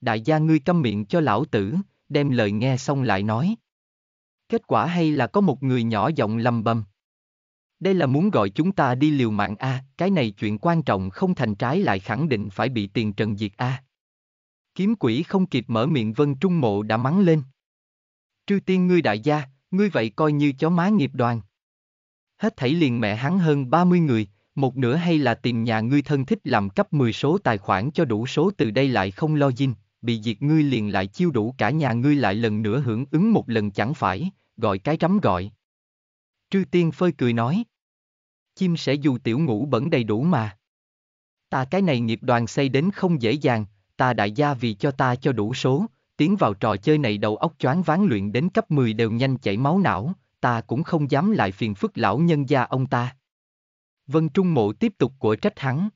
Đại gia ngươi câm miệng cho lão tử, đem lời nghe xong lại nói. Kết quả hay là có một người nhỏ giọng lầm bầm. Đây là muốn gọi chúng ta đi liều mạng A, cái này chuyện quan trọng không thành trái lại khẳng định phải bị tiền trần diệt A. Kiếm quỷ không kịp mở miệng Vân Trung Mộ đã mắng lên trư tiên ngươi đại gia, ngươi vậy coi như chó má nghiệp đoàn. Hết thảy liền mẹ hắn hơn 30 người, một nửa hay là tìm nhà ngươi thân thích làm cấp 10 số tài khoản cho đủ số từ đây lại không lo dinh, bị diệt ngươi liền lại chiêu đủ cả nhà ngươi lại lần nữa hưởng ứng một lần chẳng phải, gọi cái rắm gọi. Trư tiên phơi cười nói. Chim sẽ dù tiểu ngủ bẩn đầy đủ mà. Ta cái này nghiệp đoàn xây đến không dễ dàng, ta đại gia vì cho ta cho đủ số, Tiến vào trò chơi này đầu óc choáng ván luyện đến cấp 10 đều nhanh chảy máu não, ta cũng không dám lại phiền phức lão nhân gia ông ta. Vân Trung Mộ tiếp tục của trách hắn.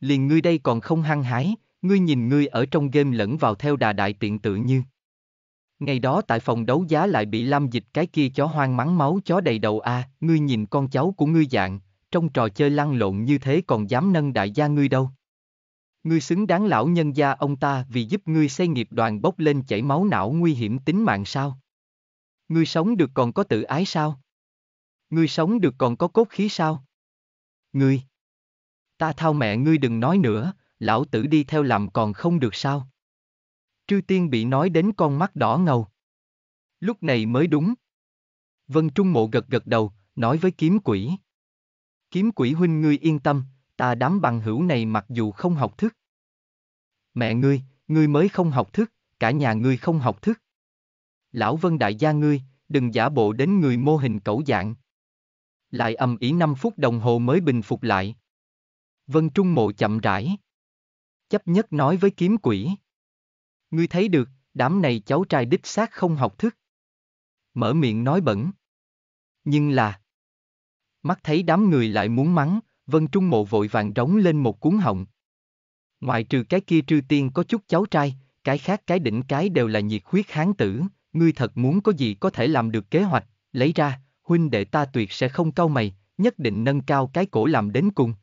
Liền ngươi đây còn không hăng hái, ngươi nhìn ngươi ở trong game lẫn vào theo đà đại tiện tự như. Ngày đó tại phòng đấu giá lại bị lam dịch cái kia chó hoang mắng máu chó đầy đầu a, à, ngươi nhìn con cháu của ngươi dạng, trong trò chơi lăn lộn như thế còn dám nâng đại gia ngươi đâu. Ngươi xứng đáng lão nhân gia ông ta vì giúp ngươi xây nghiệp đoàn bốc lên chảy máu não nguy hiểm tính mạng sao? Ngươi sống được còn có tự ái sao? Ngươi sống được còn có cốt khí sao? Ngươi! Ta thao mẹ ngươi đừng nói nữa, lão tử đi theo làm còn không được sao? Trư Tiên bị nói đến con mắt đỏ ngầu. Lúc này mới đúng. Vân Trung Mộ gật gật đầu, nói với kiếm quỷ. Kiếm quỷ huynh ngươi yên tâm, ta đám bằng hữu này mặc dù không học thức. Mẹ ngươi, ngươi mới không học thức, cả nhà ngươi không học thức. Lão Vân đại gia ngươi, đừng giả bộ đến người mô hình cẩu dạng. Lại ầm ý 5 phút đồng hồ mới bình phục lại. Vân Trung Mộ chậm rãi. Chấp nhất nói với kiếm quỷ. Ngươi thấy được, đám này cháu trai đích xác không học thức. Mở miệng nói bẩn. Nhưng là... Mắt thấy đám người lại muốn mắng, Vân Trung Mộ vội vàng đóng lên một cuốn họng. Ngoài trừ cái kia trư tiên có chút cháu trai, cái khác cái đỉnh cái đều là nhiệt huyết hán tử, ngươi thật muốn có gì có thể làm được kế hoạch, lấy ra, huynh đệ ta tuyệt sẽ không cau mày, nhất định nâng cao cái cổ làm đến cùng.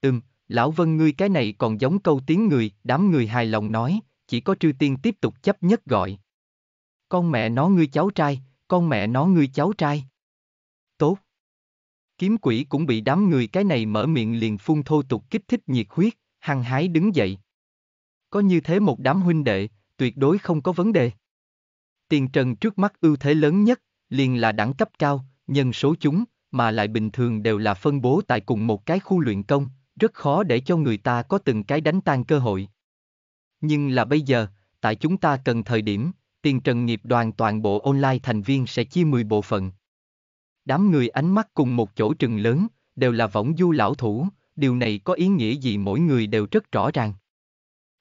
Ừm, lão vân ngươi cái này còn giống câu tiếng người, đám người hài lòng nói, chỉ có trư tiên tiếp tục chấp nhất gọi. Con mẹ nó ngươi cháu trai, con mẹ nó ngươi cháu trai. Kiếm quỷ cũng bị đám người cái này mở miệng liền phun thô tục kích thích nhiệt huyết, hăng hái đứng dậy. Có như thế một đám huynh đệ, tuyệt đối không có vấn đề. Tiền trần trước mắt ưu thế lớn nhất, liền là đẳng cấp cao, nhân số chúng, mà lại bình thường đều là phân bố tại cùng một cái khu luyện công, rất khó để cho người ta có từng cái đánh tan cơ hội. Nhưng là bây giờ, tại chúng ta cần thời điểm, tiền trần nghiệp đoàn toàn bộ online thành viên sẽ chia 10 bộ phận. Đám người ánh mắt cùng một chỗ trừng lớn, đều là võng du lão thủ, điều này có ý nghĩa gì mỗi người đều rất rõ ràng.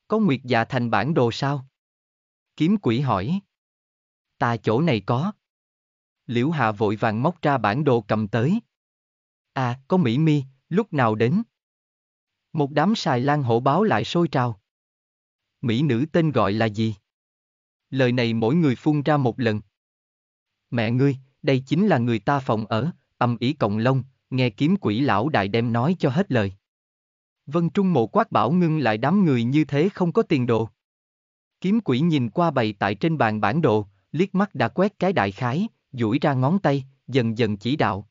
Có nguyệt dạ thành bản đồ sao? Kiếm quỷ hỏi. Ta chỗ này có. Liễu Hạ vội vàng móc ra bản đồ cầm tới. À, có Mỹ Mi, lúc nào đến? Một đám xài lan hổ báo lại sôi trào. Mỹ nữ tên gọi là gì? Lời này mỗi người phun ra một lần. Mẹ ngươi, đây chính là người ta phòng ở, âm ý cộng lông, nghe kiếm quỷ lão đại đem nói cho hết lời. Vân Trung Mộ quát bảo ngưng lại đám người như thế không có tiền đồ. Kiếm quỷ nhìn qua bày tại trên bàn bản đồ, liếc mắt đã quét cái đại khái, duỗi ra ngón tay, dần dần chỉ đạo.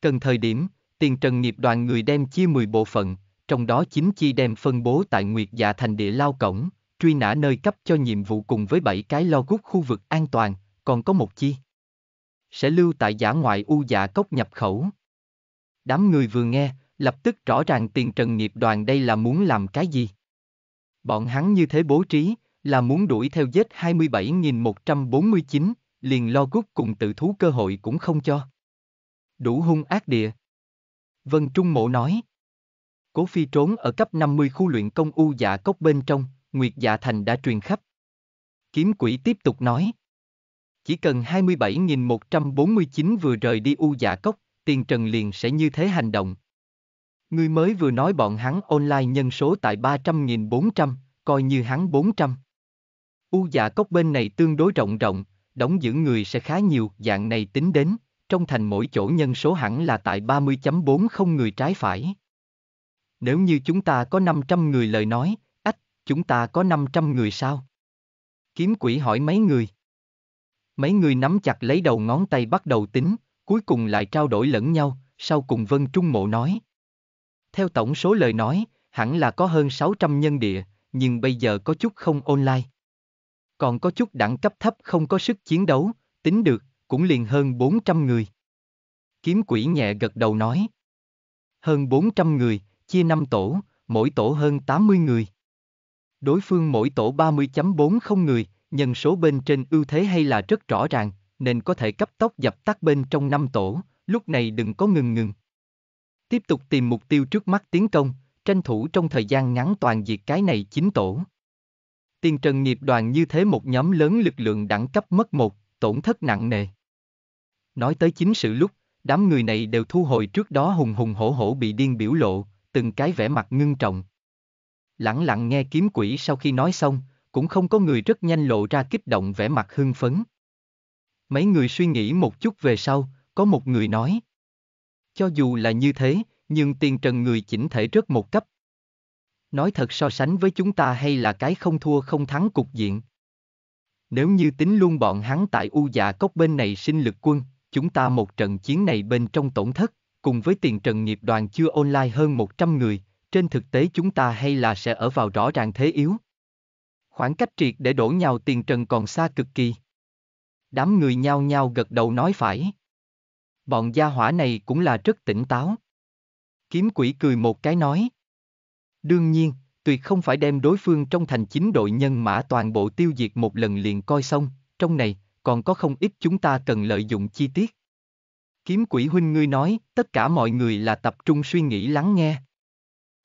Cần thời điểm, tiền trần nghiệp đoàn người đem chia 10 bộ phận, trong đó chính chi đem phân bố tại Nguyệt Dạ thành địa lao cổng, truy nã nơi cấp cho nhiệm vụ cùng với 7 cái lo gút khu vực an toàn, còn có một chi sẽ lưu tại giả ngoại u dạ cốc nhập khẩu. Đám người vừa nghe, lập tức rõ ràng tiền trần nghiệp đoàn đây là muốn làm cái gì. Bọn hắn như thế bố trí, là muốn đuổi theo giết 27.149, liền lo gút cùng tự thú cơ hội cũng không cho. Đủ hung ác địa. Vân Trung Mộ nói. Cố Phi trốn ở cấp 50 khu luyện công U dạ cốc bên trong, Nguyệt dạ thành đã truyền khắp. Kiếm quỷ tiếp tục nói chỉ cần 27.149 vừa rời đi U Dạ Cốc, tiền trần liền sẽ như thế hành động. người mới vừa nói bọn hắn online nhân số tại 300.400, coi như hắn 400. U dạ cốc bên này tương đối rộng rộng, đóng giữ người sẽ khá nhiều, dạng này tính đến, trong thành mỗi chỗ nhân số hẳn là tại 30.40 người trái phải. Nếu như chúng ta có 500 người lời nói, ách, chúng ta có 500 người sao? Kiếm quỷ hỏi mấy người? Mấy người nắm chặt lấy đầu ngón tay bắt đầu tính, cuối cùng lại trao đổi lẫn nhau, sau cùng Vân Trung Mộ nói. Theo tổng số lời nói, hẳn là có hơn 600 nhân địa, nhưng bây giờ có chút không online. Còn có chút đẳng cấp thấp không có sức chiến đấu, tính được, cũng liền hơn 400 người. Kiếm quỷ nhẹ gật đầu nói. Hơn 400 người, chia 5 tổ, mỗi tổ hơn 80 người. Đối phương mỗi tổ 30.40 người, nhân số bên trên ưu thế hay là rất rõ ràng, nên có thể cấp tốc dập tắt bên trong năm tổ, lúc này đừng có ngừng ngừng. Tiếp tục tìm mục tiêu trước mắt tiến công, tranh thủ trong thời gian ngắn toàn diệt cái này chín tổ. Tiên trần nghiệp đoàn như thế một nhóm lớn lực lượng đẳng cấp mất một, tổn thất nặng nề. Nói tới chính sự lúc, đám người này đều thu hồi trước đó hùng hùng hổ hổ bị điên biểu lộ, từng cái vẻ mặt ngưng trọng. Lặng lặng nghe kiếm quỷ sau khi nói xong, cũng không có người rất nhanh lộ ra kích động vẻ mặt hưng phấn. Mấy người suy nghĩ một chút về sau, có một người nói. Cho dù là như thế, nhưng tiền trần người chỉnh thể rất một cấp. Nói thật so sánh với chúng ta hay là cái không thua không thắng cục diện. Nếu như tính luôn bọn hắn tại U dạ cốc bên này sinh lực quân, chúng ta một trận chiến này bên trong tổn thất, cùng với tiền trần nghiệp đoàn chưa online hơn 100 người, trên thực tế chúng ta hay là sẽ ở vào rõ ràng thế yếu. Khoảng cách triệt để đổ nhau tiền trần còn xa cực kỳ. Đám người nhao nhao gật đầu nói phải. Bọn gia hỏa này cũng là rất tỉnh táo. Kiếm quỷ cười một cái nói. Đương nhiên, tuyệt không phải đem đối phương trong thành chính đội nhân mã toàn bộ tiêu diệt một lần liền coi xong, trong này, còn có không ít chúng ta cần lợi dụng chi tiết. Kiếm quỷ huynh ngươi nói, tất cả mọi người là tập trung suy nghĩ lắng nghe.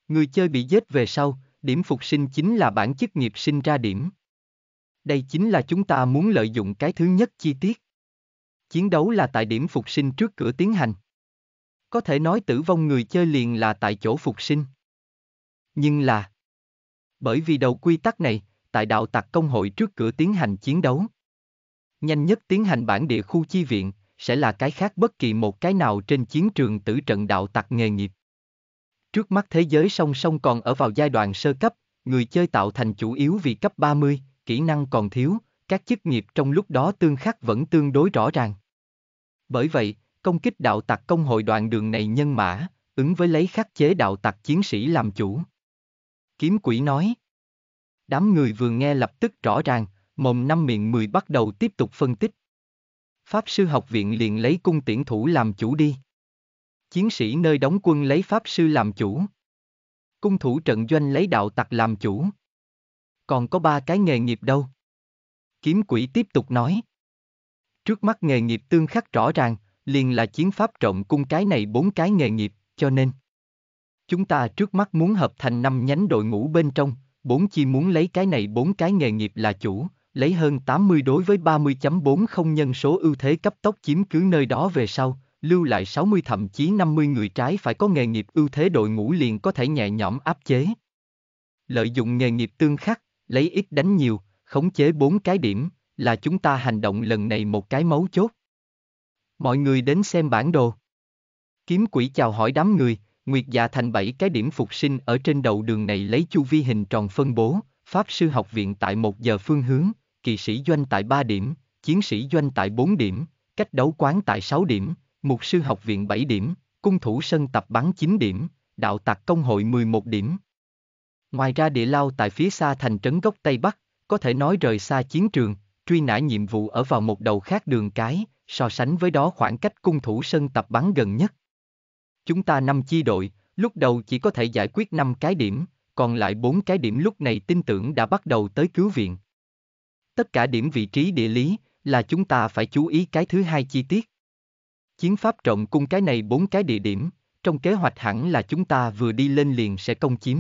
Người chơi bị giết về sau, Điểm phục sinh chính là bản chức nghiệp sinh ra điểm. Đây chính là chúng ta muốn lợi dụng cái thứ nhất chi tiết. Chiến đấu là tại điểm phục sinh trước cửa tiến hành. Có thể nói tử vong người chơi liền là tại chỗ phục sinh. Nhưng là bởi vì đầu quy tắc này, tại đạo tặc công hội trước cửa tiến hành chiến đấu. Nhanh nhất tiến hành bản địa khu chi viện, sẽ là cái khác bất kỳ một cái nào trên chiến trường tử trận đạo tặc nghề nghiệp. Trước mắt thế giới song song còn ở vào giai đoạn sơ cấp, người chơi tạo thành chủ yếu vì cấp 30, kỹ năng còn thiếu, các chức nghiệp trong lúc đó tương khắc vẫn tương đối rõ ràng. Bởi vậy, công kích đạo tặc công hội đoạn đường này nhân mã, ứng với lấy khắc chế đạo tặc chiến sĩ làm chủ. Kiếm quỷ nói. Đám người vừa nghe lập tức rõ ràng, mồm năm miệng mười bắt đầu tiếp tục phân tích. Pháp sư học viện liền lấy cung tiễn thủ làm chủ đi. Chiến sĩ nơi đóng quân lấy Pháp Sư làm chủ. Cung thủ trận doanh lấy đạo tặc làm chủ. Còn có ba cái nghề nghiệp đâu. Kiếm quỷ tiếp tục nói. Trước mắt nghề nghiệp tương khắc rõ ràng, liền là chiến pháp trộn cung cái này bốn cái nghề nghiệp, cho nên chúng ta trước mắt muốn hợp thành năm nhánh đội ngũ bên trong, bốn chi muốn lấy cái này bốn cái nghề nghiệp là chủ, lấy hơn 80 đối với 30.40 nhân số ưu thế cấp tốc chiếm cứ nơi đó về sau, lưu lại 60 thậm chí 50 người trái phải có nghề nghiệp ưu thế đội ngũ liền có thể nhẹ nhõm áp chế. Lợi dụng nghề nghiệp tương khắc, lấy ít đánh nhiều, khống chế bốn cái điểm, là chúng ta hành động lần này một cái mấu chốt. Mọi người đến xem bản đồ. Kiếm quỷ chào hỏi đám người, Nguyệt Dạ thành bảy cái điểm phục sinh ở trên đầu đường này lấy chu vi hình tròn phân bố, Pháp sư học viện tại một giờ phương hướng, kỳ sĩ doanh tại 3 điểm, chiến sĩ doanh tại 4 điểm, cách đấu quán tại 6 điểm, Mục sư học viện 7 điểm, cung thủ sân tập bắn 9 điểm, đạo tặc công hội 11 điểm. Ngoài ra địa lao tại phía xa thành trấn gốc Tây Bắc, có thể nói rời xa chiến trường, truy nã nhiệm vụ ở vào một đầu khác đường cái, so sánh với đó khoảng cách cung thủ sân tập bắn gần nhất. Chúng ta năm chi đội, lúc đầu chỉ có thể giải quyết 5 cái điểm, còn lại 4 cái điểm lúc này tin tưởng đã bắt đầu tới cứu viện. Tất cả điểm vị trí địa lý là chúng ta phải chú ý cái thứ hai chi tiết. Chiến pháp trọng cung cái này bốn cái địa điểm, trong kế hoạch hẳn là chúng ta vừa đi lên liền sẽ công chiếm.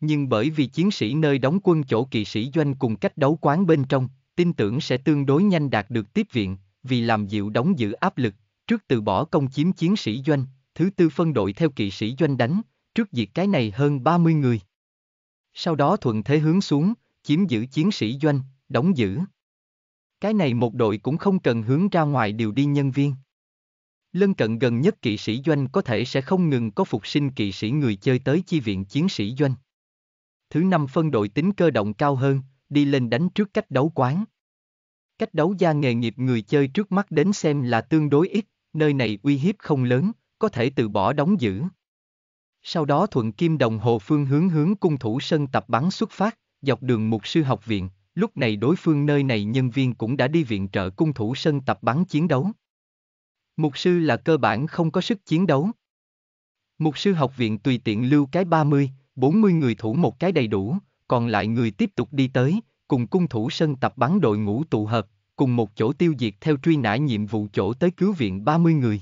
Nhưng bởi vì chiến sĩ nơi đóng quân chỗ kỵ sĩ doanh cùng cách đấu quán bên trong, tin tưởng sẽ tương đối nhanh đạt được tiếp viện, vì làm dịu đóng giữ áp lực, trước từ bỏ công chiếm chiến sĩ doanh, thứ tư phân đội theo kỵ sĩ doanh đánh, trước diệt cái này hơn 30 người. Sau đó thuận thế hướng xuống, chiếm giữ chiến sĩ doanh, đóng giữ. Cái này một đội cũng không cần hướng ra ngoài điều đi nhân viên. Lân cận gần nhất kỵ sĩ doanh có thể sẽ không ngừng có phục sinh kỵ sĩ người chơi tới chi viện chiến sĩ doanh. Thứ năm phân đội tính cơ động cao hơn, đi lên đánh trước cách đấu quán. Cách đấu gia nghề nghiệp người chơi trước mắt đến xem là tương đối ít, nơi này uy hiếp không lớn, có thể từ bỏ đóng giữ. Sau đó thuận kim đồng hồ phương hướng hướng cung thủ sân tập bắn xuất phát, dọc đường mục sư học viện, lúc này đối phương nơi này nhân viên cũng đã đi viện trợ cung thủ sân tập bắn chiến đấu. Mục sư là cơ bản không có sức chiến đấu. Mục sư học viện tùy tiện lưu cái 30, 40 người thủ một cái đầy đủ, còn lại người tiếp tục đi tới, cùng cung thủ sân tập bắn đội ngũ tụ hợp, cùng một chỗ tiêu diệt theo truy nã nhiệm vụ chỗ tới cứu viện 30 người.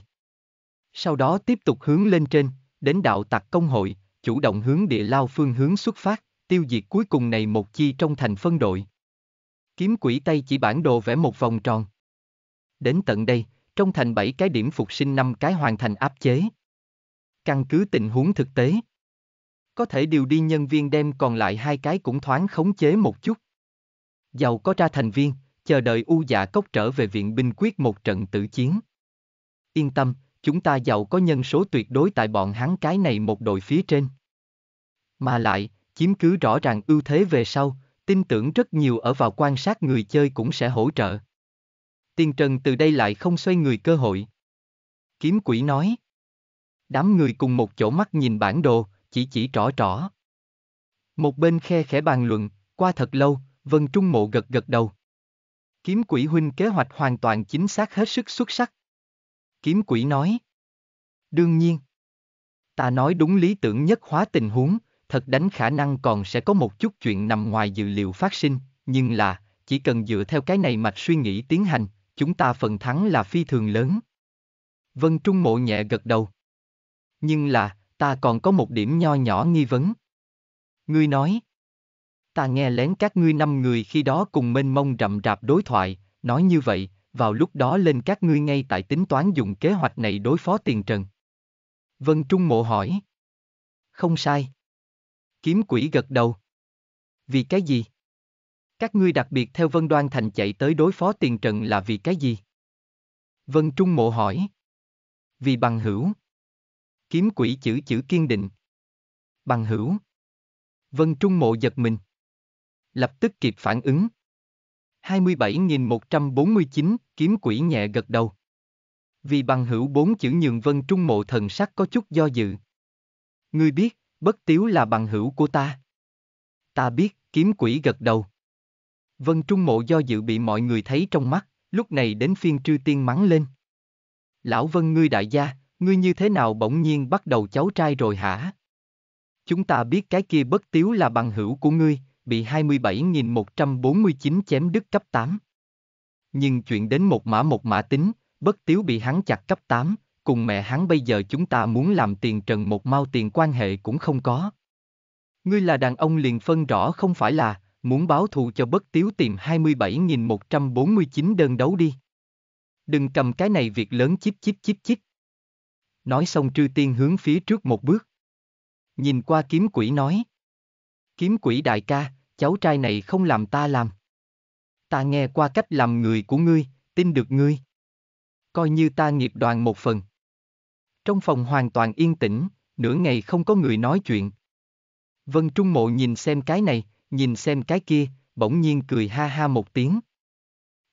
Sau đó tiếp tục hướng lên trên, đến đạo tặc công hội, chủ động hướng địa lao phương hướng xuất phát, tiêu diệt cuối cùng này một chi trong thành phân đội. Kiếm quỷ tay chỉ bản đồ vẽ một vòng tròn. Đến tận đây, trong thành 7 cái điểm phục sinh 5 cái hoàn thành áp chế. Căn cứ tình huống thực tế. Có thể điều đi nhân viên đem còn lại hai cái cũng thoáng khống chế một chút. Giàu có ra thành viên, chờ đợi U dạ cốc trở về viện binh quyết một trận tử chiến. Yên tâm, chúng ta giàu có nhân số tuyệt đối tại bọn hắn cái này một đội phía trên. Mà lại, chiếm cứ rõ ràng ưu thế về sau, tin tưởng rất nhiều ở vào quan sát người chơi cũng sẽ hỗ trợ. Tiên Trần từ đây lại không xoay người cơ hội. Kiếm quỷ nói. Đám người cùng một chỗ mắt nhìn bản đồ, chỉ chỉ rõ rõ. Một bên khe khẽ bàn luận, qua thật lâu, Vân Trung Mộ gật gật đầu. Kiếm quỷ huynh kế hoạch hoàn toàn chính xác hết sức xuất sắc. Kiếm quỷ nói. Đương nhiên. Ta nói đúng lý tưởng nhất hóa tình huống, thật đánh khả năng còn sẽ có một chút chuyện nằm ngoài dự liệu phát sinh, nhưng là, chỉ cần dựa theo cái này mạch suy nghĩ tiến hành, chúng ta phần thắng là phi thường lớn. Vân Trung Mộ nhẹ gật đầu. Nhưng là, ta còn có một điểm nho nhỏ nghi vấn. Ngươi nói. Ta nghe lén các ngươi năm người khi đó cùng mênh mông rậm rạp đối thoại, nói như vậy, vào lúc đó lên các ngươi ngay tại tính toán dùng kế hoạch này đối phó tiền trần. Vân Trung Mộ hỏi. Không sai. Kiếm quỷ gật đầu. Vì cái gì? Các ngươi đặc biệt theo Vân Đoan Thành chạy tới đối phó tiền trận là vì cái gì? Vân Trung Mộ hỏi. Vì bằng hữu. Kiếm quỷ chữ chữ kiên định. Bằng hữu. Vân Trung Mộ giật mình. Lập tức kịp phản ứng. 27.149, kiếm quỷ nhẹ gật đầu. Vì bằng hữu bốn chữ nhường Vân Trung Mộ thần sắc có chút do dự. Ngươi biết, bất tiếu là bằng hữu của ta. Ta biết, kiếm quỷ gật đầu. Vân Trung Mộ do dự bị mọi người thấy trong mắt, lúc này đến phiên Trư Tiên mắng lên. Lão Vân ngươi đại gia, ngươi như thế nào bỗng nhiên bắt đầu cháu trai rồi hả? Chúng ta biết cái kia bất tiếu là bằng hữu của ngươi, bị 27.149 chém đứt cấp 8. Nhưng chuyện đến một mã một mã tính, bất tiếu bị hắn chặt cấp 8, cùng mẹ hắn bây giờ chúng ta muốn làm tiền trần một mao tiền quan hệ cũng không có. Ngươi là đàn ông liền phân rõ không phải là, muốn báo thù cho bất tiếu tìm 27.149 đơn đấu đi. Đừng cầm cái này việc lớn chíp chíp chíp chíp. Nói xong trư tiên hướng phía trước một bước. Nhìn qua kiếm quỷ nói. Kiếm quỷ đại ca, cháu trai này không làm ta làm. Ta nghe qua cách làm người của ngươi, tin được ngươi. Coi như ta nghiệp đoàn một phần. Trong phòng hoàn toàn yên tĩnh, nửa ngày không có người nói chuyện. Vân Trung Mộ nhìn xem cái này, nhìn xem cái kia, bỗng nhiên cười ha ha một tiếng.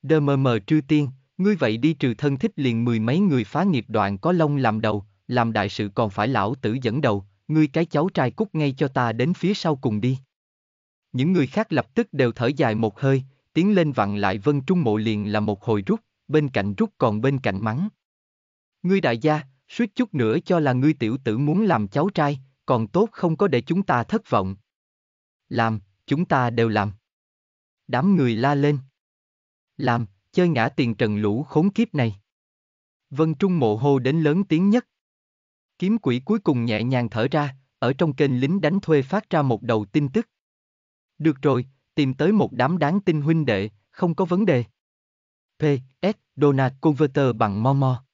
Đơ mờ mờ trư tiên, ngươi vậy đi trừ thân thích liền mười mấy người phá nghiệp đoạn có lông làm đầu, làm đại sự còn phải lão tử dẫn đầu, ngươi cái cháu trai cút ngay cho ta đến phía sau cùng đi. Những người khác lập tức đều thở dài một hơi, tiến lên vặn lại vân trung mộ liền là một hồi rút, bên cạnh rút còn bên cạnh mắng. Ngươi đại gia, suýt chút nữa cho là ngươi tiểu tử muốn làm cháu trai, còn tốt không có để chúng ta thất vọng. Làm, chúng ta đều làm. Đám người la lên. Làm, chơi ngã tiền trần lũ khốn kiếp này. Vân Trung mộ hô đến lớn tiếng nhất. Kiếm quỷ cuối cùng nhẹ nhàng thở ra, ở trong kênh lính đánh thuê phát ra một đầu tin tức. Được rồi, tìm tới một đám đáng tin huynh đệ, không có vấn đề. P. S. Donald Converter bằng Momo.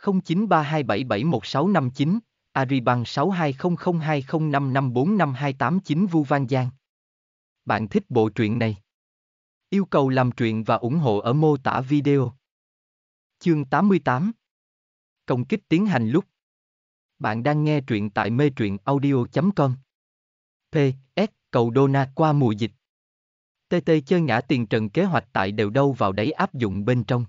0932771659, Ariban 620020554528 vu Van Giang. Bạn thích bộ truyện này? Yêu cầu làm truyện và ủng hộ ở mô tả video. Chương 88 Công kích tiến hành lúc Bạn đang nghe truyện tại mê truyện audio.com P. S. Cầu Đô qua mùa dịch TT chơi ngã tiền trần kế hoạch tại đều đâu vào đấy áp dụng bên trong.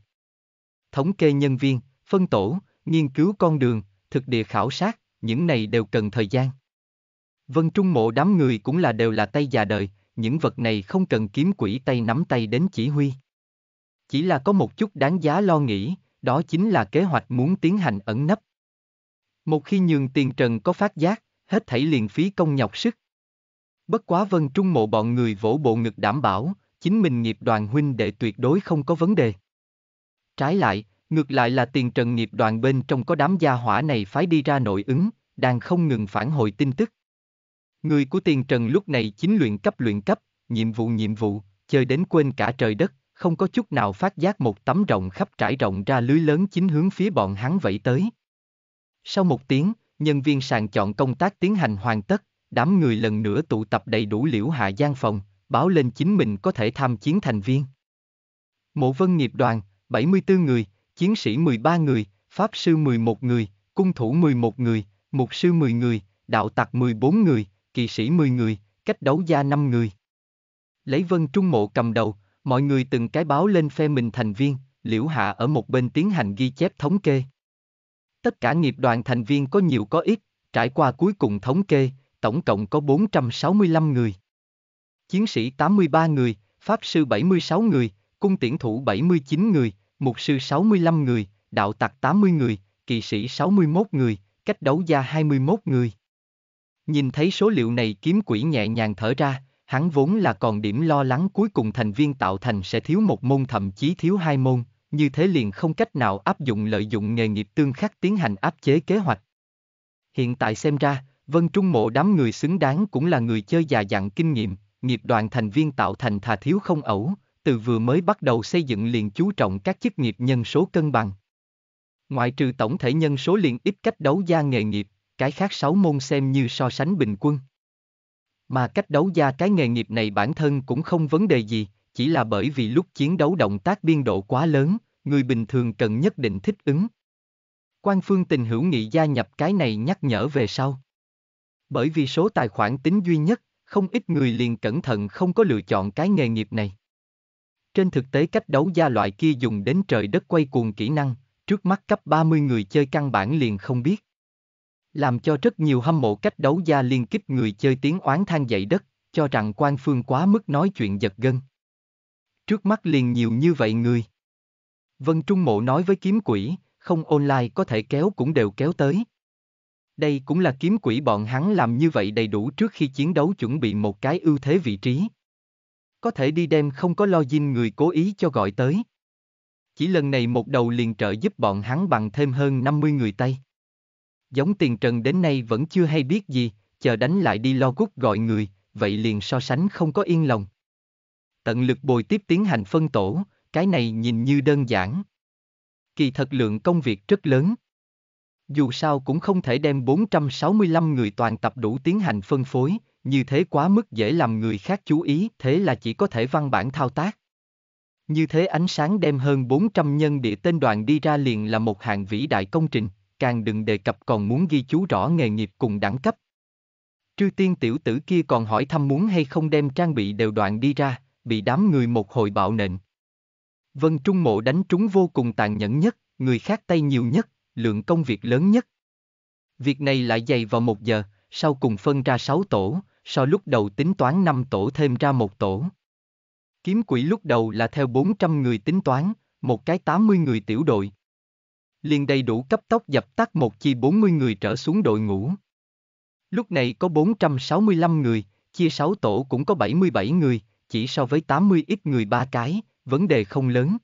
Thống kê nhân viên, phân tổ, nghiên cứu con đường, thực địa khảo sát, những này đều cần thời gian. Vân Trung Mộ đám người cũng là đều là tay già đời, những vật này không cần kiếm quỷ tay nắm tay đến chỉ huy. Chỉ là có một chút đáng giá lo nghĩ, đó chính là kế hoạch muốn tiến hành ẩn nấp. Một khi nhường tiền trần có phát giác, hết thảy liền phí công nhọc sức. Bất quá vân trung mộ bọn người vỗ bộ ngực đảm bảo, chính mình nghiệp đoàn huynh đệ tuyệt đối không có vấn đề. Trái lại, ngược lại là tiền trần nghiệp đoàn bên trong có đám gia hỏa này phái đi ra nội ứng, đang không ngừng phản hồi tin tức. Người của tiền trần lúc này chính luyện cấp luyện cấp, nhiệm vụ nhiệm vụ, chơi đến quên cả trời đất, không có chút nào phát giác một tấm rộng khắp trải rộng ra lưới lớn chính hướng phía bọn hắn vẫy tới. Sau một tiếng, nhân viên sàng chọn công tác tiến hành hoàn tất, đám người lần nữa tụ tập đầy đủ liễu hạ gian phòng, báo lên chính mình có thể tham chiến thành viên. Mộ vân nghiệp đoàn, 74 người, chiến sĩ 13 người, pháp sư 11 người, cung thủ 11 người, mục sư 10 người, đạo tặc 14 người, kỳ sĩ 10 người, cách đấu gia 5 người. Lấy Vân Trung Mộ cầm đầu, mọi người từng cái báo lên phe mình thành viên, Liễu Hạ ở một bên tiến hành ghi chép thống kê. Tất cả nghiệp đoàn thành viên có nhiều có ít, trải qua cuối cùng thống kê, tổng cộng có 465 người. Chiến sĩ 83 người, Pháp sư 76 người, cung tiễn thủ 79 người, mục sư 65 người, đạo tặc 80 người, kỳ sĩ 61 người, cách đấu gia 21 người. Nhìn thấy số liệu này kiếm quỷ nhẹ nhàng thở ra, hắn vốn là còn điểm lo lắng cuối cùng thành viên tạo thành sẽ thiếu một môn thậm chí thiếu hai môn, như thế liền không cách nào áp dụng lợi dụng nghề nghiệp tương khắc tiến hành áp chế kế hoạch. Hiện tại xem ra, Vân Trung Mộ đám người xứng đáng cũng là người chơi già dặn kinh nghiệm, nghiệp đoàn thành viên tạo thành thà thiếu không ẩu, từ vừa mới bắt đầu xây dựng liền chú trọng các chức nghiệp nhân số cân bằng. Ngoại trừ tổng thể nhân số liền ít cách đấu gia nghề nghiệp, cái khác sáu môn xem như so sánh bình quân. Mà cách đấu gia cái nghề nghiệp này bản thân cũng không vấn đề gì, chỉ là bởi vì lúc chiến đấu động tác biên độ quá lớn, người bình thường cần nhất định thích ứng. Quan phương tình hữu nghị gia nhập cái này nhắc nhở về sau. Bởi vì số tài khoản tính duy nhất, không ít người liền cẩn thận không có lựa chọn cái nghề nghiệp này. Trên thực tế cách đấu gia loại kia dùng đến trời đất quay cuồng kỹ năng, trước mắt cấp 30 người chơi căn bản liền không biết làm cho rất nhiều hâm mộ cách đấu gia liên kích người chơi tiếng oán than dậy đất, cho rằng quan phương quá mức nói chuyện giật gân. Trước mắt liền nhiều như vậy người. Vân Trung Mộ nói với kiếm quỷ, không online có thể kéo cũng đều kéo tới. Đây cũng là kiếm quỷ bọn hắn làm như vậy đầy đủ trước khi chiến đấu chuẩn bị một cái ưu thế vị trí. Có thể đi đem không có lo dinh người cố ý cho gọi tới. Chỉ lần này một đầu liền trợ giúp bọn hắn bằng thêm hơn 50 người Tây giống tiền trần đến nay vẫn chưa hay biết gì, chờ đánh lại đi lo gút gọi người, vậy liền so sánh không có yên lòng. Tận lực bồi tiếp tiến hành phân tổ, cái này nhìn như đơn giản. Kỳ thật lượng công việc rất lớn. Dù sao cũng không thể đem 465 người toàn tập đủ tiến hành phân phối, như thế quá mức dễ làm người khác chú ý, thế là chỉ có thể văn bản thao tác. Như thế ánh sáng đem hơn 400 nhân địa tên đoàn đi ra liền là một hạng vĩ đại công trình càng đừng đề cập còn muốn ghi chú rõ nghề nghiệp cùng đẳng cấp. Trư tiên tiểu tử kia còn hỏi thăm muốn hay không đem trang bị đều đoạn đi ra, bị đám người một hồi bạo nện. Vân Trung Mộ đánh trúng vô cùng tàn nhẫn nhất, người khác tay nhiều nhất, lượng công việc lớn nhất. Việc này lại dày vào một giờ, sau cùng phân ra sáu tổ, sau lúc đầu tính toán năm tổ thêm ra một tổ. Kiếm quỷ lúc đầu là theo 400 người tính toán, một cái 80 người tiểu đội, liền đầy đủ cấp tốc dập tắt một chi 40 người trở xuống đội ngũ. Lúc này có 465 người, chia 6 tổ cũng có 77 người, chỉ so với 80 ít người ba cái, vấn đề không lớn.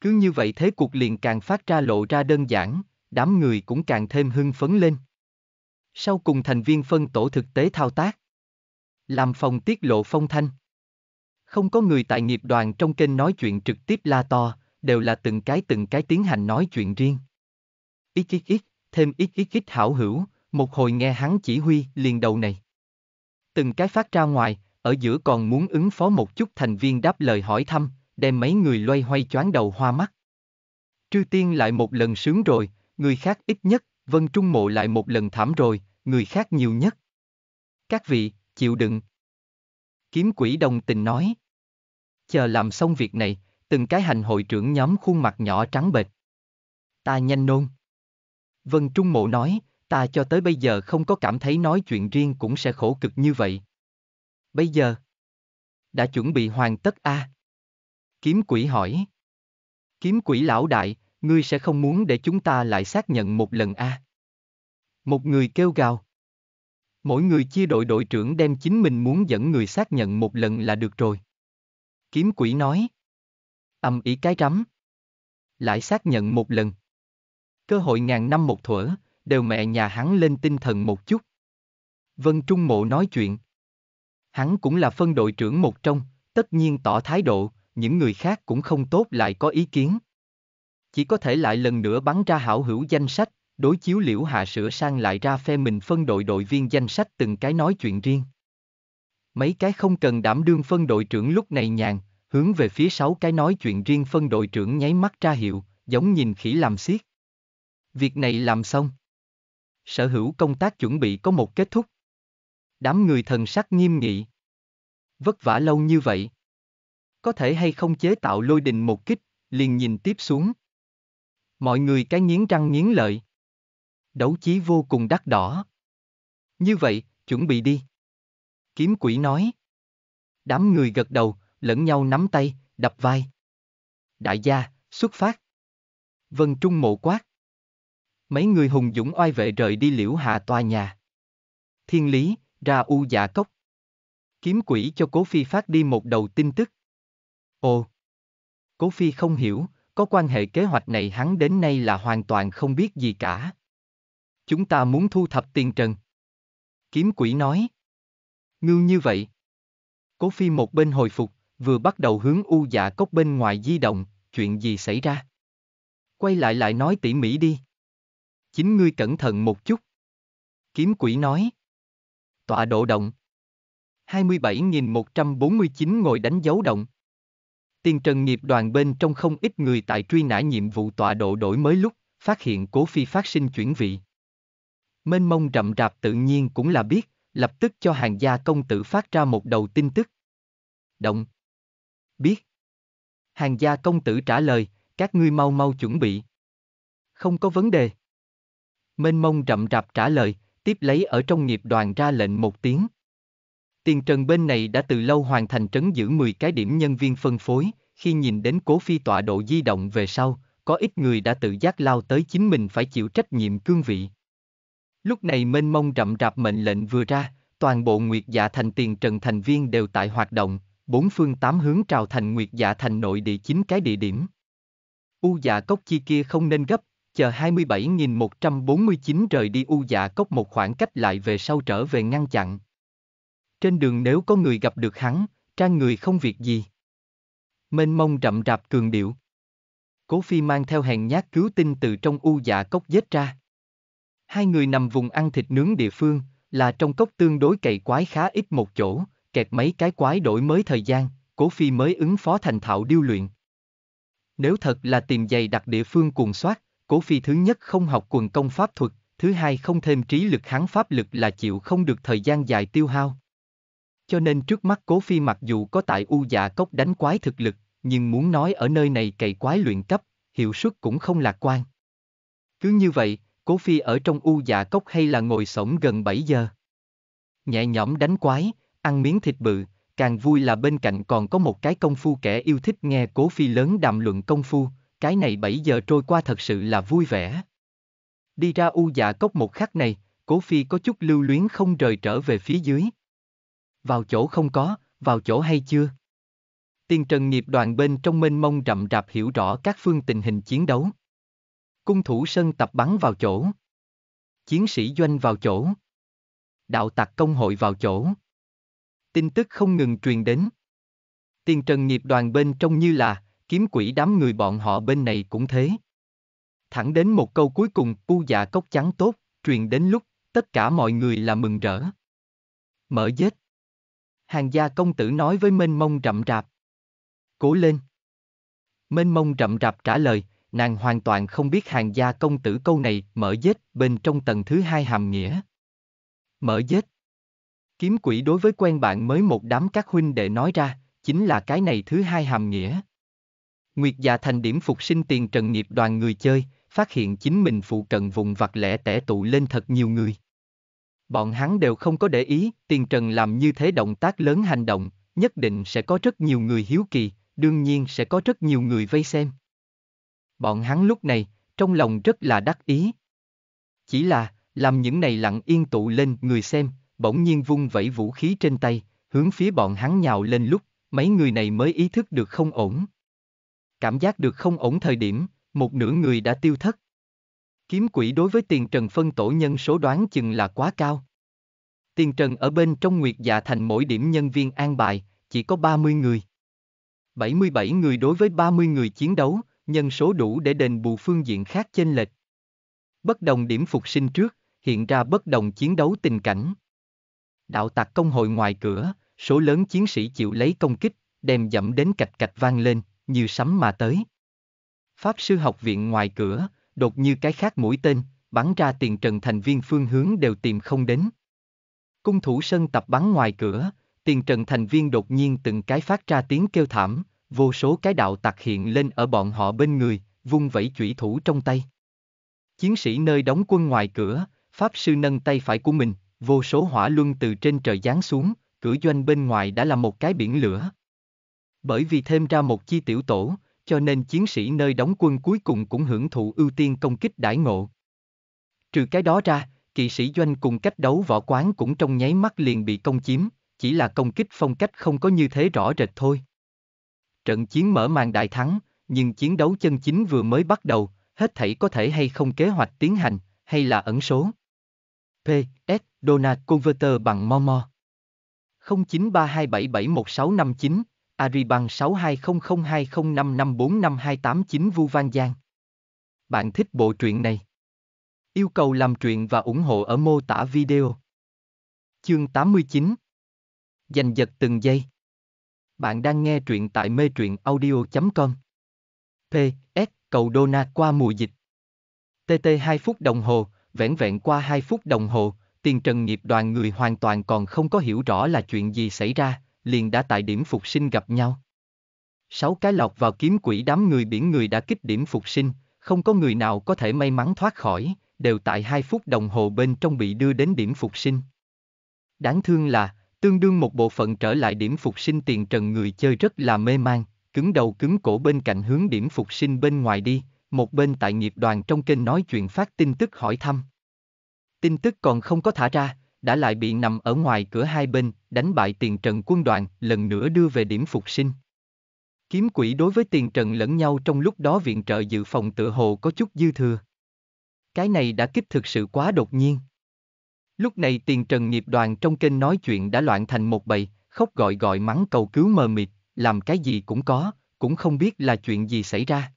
Cứ như vậy thế cuộc liền càng phát ra lộ ra đơn giản, đám người cũng càng thêm hưng phấn lên. Sau cùng thành viên phân tổ thực tế thao tác. Làm phòng tiết lộ phong thanh. Không có người tại nghiệp đoàn trong kênh nói chuyện trực tiếp la to, đều là từng cái từng cái tiến hành nói chuyện riêng. Ít ít ít, thêm ít ít ít hảo hữu, một hồi nghe hắn chỉ huy liền đầu này. Từng cái phát ra ngoài, ở giữa còn muốn ứng phó một chút thành viên đáp lời hỏi thăm, đem mấy người loay hoay choáng đầu hoa mắt. Trư Tiên lại một lần sướng rồi, người khác ít nhất, Vân Trung Mộ lại một lần thảm rồi, người khác nhiều nhất. Các vị, chịu đựng. Kiếm quỷ đồng tình nói. Chờ làm xong việc này, Từng cái hành hội trưởng nhóm khuôn mặt nhỏ trắng bệch. Ta nhanh nôn. Vân Trung Mộ nói, ta cho tới bây giờ không có cảm thấy nói chuyện riêng cũng sẽ khổ cực như vậy. Bây giờ, đã chuẩn bị hoàn tất a à? Kiếm quỷ hỏi. Kiếm quỷ lão đại, ngươi sẽ không muốn để chúng ta lại xác nhận một lần a à? Một người kêu gào. Mỗi người chia đội đội trưởng đem chính mình muốn dẫn người xác nhận một lần là được rồi. Kiếm quỷ nói âm ý cái rắm. Lại xác nhận một lần. Cơ hội ngàn năm một thuở, đều mẹ nhà hắn lên tinh thần một chút. Vân Trung Mộ nói chuyện. Hắn cũng là phân đội trưởng một trong, tất nhiên tỏ thái độ, những người khác cũng không tốt lại có ý kiến. Chỉ có thể lại lần nữa bắn ra hảo hữu danh sách, đối chiếu liễu hạ sửa sang lại ra phe mình phân đội đội viên danh sách từng cái nói chuyện riêng. Mấy cái không cần đảm đương phân đội trưởng lúc này nhàn, hướng về phía sáu cái nói chuyện riêng phân đội trưởng nháy mắt ra hiệu, giống nhìn khỉ làm xiết. Việc này làm xong. Sở hữu công tác chuẩn bị có một kết thúc. Đám người thần sắc nghiêm nghị. Vất vả lâu như vậy. Có thể hay không chế tạo lôi đình một kích, liền nhìn tiếp xuống. Mọi người cái nghiến răng nghiến lợi. Đấu chí vô cùng đắt đỏ. Như vậy, chuẩn bị đi. Kiếm quỷ nói. Đám người gật đầu, lẫn nhau nắm tay, đập vai. Đại gia, xuất phát. Vân Trung mộ quát. Mấy người hùng dũng oai vệ rời đi liễu hạ tòa nhà. Thiên lý, ra u dạ cốc. Kiếm quỷ cho Cố Phi phát đi một đầu tin tức. Ồ! Cố Phi không hiểu, có quan hệ kế hoạch này hắn đến nay là hoàn toàn không biết gì cả. Chúng ta muốn thu thập tiền trần. Kiếm quỷ nói. Ngưu như vậy. Cố Phi một bên hồi phục, vừa bắt đầu hướng u dạ cốc bên ngoài di động, chuyện gì xảy ra? Quay lại lại nói tỉ mỉ đi. Chính ngươi cẩn thận một chút. Kiếm quỷ nói. Tọa độ động. 27.149 ngồi đánh dấu động. Tiền trần nghiệp đoàn bên trong không ít người tại truy nã nhiệm vụ tọa độ đổi mới lúc, phát hiện cố phi phát sinh chuyển vị. Mênh mông rậm rạp tự nhiên cũng là biết, lập tức cho hàng gia công tử phát ra một đầu tin tức. Động, biết. Hàng gia công tử trả lời, các ngươi mau mau chuẩn bị. Không có vấn đề. Mênh mông rậm rạp trả lời, tiếp lấy ở trong nghiệp đoàn ra lệnh một tiếng. Tiền trần bên này đã từ lâu hoàn thành trấn giữ 10 cái điểm nhân viên phân phối, khi nhìn đến cố phi tọa độ di động về sau, có ít người đã tự giác lao tới chính mình phải chịu trách nhiệm cương vị. Lúc này mênh mông rậm rạp mệnh lệnh vừa ra, toàn bộ nguyệt dạ thành tiền trần thành viên đều tại hoạt động, bốn phương tám hướng trào thành nguyệt dạ thành nội địa chính cái địa điểm. U dạ cốc chi kia không nên gấp, chờ 27.149 rời đi u dạ cốc một khoảng cách lại về sau trở về ngăn chặn. Trên đường nếu có người gặp được hắn, trang người không việc gì. Mênh mông rậm rạp cường điệu. Cố phi mang theo hèn nhát cứu tinh từ trong u dạ cốc dết ra. Hai người nằm vùng ăn thịt nướng địa phương, là trong cốc tương đối cậy quái khá ít một chỗ, kẹt mấy cái quái đổi mới thời gian, cố phi mới ứng phó thành thạo điêu luyện. Nếu thật là tìm giày đặc địa phương cuồng soát, cố phi thứ nhất không học quần công pháp thuật, thứ hai không thêm trí lực kháng pháp lực là chịu không được thời gian dài tiêu hao. Cho nên trước mắt cố phi mặc dù có tại u dạ cốc đánh quái thực lực, nhưng muốn nói ở nơi này cày quái luyện cấp, hiệu suất cũng không lạc quan. Cứ như vậy, cố phi ở trong u dạ cốc hay là ngồi sổng gần 7 giờ. Nhẹ nhõm đánh quái, ăn miếng thịt bự, càng vui là bên cạnh còn có một cái công phu kẻ yêu thích nghe cố phi lớn đàm luận công phu, cái này 7 giờ trôi qua thật sự là vui vẻ. Đi ra u dạ cốc một khắc này, cố phi có chút lưu luyến không rời trở về phía dưới. Vào chỗ không có, vào chỗ hay chưa? Tiên trần nghiệp đoàn bên trong mênh mông rậm rạp hiểu rõ các phương tình hình chiến đấu. Cung thủ sân tập bắn vào chỗ. Chiến sĩ doanh vào chỗ. Đạo tặc công hội vào chỗ tin tức không ngừng truyền đến. Tiền trần nghiệp đoàn bên trong như là, kiếm quỷ đám người bọn họ bên này cũng thế. Thẳng đến một câu cuối cùng, u dạ cốc trắng tốt, truyền đến lúc, tất cả mọi người là mừng rỡ. Mở dết. Hàng gia công tử nói với mênh mông rậm rạp. Cố lên. Mênh mông rậm rạp trả lời, nàng hoàn toàn không biết hàng gia công tử câu này mở dết bên trong tầng thứ hai hàm nghĩa. Mở dết kiếm quỷ đối với quen bạn mới một đám các huynh đệ nói ra, chính là cái này thứ hai hàm nghĩa. Nguyệt già thành điểm phục sinh tiền trần nghiệp đoàn người chơi, phát hiện chính mình phụ cận vùng vặt lẻ tẻ tụ lên thật nhiều người. Bọn hắn đều không có để ý, tiền trần làm như thế động tác lớn hành động, nhất định sẽ có rất nhiều người hiếu kỳ, đương nhiên sẽ có rất nhiều người vây xem. Bọn hắn lúc này, trong lòng rất là đắc ý. Chỉ là, làm những này lặng yên tụ lên người xem, bỗng nhiên vung vẩy vũ khí trên tay, hướng phía bọn hắn nhào lên lúc, mấy người này mới ý thức được không ổn. Cảm giác được không ổn thời điểm, một nửa người đã tiêu thất. Kiếm quỷ đối với tiền trần phân tổ nhân số đoán chừng là quá cao. Tiền trần ở bên trong nguyệt dạ thành mỗi điểm nhân viên an bài, chỉ có 30 người. 77 người đối với 30 người chiến đấu, nhân số đủ để đền bù phương diện khác chênh lệch. Bất đồng điểm phục sinh trước, hiện ra bất đồng chiến đấu tình cảnh đạo tặc công hội ngoài cửa, số lớn chiến sĩ chịu lấy công kích, đem dẫm đến cạch cạch vang lên, như sấm mà tới. Pháp sư học viện ngoài cửa, đột như cái khác mũi tên, bắn ra tiền trần thành viên phương hướng đều tìm không đến. Cung thủ sân tập bắn ngoài cửa, tiền trần thành viên đột nhiên từng cái phát ra tiếng kêu thảm, vô số cái đạo tặc hiện lên ở bọn họ bên người, vung vẩy chủy thủ trong tay. Chiến sĩ nơi đóng quân ngoài cửa, Pháp sư nâng tay phải của mình, vô số hỏa luân từ trên trời giáng xuống, cửa doanh bên ngoài đã là một cái biển lửa. Bởi vì thêm ra một chi tiểu tổ, cho nên chiến sĩ nơi đóng quân cuối cùng cũng hưởng thụ ưu tiên công kích đãi ngộ. Trừ cái đó ra, kỵ sĩ doanh cùng cách đấu võ quán cũng trong nháy mắt liền bị công chiếm, chỉ là công kích phong cách không có như thế rõ rệt thôi. Trận chiến mở màn đại thắng, nhưng chiến đấu chân chính vừa mới bắt đầu, hết thảy có thể hay không kế hoạch tiến hành, hay là ẩn số. P. S. Donald Converter bằng Momo. 0932771659, Ariban 620020554528 Vu Văn Giang. Bạn thích bộ truyện này? Yêu cầu làm truyện và ủng hộ ở mô tả video. Chương 89 Dành giật từng giây Bạn đang nghe truyện tại mê truyện audio.com P. S. Cầu Donat qua mùa dịch TT 2 phút đồng hồ, vẻn vẹn qua 2 phút đồng hồ, tiền trần nghiệp đoàn người hoàn toàn còn không có hiểu rõ là chuyện gì xảy ra, liền đã tại điểm phục sinh gặp nhau. Sáu cái lọc vào kiếm quỷ đám người biển người đã kích điểm phục sinh, không có người nào có thể may mắn thoát khỏi, đều tại hai phút đồng hồ bên trong bị đưa đến điểm phục sinh. Đáng thương là, tương đương một bộ phận trở lại điểm phục sinh tiền trần người chơi rất là mê mang, cứng đầu cứng cổ bên cạnh hướng điểm phục sinh bên ngoài đi, một bên tại nghiệp đoàn trong kênh nói chuyện phát tin tức hỏi thăm. Tin tức còn không có thả ra, đã lại bị nằm ở ngoài cửa hai bên, đánh bại tiền trận quân đoàn, lần nữa đưa về điểm phục sinh. Kiếm quỷ đối với tiền trận lẫn nhau trong lúc đó viện trợ dự phòng tựa hồ có chút dư thừa. Cái này đã kích thực sự quá đột nhiên. Lúc này tiền trần nghiệp đoàn trong kênh nói chuyện đã loạn thành một bầy, khóc gọi gọi mắng cầu cứu mờ mịt, làm cái gì cũng có, cũng không biết là chuyện gì xảy ra.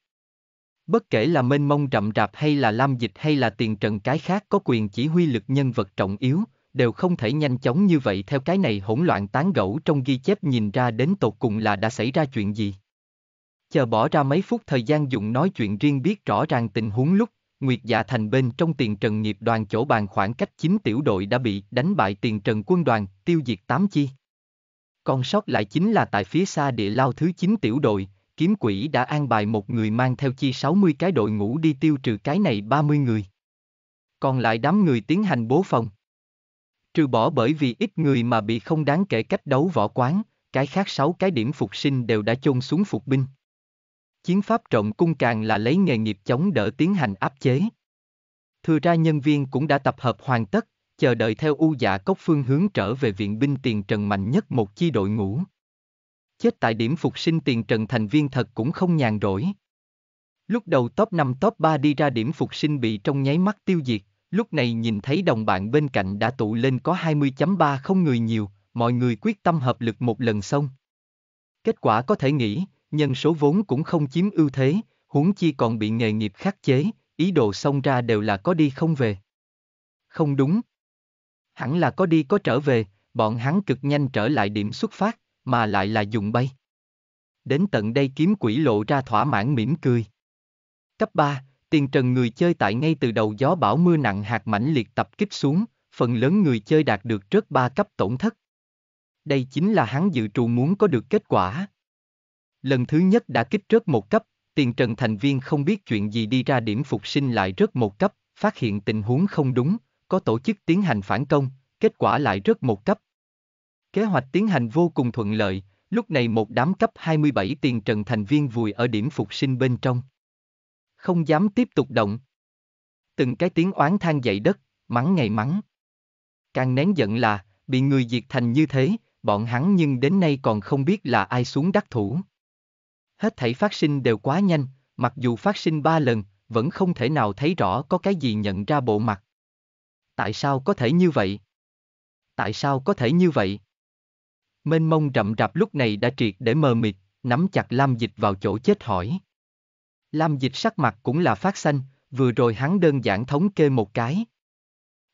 Bất kể là mênh mông rậm rạp hay là lam dịch hay là tiền Trần cái khác có quyền chỉ huy lực nhân vật trọng yếu, đều không thể nhanh chóng như vậy theo cái này hỗn loạn tán gẫu trong ghi chép nhìn ra đến tột cùng là đã xảy ra chuyện gì. Chờ bỏ ra mấy phút thời gian dụng nói chuyện riêng biết rõ ràng tình huống lúc, Nguyệt Dạ Thành bên trong tiền trần nghiệp đoàn chỗ bàn khoảng cách 9 tiểu đội đã bị đánh bại tiền trần quân đoàn, tiêu diệt 8 chi. Còn sót lại chính là tại phía xa địa lao thứ 9 tiểu đội, kiếm quỷ đã an bài một người mang theo chi 60 cái đội ngũ đi tiêu trừ cái này 30 người. Còn lại đám người tiến hành bố phòng. Trừ bỏ bởi vì ít người mà bị không đáng kể cách đấu võ quán, cái khác 6 cái điểm phục sinh đều đã chôn xuống phục binh. Chiến pháp trọng cung càng là lấy nghề nghiệp chống đỡ tiến hành áp chế. Thừa ra nhân viên cũng đã tập hợp hoàn tất, chờ đợi theo u dạ cốc phương hướng trở về viện binh tiền trần mạnh nhất một chi đội ngũ chết tại điểm phục sinh tiền trần thành viên thật cũng không nhàn rỗi. Lúc đầu top 5 top 3 đi ra điểm phục sinh bị trong nháy mắt tiêu diệt, lúc này nhìn thấy đồng bạn bên cạnh đã tụ lên có 20.3 không người nhiều, mọi người quyết tâm hợp lực một lần xong. Kết quả có thể nghĩ, nhân số vốn cũng không chiếm ưu thế, huống chi còn bị nghề nghiệp khắc chế, ý đồ xông ra đều là có đi không về. Không đúng. Hẳn là có đi có trở về, bọn hắn cực nhanh trở lại điểm xuất phát, mà lại là dùng bay. Đến tận đây kiếm quỷ lộ ra thỏa mãn mỉm cười. Cấp 3, tiền trần người chơi tại ngay từ đầu gió bão mưa nặng hạt mãnh liệt tập kích xuống, phần lớn người chơi đạt được rớt 3 cấp tổn thất. Đây chính là hắn dự trù muốn có được kết quả. Lần thứ nhất đã kích rớt một cấp, tiền trần thành viên không biết chuyện gì đi ra điểm phục sinh lại rớt một cấp, phát hiện tình huống không đúng, có tổ chức tiến hành phản công, kết quả lại rớt một cấp, Kế hoạch tiến hành vô cùng thuận lợi, lúc này một đám cấp 27 tiền trần thành viên vùi ở điểm phục sinh bên trong. Không dám tiếp tục động. Từng cái tiếng oán than dậy đất, mắng ngày mắng. Càng nén giận là, bị người diệt thành như thế, bọn hắn nhưng đến nay còn không biết là ai xuống đắc thủ. Hết thảy phát sinh đều quá nhanh, mặc dù phát sinh ba lần, vẫn không thể nào thấy rõ có cái gì nhận ra bộ mặt. Tại sao có thể như vậy? Tại sao có thể như vậy? mênh mông rậm rạp lúc này đã triệt để mờ mịt, nắm chặt Lam Dịch vào chỗ chết hỏi. Lam Dịch sắc mặt cũng là phát xanh, vừa rồi hắn đơn giản thống kê một cái.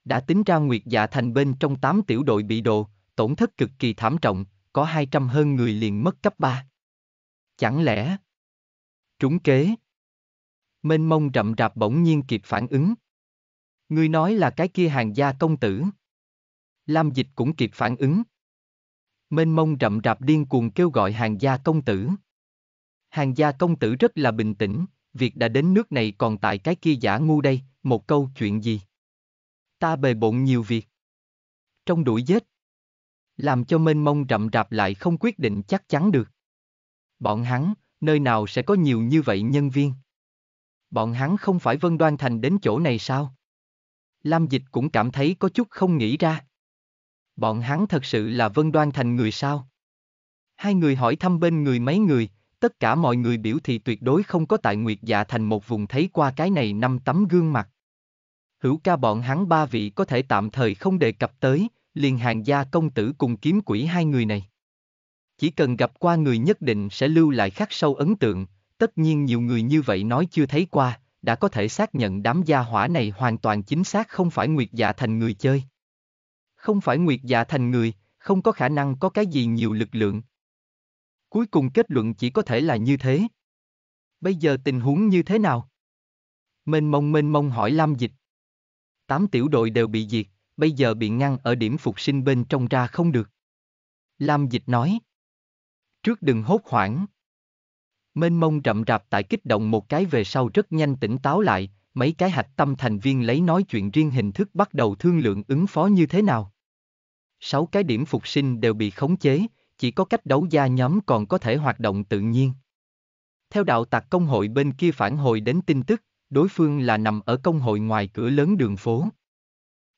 Đã tính ra Nguyệt Dạ Thành bên trong 8 tiểu đội bị đồ, tổn thất cực kỳ thảm trọng, có 200 hơn người liền mất cấp 3. Chẳng lẽ... Trúng kế... Mênh mông rậm rạp bỗng nhiên kịp phản ứng. Người nói là cái kia hàng gia công tử. Lam Dịch cũng kịp phản ứng, mênh mông rậm rạp điên cuồng kêu gọi hàng gia công tử. Hàng gia công tử rất là bình tĩnh, việc đã đến nước này còn tại cái kia giả ngu đây, một câu chuyện gì? Ta bề bộn nhiều việc. Trong đuổi giết. Làm cho mênh mông rậm rạp lại không quyết định chắc chắn được. Bọn hắn, nơi nào sẽ có nhiều như vậy nhân viên? Bọn hắn không phải vân đoan thành đến chỗ này sao? Lam Dịch cũng cảm thấy có chút không nghĩ ra. Bọn hắn thật sự là Vân Đoan Thành người sao? Hai người hỏi thăm bên người mấy người, tất cả mọi người biểu thị tuyệt đối không có tại Nguyệt Dạ Thành một vùng thấy qua cái này năm tấm gương mặt. Hữu ca bọn hắn ba vị có thể tạm thời không đề cập tới, liền hàng gia công tử cùng kiếm quỷ hai người này. Chỉ cần gặp qua người nhất định sẽ lưu lại khắc sâu ấn tượng, tất nhiên nhiều người như vậy nói chưa thấy qua, đã có thể xác nhận đám gia hỏa này hoàn toàn chính xác không phải Nguyệt Dạ Thành người chơi không phải nguyệt dạ thành người, không có khả năng có cái gì nhiều lực lượng. Cuối cùng kết luận chỉ có thể là như thế. Bây giờ tình huống như thế nào? Mênh mông mênh mông hỏi Lam Dịch. Tám tiểu đội đều bị diệt, bây giờ bị ngăn ở điểm phục sinh bên trong ra không được. Lam Dịch nói. Trước đừng hốt hoảng. Mênh mông rậm rạp tại kích động một cái về sau rất nhanh tỉnh táo lại, mấy cái hạch tâm thành viên lấy nói chuyện riêng hình thức bắt đầu thương lượng ứng phó như thế nào sáu cái điểm phục sinh đều bị khống chế, chỉ có cách đấu gia nhóm còn có thể hoạt động tự nhiên. Theo đạo tạc công hội bên kia phản hồi đến tin tức, đối phương là nằm ở công hội ngoài cửa lớn đường phố.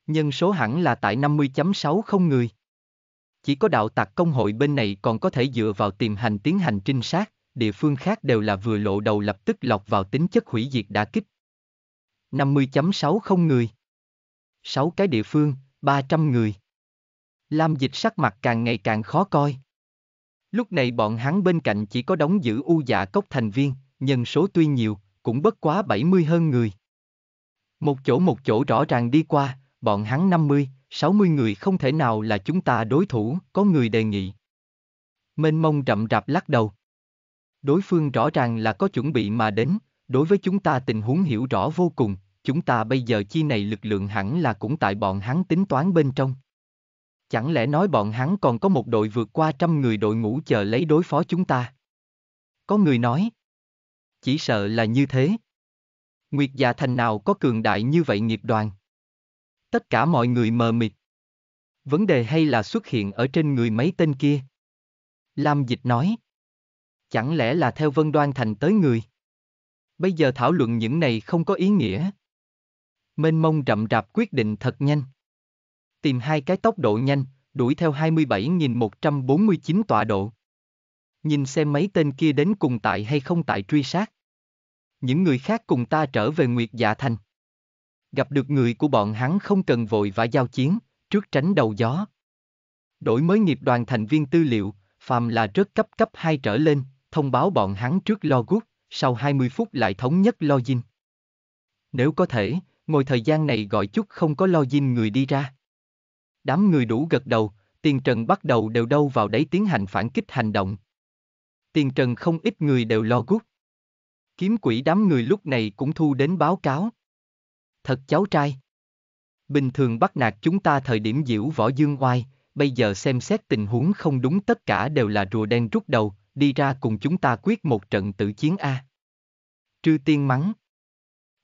Nhân số hẳn là tại 50.60 người. Chỉ có đạo tạc công hội bên này còn có thể dựa vào tiềm hành tiến hành trinh sát, địa phương khác đều là vừa lộ đầu lập tức lọc vào tính chất hủy diệt đã kích. 50.60 người. 6 cái địa phương, 300 người. Lam Dịch sắc mặt càng ngày càng khó coi. Lúc này bọn hắn bên cạnh chỉ có đóng giữ u dạ cốc thành viên, nhân số tuy nhiều, cũng bất quá 70 hơn người. Một chỗ một chỗ rõ ràng đi qua, bọn hắn 50, 60 người không thể nào là chúng ta đối thủ, có người đề nghị. Mênh mông rậm rạp lắc đầu. Đối phương rõ ràng là có chuẩn bị mà đến, đối với chúng ta tình huống hiểu rõ vô cùng, chúng ta bây giờ chi này lực lượng hẳn là cũng tại bọn hắn tính toán bên trong. Chẳng lẽ nói bọn hắn còn có một đội vượt qua trăm người đội ngũ chờ lấy đối phó chúng ta? Có người nói. Chỉ sợ là như thế. Nguyệt già thành nào có cường đại như vậy nghiệp đoàn? Tất cả mọi người mờ mịt. Vấn đề hay là xuất hiện ở trên người mấy tên kia? Lam Dịch nói. Chẳng lẽ là theo Vân Đoan Thành tới người? Bây giờ thảo luận những này không có ý nghĩa. Mênh mông rậm rạp quyết định thật nhanh tìm hai cái tốc độ nhanh, đuổi theo 27.149 tọa độ. Nhìn xem mấy tên kia đến cùng tại hay không tại truy sát. Những người khác cùng ta trở về Nguyệt Dạ Thành. Gặp được người của bọn hắn không cần vội và giao chiến, trước tránh đầu gió. Đổi mới nghiệp đoàn thành viên tư liệu, phàm là rất cấp cấp 2 trở lên, thông báo bọn hắn trước lo gút, sau 20 phút lại thống nhất lo dinh. Nếu có thể, ngồi thời gian này gọi chút không có lo dinh người đi ra. Đám người đủ gật đầu, tiền trần bắt đầu đều đâu vào đấy tiến hành phản kích hành động. Tiền trần không ít người đều lo gút. Kiếm quỷ đám người lúc này cũng thu đến báo cáo. Thật cháu trai. Bình thường bắt nạt chúng ta thời điểm diễu võ dương oai, bây giờ xem xét tình huống không đúng tất cả đều là rùa đen rút đầu, đi ra cùng chúng ta quyết một trận tử chiến A. Trư tiên mắng.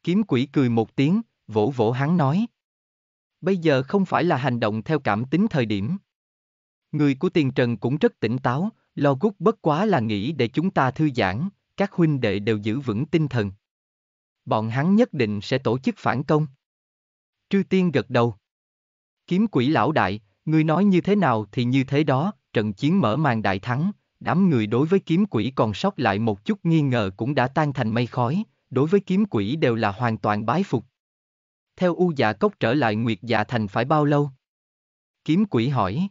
Kiếm quỷ cười một tiếng, vỗ vỗ hắn nói bây giờ không phải là hành động theo cảm tính thời điểm. Người của tiền trần cũng rất tỉnh táo, lo gút bất quá là nghĩ để chúng ta thư giãn, các huynh đệ đều giữ vững tinh thần. Bọn hắn nhất định sẽ tổ chức phản công. Trư Tiên gật đầu. Kiếm quỷ lão đại, ngươi nói như thế nào thì như thế đó, trận chiến mở màn đại thắng, đám người đối với kiếm quỷ còn sót lại một chút nghi ngờ cũng đã tan thành mây khói, đối với kiếm quỷ đều là hoàn toàn bái phục, theo U dạ cốc trở lại Nguyệt dạ thành phải bao lâu? Kiếm quỷ hỏi.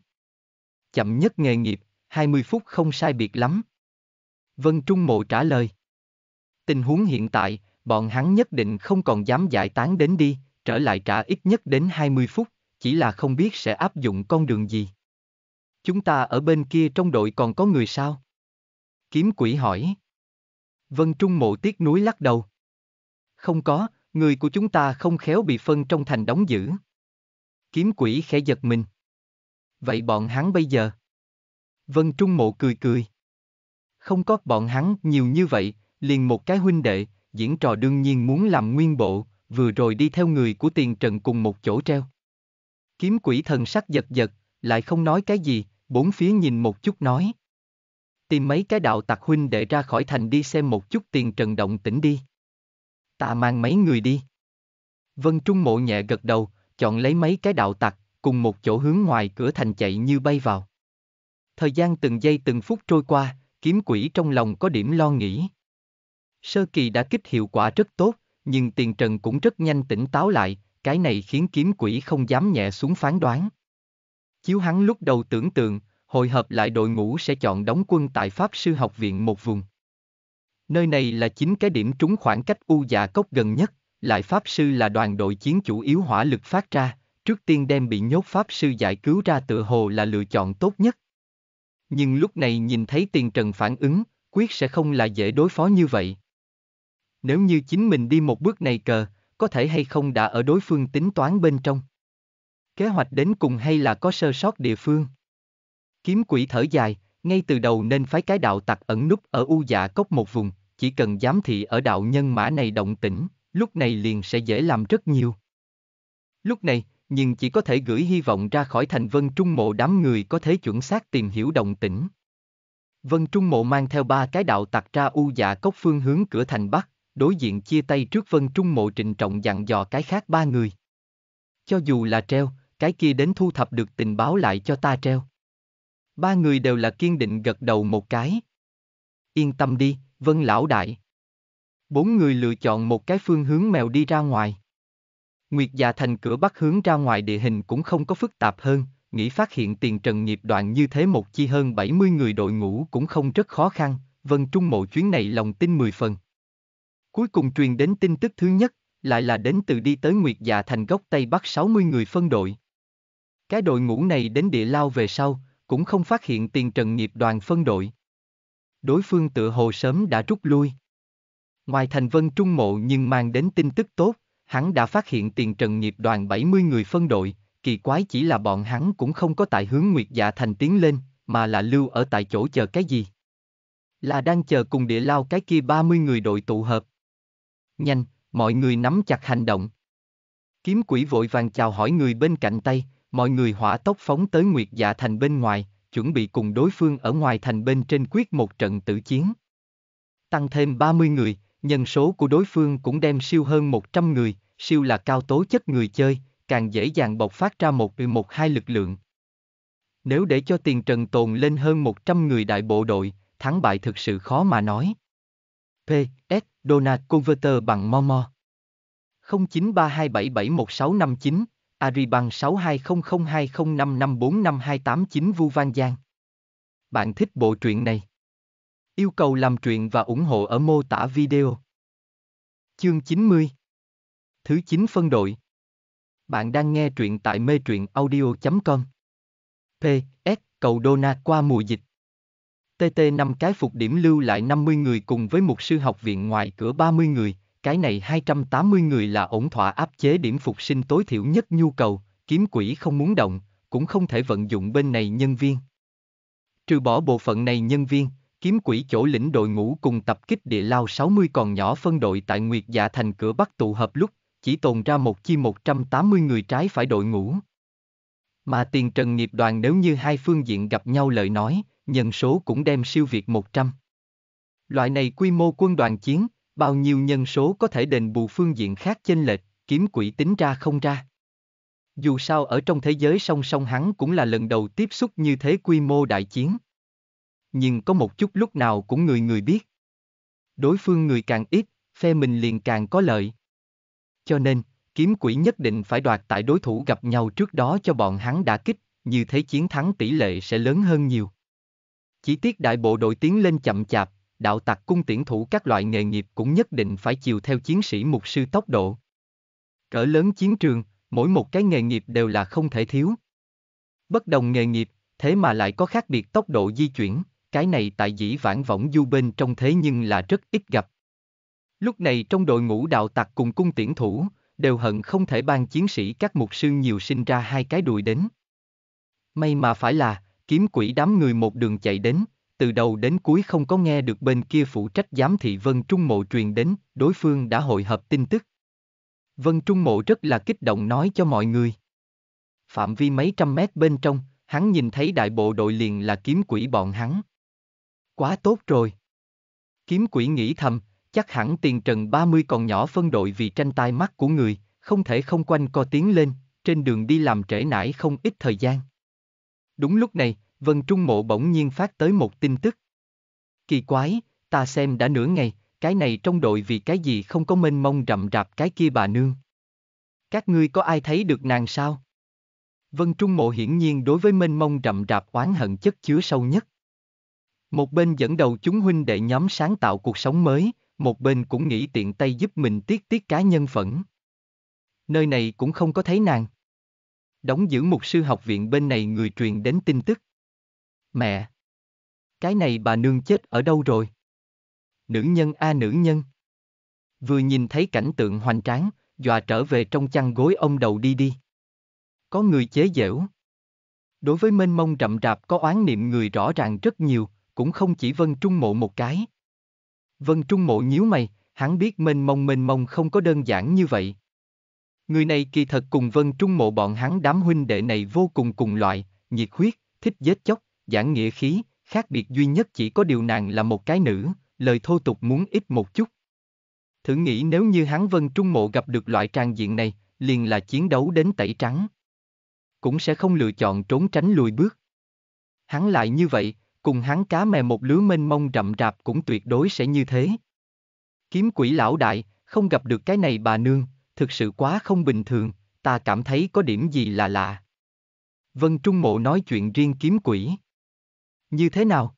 Chậm nhất nghề nghiệp, 20 phút không sai biệt lắm. Vân Trung Mộ trả lời. Tình huống hiện tại, bọn hắn nhất định không còn dám giải tán đến đi, trở lại trả ít nhất đến 20 phút, chỉ là không biết sẽ áp dụng con đường gì. Chúng ta ở bên kia trong đội còn có người sao? Kiếm quỷ hỏi. Vân Trung Mộ tiếc núi lắc đầu. Không có, người của chúng ta không khéo bị phân trong thành đóng giữ. Kiếm quỷ khẽ giật mình. Vậy bọn hắn bây giờ? Vân Trung Mộ cười cười. Không có bọn hắn nhiều như vậy, liền một cái huynh đệ, diễn trò đương nhiên muốn làm nguyên bộ, vừa rồi đi theo người của tiền trần cùng một chỗ treo. Kiếm quỷ thần sắc giật giật, lại không nói cái gì, bốn phía nhìn một chút nói. Tìm mấy cái đạo tặc huynh đệ ra khỏi thành đi xem một chút tiền trần động tỉnh đi ta mang mấy người đi. Vân Trung Mộ nhẹ gật đầu, chọn lấy mấy cái đạo tặc, cùng một chỗ hướng ngoài cửa thành chạy như bay vào. Thời gian từng giây từng phút trôi qua, kiếm quỷ trong lòng có điểm lo nghĩ. Sơ kỳ đã kích hiệu quả rất tốt, nhưng tiền trần cũng rất nhanh tỉnh táo lại, cái này khiến kiếm quỷ không dám nhẹ xuống phán đoán. Chiếu hắn lúc đầu tưởng tượng, hội hợp lại đội ngũ sẽ chọn đóng quân tại Pháp Sư Học Viện một vùng. Nơi này là chính cái điểm trúng khoảng cách U Dạ Cốc gần nhất, lại Pháp Sư là đoàn đội chiến chủ yếu hỏa lực phát ra, trước tiên đem bị nhốt Pháp Sư giải cứu ra tựa hồ là lựa chọn tốt nhất. Nhưng lúc này nhìn thấy tiền trần phản ứng, quyết sẽ không là dễ đối phó như vậy. Nếu như chính mình đi một bước này cờ, có thể hay không đã ở đối phương tính toán bên trong. Kế hoạch đến cùng hay là có sơ sót địa phương. Kiếm quỷ thở dài, ngay từ đầu nên phái cái đạo tặc ẩn núp ở u dạ cốc một vùng, chỉ cần giám thị ở đạo nhân mã này động tĩnh, lúc này liền sẽ dễ làm rất nhiều. Lúc này, nhưng chỉ có thể gửi hy vọng ra khỏi thành Vân Trung Mộ đám người có thể chuẩn xác tìm hiểu động tĩnh. Vân Trung Mộ mang theo ba cái đạo tặc ra u dạ cốc phương hướng cửa thành Bắc, đối diện chia tay trước Vân Trung Mộ trịnh trọng dặn dò cái khác ba người. Cho dù là treo, cái kia đến thu thập được tình báo lại cho ta treo. Ba người đều là kiên định gật đầu một cái. Yên tâm đi, vâng lão đại. Bốn người lựa chọn một cái phương hướng mèo đi ra ngoài. Nguyệt già thành cửa bắc hướng ra ngoài địa hình cũng không có phức tạp hơn, nghĩ phát hiện tiền trần nghiệp đoạn như thế một chi hơn 70 người đội ngũ cũng không rất khó khăn, vân trung mộ chuyến này lòng tin 10 phần. Cuối cùng truyền đến tin tức thứ nhất, lại là đến từ đi tới Nguyệt già thành gốc Tây Bắc 60 người phân đội. Cái đội ngũ này đến địa lao về sau, cũng không phát hiện tiền trần nghiệp đoàn phân đội. Đối phương tự hồ sớm đã rút lui. Ngoài thành vân trung mộ nhưng mang đến tin tức tốt, hắn đã phát hiện tiền trần nghiệp đoàn 70 người phân đội, kỳ quái chỉ là bọn hắn cũng không có tại hướng nguyệt dạ thành tiến lên, mà là lưu ở tại chỗ chờ cái gì. Là đang chờ cùng địa lao cái kia 30 người đội tụ hợp. Nhanh, mọi người nắm chặt hành động. Kiếm quỷ vội vàng chào hỏi người bên cạnh tay, mọi người hỏa tốc phóng tới nguyệt dạ thành bên ngoài, chuẩn bị cùng đối phương ở ngoài thành bên trên quyết một trận tử chiến. Tăng thêm 30 người, nhân số của đối phương cũng đem siêu hơn 100 người, siêu là cao tố chất người chơi, càng dễ dàng bộc phát ra một từ một hai lực lượng. Nếu để cho tiền trần tồn lên hơn 100 người đại bộ đội, thắng bại thực sự khó mà nói. P. S. Donald Converter bằng Momo 0932771659 Aribank 620020554529 Vu Van Giang. Bạn thích bộ truyện này? Yêu cầu làm truyện và ủng hộ ở mô tả video. Chương 90 Thứ 9 phân đội Bạn đang nghe truyện tại mê truyện audio.com P. S. Cầu Đô-na qua mùa dịch TT 5 cái phục điểm lưu lại 50 người cùng với một sư học viện ngoài cửa 30 người, cái này 280 người là ổn thỏa áp chế điểm phục sinh tối thiểu nhất nhu cầu, kiếm quỷ không muốn động, cũng không thể vận dụng bên này nhân viên. Trừ bỏ bộ phận này nhân viên, kiếm quỷ chỗ lĩnh đội ngũ cùng tập kích địa lao 60 còn nhỏ phân đội tại Nguyệt Dạ thành cửa Bắc tụ hợp lúc, chỉ tồn ra một chi 180 người trái phải đội ngũ. Mà tiền trần nghiệp đoàn nếu như hai phương diện gặp nhau lợi nói, nhân số cũng đem siêu việt 100. Loại này quy mô quân đoàn chiến, bao nhiêu nhân số có thể đền bù phương diện khác chênh lệch, kiếm quỷ tính ra không ra. Dù sao ở trong thế giới song song hắn cũng là lần đầu tiếp xúc như thế quy mô đại chiến. Nhưng có một chút lúc nào cũng người người biết. Đối phương người càng ít, phe mình liền càng có lợi. Cho nên, kiếm quỷ nhất định phải đoạt tại đối thủ gặp nhau trước đó cho bọn hắn đã kích, như thế chiến thắng tỷ lệ sẽ lớn hơn nhiều. Chỉ tiếc đại bộ đội tiến lên chậm chạp, đạo tặc cung tiễn thủ các loại nghề nghiệp cũng nhất định phải chiều theo chiến sĩ mục sư tốc độ. Cỡ lớn chiến trường, mỗi một cái nghề nghiệp đều là không thể thiếu. Bất đồng nghề nghiệp, thế mà lại có khác biệt tốc độ di chuyển, cái này tại dĩ vãng võng du bên trong thế nhưng là rất ít gặp. Lúc này trong đội ngũ đạo tặc cùng cung tiễn thủ, đều hận không thể ban chiến sĩ các mục sư nhiều sinh ra hai cái đùi đến. May mà phải là, kiếm quỷ đám người một đường chạy đến, từ đầu đến cuối không có nghe được bên kia phụ trách giám thị Vân Trung Mộ truyền đến, đối phương đã hội hợp tin tức. Vân Trung Mộ rất là kích động nói cho mọi người. Phạm vi mấy trăm mét bên trong, hắn nhìn thấy đại bộ đội liền là kiếm quỷ bọn hắn. Quá tốt rồi. Kiếm quỷ nghĩ thầm, chắc hẳn tiền trần 30 còn nhỏ phân đội vì tranh tai mắt của người, không thể không quanh co tiến lên, trên đường đi làm trễ nải không ít thời gian. Đúng lúc này, Vân Trung Mộ bỗng nhiên phát tới một tin tức. Kỳ quái, ta xem đã nửa ngày, cái này trong đội vì cái gì không có mênh mông rậm rạp cái kia bà nương. Các ngươi có ai thấy được nàng sao? Vân Trung Mộ hiển nhiên đối với mênh mông rậm rạp oán hận chất chứa sâu nhất. Một bên dẫn đầu chúng huynh đệ nhóm sáng tạo cuộc sống mới, một bên cũng nghĩ tiện tay giúp mình tiết tiết cá nhân phẫn. Nơi này cũng không có thấy nàng. Đóng giữ mục sư học viện bên này người truyền đến tin tức. Mẹ! Cái này bà nương chết ở đâu rồi? Nữ nhân a à, nữ nhân! Vừa nhìn thấy cảnh tượng hoành tráng, dọa trở về trong chăn gối ông đầu đi đi. Có người chế giễu. Đối với mênh mông rậm rạp có oán niệm người rõ ràng rất nhiều, cũng không chỉ Vân Trung Mộ một cái. Vân Trung Mộ nhíu mày, hắn biết mênh mông mênh mông không có đơn giản như vậy. Người này kỳ thật cùng Vân Trung Mộ bọn hắn đám huynh đệ này vô cùng cùng loại, nhiệt huyết, thích giết chóc, giảng nghĩa khí, khác biệt duy nhất chỉ có điều nàng là một cái nữ, lời thô tục muốn ít một chút. Thử nghĩ nếu như hắn vân trung mộ gặp được loại trang diện này, liền là chiến đấu đến tẩy trắng. Cũng sẽ không lựa chọn trốn tránh lùi bước. Hắn lại như vậy, cùng hắn cá mè một lứa mênh mông rậm rạp cũng tuyệt đối sẽ như thế. Kiếm quỷ lão đại, không gặp được cái này bà nương, thực sự quá không bình thường, ta cảm thấy có điểm gì là lạ. Vân Trung Mộ nói chuyện riêng kiếm quỷ. Như thế nào?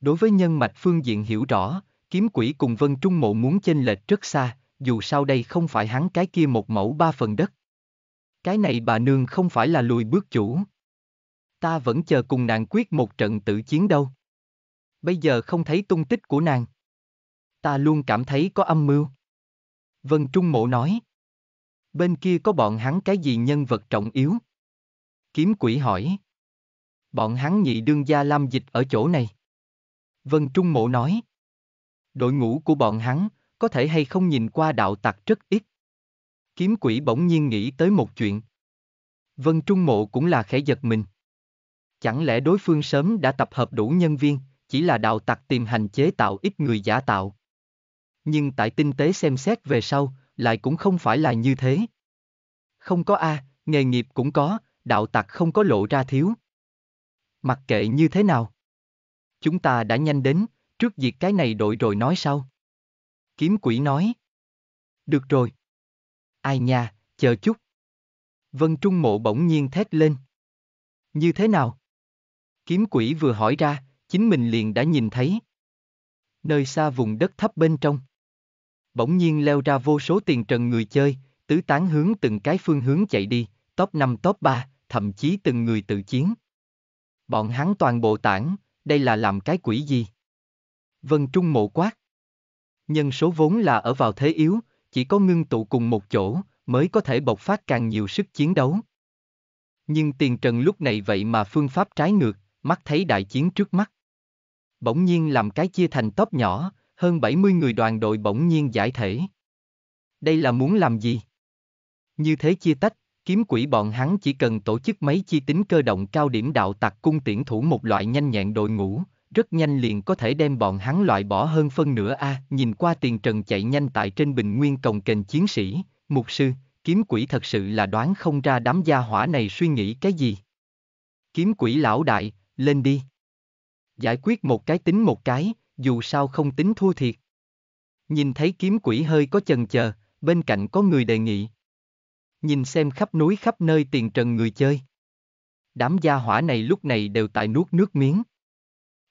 Đối với nhân mạch phương diện hiểu rõ, kiếm quỷ cùng vân trung mộ muốn chênh lệch rất xa, dù sau đây không phải hắn cái kia một mẫu ba phần đất. Cái này bà nương không phải là lùi bước chủ. Ta vẫn chờ cùng nàng quyết một trận tự chiến đâu. Bây giờ không thấy tung tích của nàng. Ta luôn cảm thấy có âm mưu. Vân Trung Mộ nói. Bên kia có bọn hắn cái gì nhân vật trọng yếu? Kiếm quỷ hỏi bọn hắn nhị đương gia Lam Dịch ở chỗ này. Vân Trung Mộ nói. Đội ngũ của bọn hắn, có thể hay không nhìn qua đạo tặc rất ít. Kiếm quỷ bỗng nhiên nghĩ tới một chuyện. Vân Trung Mộ cũng là khẽ giật mình. Chẳng lẽ đối phương sớm đã tập hợp đủ nhân viên, chỉ là đạo tặc tìm hành chế tạo ít người giả tạo. Nhưng tại tinh tế xem xét về sau, lại cũng không phải là như thế. Không có A, nghề nghiệp cũng có, đạo tặc không có lộ ra thiếu. Mặc kệ như thế nào. Chúng ta đã nhanh đến, trước việc cái này đội rồi nói sau. Kiếm quỷ nói. Được rồi. Ai nha, chờ chút. Vân Trung Mộ bỗng nhiên thét lên. Như thế nào? Kiếm quỷ vừa hỏi ra, chính mình liền đã nhìn thấy. Nơi xa vùng đất thấp bên trong. Bỗng nhiên leo ra vô số tiền trần người chơi, tứ tán hướng từng cái phương hướng chạy đi, top 5 top 3, thậm chí từng người tự chiến. Bọn hắn toàn bộ tản, đây là làm cái quỷ gì? Vân Trung mộ quát. Nhân số vốn là ở vào thế yếu, chỉ có ngưng tụ cùng một chỗ, mới có thể bộc phát càng nhiều sức chiến đấu. Nhưng tiền trần lúc này vậy mà phương pháp trái ngược, mắt thấy đại chiến trước mắt. Bỗng nhiên làm cái chia thành tóc nhỏ, hơn 70 người đoàn đội bỗng nhiên giải thể. Đây là muốn làm gì? Như thế chia tách, kiếm quỷ bọn hắn chỉ cần tổ chức mấy chi tính cơ động cao điểm đạo tặc cung tiễn thủ một loại nhanh nhẹn đội ngũ, rất nhanh liền có thể đem bọn hắn loại bỏ hơn phân nửa a à, nhìn qua tiền trần chạy nhanh tại trên bình nguyên cồng kềnh chiến sĩ, mục sư, kiếm quỷ thật sự là đoán không ra đám gia hỏa này suy nghĩ cái gì. Kiếm quỷ lão đại, lên đi. Giải quyết một cái tính một cái, dù sao không tính thua thiệt. Nhìn thấy kiếm quỷ hơi có chần chờ, bên cạnh có người đề nghị, nhìn xem khắp núi khắp nơi tiền trần người chơi. Đám gia hỏa này lúc này đều tại nuốt nước miếng.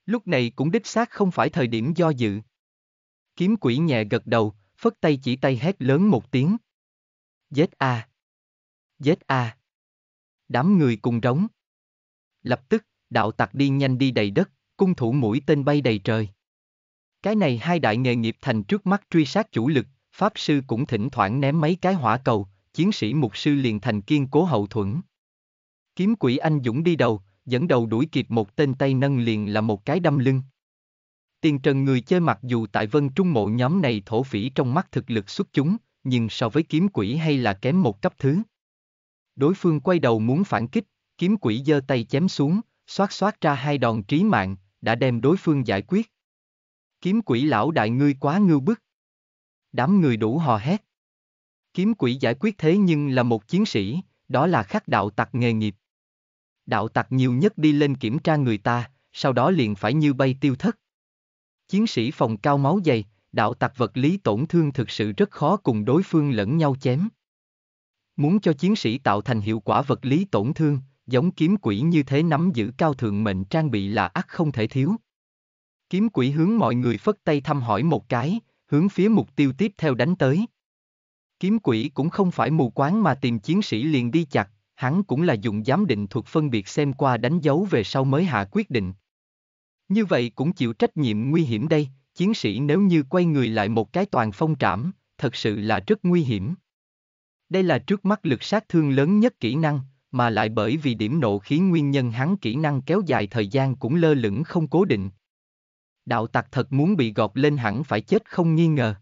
Lúc này cũng đích xác không phải thời điểm do dự. Kiếm quỷ nhẹ gật đầu, phất tay chỉ tay hét lớn một tiếng. Giết a! À. a! Đám người cùng rống. Lập tức, đạo tặc đi nhanh đi đầy đất, cung thủ mũi tên bay đầy trời. Cái này hai đại nghề nghiệp thành trước mắt truy sát chủ lực, pháp sư cũng thỉnh thoảng ném mấy cái hỏa cầu, chiến sĩ mục sư liền thành kiên cố hậu thuẫn. Kiếm quỷ anh dũng đi đầu, dẫn đầu đuổi kịp một tên tay nâng liền là một cái đâm lưng. Tiền trần người chơi mặc dù tại vân trung mộ nhóm này thổ phỉ trong mắt thực lực xuất chúng, nhưng so với kiếm quỷ hay là kém một cấp thứ. Đối phương quay đầu muốn phản kích, kiếm quỷ giơ tay chém xuống, xoát xoát ra hai đòn trí mạng, đã đem đối phương giải quyết. Kiếm quỷ lão đại ngươi quá ngưu bức. Đám người đủ hò hét. Kiếm quỷ giải quyết thế nhưng là một chiến sĩ, đó là khắc đạo tặc nghề nghiệp. Đạo tặc nhiều nhất đi lên kiểm tra người ta, sau đó liền phải như bay tiêu thất. Chiến sĩ phòng cao máu dày, đạo tặc vật lý tổn thương thực sự rất khó cùng đối phương lẫn nhau chém. Muốn cho chiến sĩ tạo thành hiệu quả vật lý tổn thương, giống kiếm quỷ như thế nắm giữ cao thượng mệnh trang bị là ắt không thể thiếu. Kiếm quỷ hướng mọi người phất tay thăm hỏi một cái, hướng phía mục tiêu tiếp theo đánh tới. Kiếm quỷ cũng không phải mù quáng mà tìm chiến sĩ liền đi chặt, hắn cũng là dùng giám định thuật phân biệt xem qua đánh dấu về sau mới hạ quyết định. Như vậy cũng chịu trách nhiệm nguy hiểm đây, chiến sĩ nếu như quay người lại một cái toàn phong trảm, thật sự là rất nguy hiểm. Đây là trước mắt lực sát thương lớn nhất kỹ năng, mà lại bởi vì điểm nộ khí nguyên nhân hắn kỹ năng kéo dài thời gian cũng lơ lửng không cố định. Đạo tặc thật muốn bị gọt lên hẳn phải chết không nghi ngờ.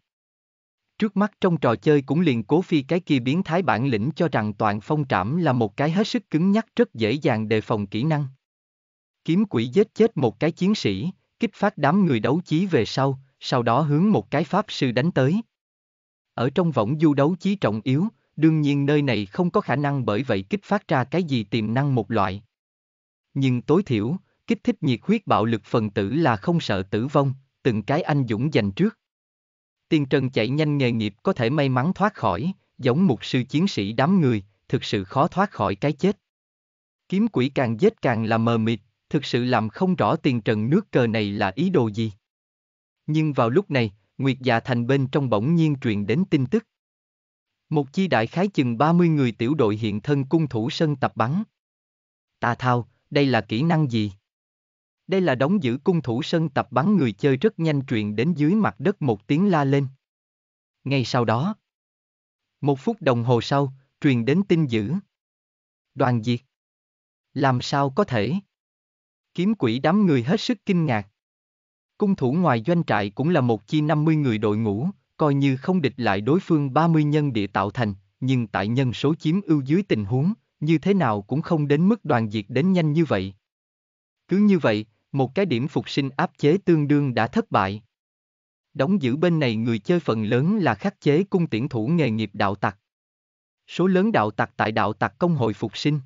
Trước mắt trong trò chơi cũng liền cố phi cái kia biến thái bản lĩnh cho rằng toàn phong trảm là một cái hết sức cứng nhắc rất dễ dàng đề phòng kỹ năng. Kiếm quỷ giết chết một cái chiến sĩ, kích phát đám người đấu chí về sau, sau đó hướng một cái pháp sư đánh tới. Ở trong võng du đấu chí trọng yếu, đương nhiên nơi này không có khả năng bởi vậy kích phát ra cái gì tiềm năng một loại. Nhưng tối thiểu, kích thích nhiệt huyết bạo lực phần tử là không sợ tử vong, từng cái anh dũng giành trước. Tiên trần chạy nhanh nghề nghiệp có thể may mắn thoát khỏi, giống một sư chiến sĩ đám người, thực sự khó thoát khỏi cái chết. Kiếm quỷ càng giết càng là mờ mịt, thực sự làm không rõ tiền trần nước cờ này là ý đồ gì. Nhưng vào lúc này, Nguyệt Dạ Thành bên trong bỗng nhiên truyền đến tin tức. Một chi đại khái chừng 30 người tiểu đội hiện thân cung thủ sân tập bắn. Tà thao, đây là kỹ năng gì? Đây là đóng giữ cung thủ sân tập bắn người chơi rất nhanh truyền đến dưới mặt đất một tiếng la lên. Ngay sau đó, một phút đồng hồ sau, truyền đến tin dữ. Đoàn diệt. Làm sao có thể? Kiếm quỷ đám người hết sức kinh ngạc. Cung thủ ngoài doanh trại cũng là một chi 50 người đội ngũ, coi như không địch lại đối phương 30 nhân địa tạo thành, nhưng tại nhân số chiếm ưu dưới tình huống, như thế nào cũng không đến mức đoàn diệt đến nhanh như vậy. Cứ như vậy, một cái điểm phục sinh áp chế tương đương đã thất bại. Đóng giữ bên này người chơi phần lớn là khắc chế cung tiễn thủ nghề nghiệp đạo tặc. Số lớn đạo tặc tại đạo tặc công hội phục sinh.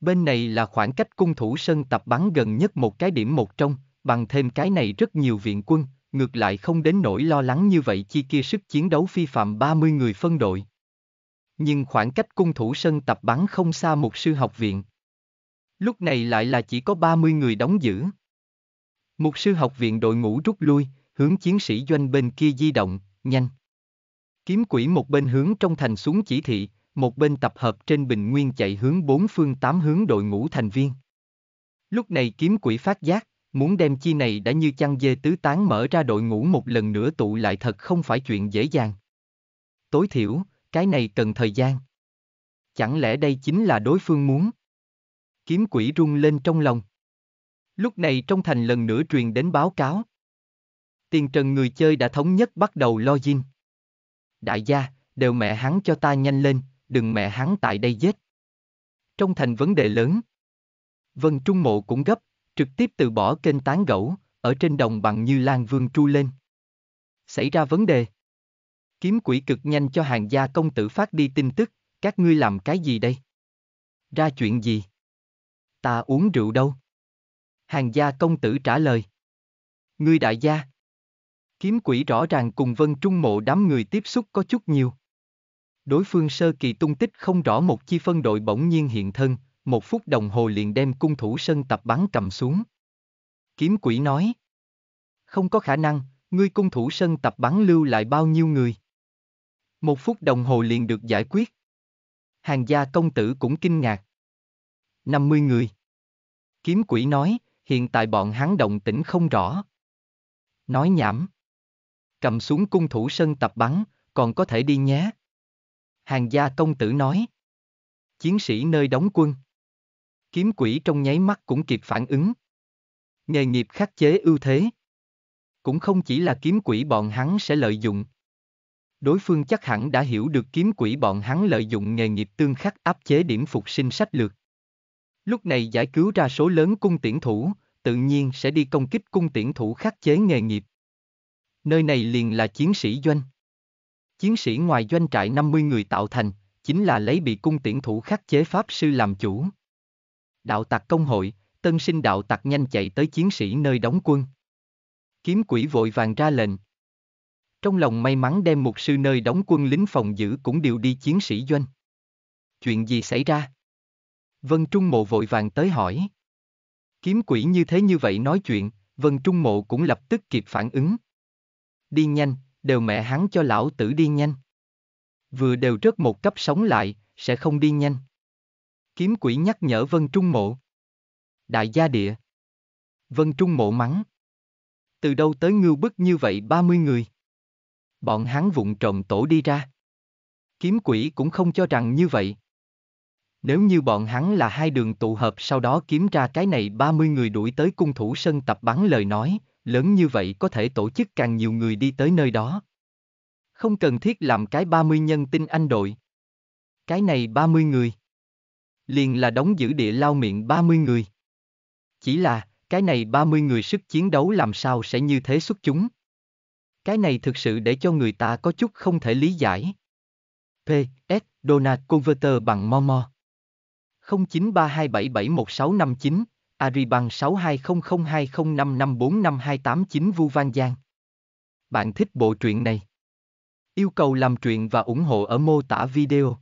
Bên này là khoảng cách cung thủ sân tập bắn gần nhất một cái điểm một trong, bằng thêm cái này rất nhiều viện quân, ngược lại không đến nỗi lo lắng như vậy chi kia sức chiến đấu phi phạm 30 người phân đội. Nhưng khoảng cách cung thủ sân tập bắn không xa một sư học viện. Lúc này lại là chỉ có 30 người đóng giữ. Mục sư học viện đội ngũ rút lui, hướng chiến sĩ doanh bên kia di động, nhanh. Kiếm quỷ một bên hướng trong thành xuống chỉ thị, một bên tập hợp trên bình nguyên chạy hướng bốn phương tám hướng đội ngũ thành viên. Lúc này kiếm quỷ phát giác, muốn đem chi này đã như chăn dê tứ tán mở ra đội ngũ một lần nữa tụ lại thật không phải chuyện dễ dàng. Tối thiểu, cái này cần thời gian. Chẳng lẽ đây chính là đối phương muốn? kiếm quỷ rung lên trong lòng. Lúc này trong thành lần nữa truyền đến báo cáo. Tiền trần người chơi đã thống nhất bắt đầu lo dinh. Đại gia, đều mẹ hắn cho ta nhanh lên, đừng mẹ hắn tại đây giết. Trong thành vấn đề lớn. Vân Trung Mộ cũng gấp, trực tiếp từ bỏ kênh tán gẫu, ở trên đồng bằng như Lan Vương tru lên. Xảy ra vấn đề. Kiếm quỷ cực nhanh cho hàng gia công tử phát đi tin tức, các ngươi làm cái gì đây? Ra chuyện gì? ta uống rượu đâu. Hàng gia công tử trả lời. Ngươi đại gia. Kiếm quỷ rõ ràng cùng vân trung mộ đám người tiếp xúc có chút nhiều. Đối phương sơ kỳ tung tích không rõ một chi phân đội bỗng nhiên hiện thân, một phút đồng hồ liền đem cung thủ sân tập bắn cầm xuống. Kiếm quỷ nói. Không có khả năng, ngươi cung thủ sân tập bắn lưu lại bao nhiêu người. Một phút đồng hồ liền được giải quyết. Hàng gia công tử cũng kinh ngạc, 50 người. Kiếm quỷ nói, hiện tại bọn hắn động tĩnh không rõ. Nói nhảm. Cầm xuống cung thủ sân tập bắn, còn có thể đi nhé. Hàng gia công tử nói. Chiến sĩ nơi đóng quân. Kiếm quỷ trong nháy mắt cũng kịp phản ứng. Nghề nghiệp khắc chế ưu thế. Cũng không chỉ là kiếm quỷ bọn hắn sẽ lợi dụng. Đối phương chắc hẳn đã hiểu được kiếm quỷ bọn hắn lợi dụng nghề nghiệp tương khắc áp chế điểm phục sinh sách lược. Lúc này giải cứu ra số lớn cung tiễn thủ, tự nhiên sẽ đi công kích cung tiễn thủ khắc chế nghề nghiệp. Nơi này liền là chiến sĩ doanh. Chiến sĩ ngoài doanh trại 50 người tạo thành, chính là lấy bị cung tiễn thủ khắc chế Pháp Sư làm chủ. Đạo tặc công hội, tân sinh đạo tặc nhanh chạy tới chiến sĩ nơi đóng quân. Kiếm quỷ vội vàng ra lệnh. Trong lòng may mắn đem mục sư nơi đóng quân lính phòng giữ cũng đều đi chiến sĩ doanh. Chuyện gì xảy ra? Vân Trung Mộ vội vàng tới hỏi. Kiếm quỷ như thế như vậy nói chuyện, Vân Trung Mộ cũng lập tức kịp phản ứng. Đi nhanh, đều mẹ hắn cho lão tử đi nhanh. Vừa đều rớt một cấp sống lại, sẽ không đi nhanh. Kiếm quỷ nhắc nhở Vân Trung Mộ. Đại gia địa. Vân Trung Mộ mắng. Từ đâu tới ngưu bức như vậy 30 người. Bọn hắn vụng trộm tổ đi ra. Kiếm quỷ cũng không cho rằng như vậy. Nếu như bọn hắn là hai đường tụ hợp sau đó kiếm ra cái này 30 người đuổi tới cung thủ sân tập bắn lời nói, lớn như vậy có thể tổ chức càng nhiều người đi tới nơi đó. Không cần thiết làm cái 30 nhân tinh anh đội. Cái này 30 người. Liền là đóng giữ địa lao miệng 30 người. Chỉ là, cái này 30 người sức chiến đấu làm sao sẽ như thế xuất chúng. Cái này thực sự để cho người ta có chút không thể lý giải. P. S. Donald Converter bằng Momo. 0932771659, Aribank 620020554528 Vu Van Giang. Bạn thích bộ truyện này? Yêu cầu làm truyện và ủng hộ ở mô tả video.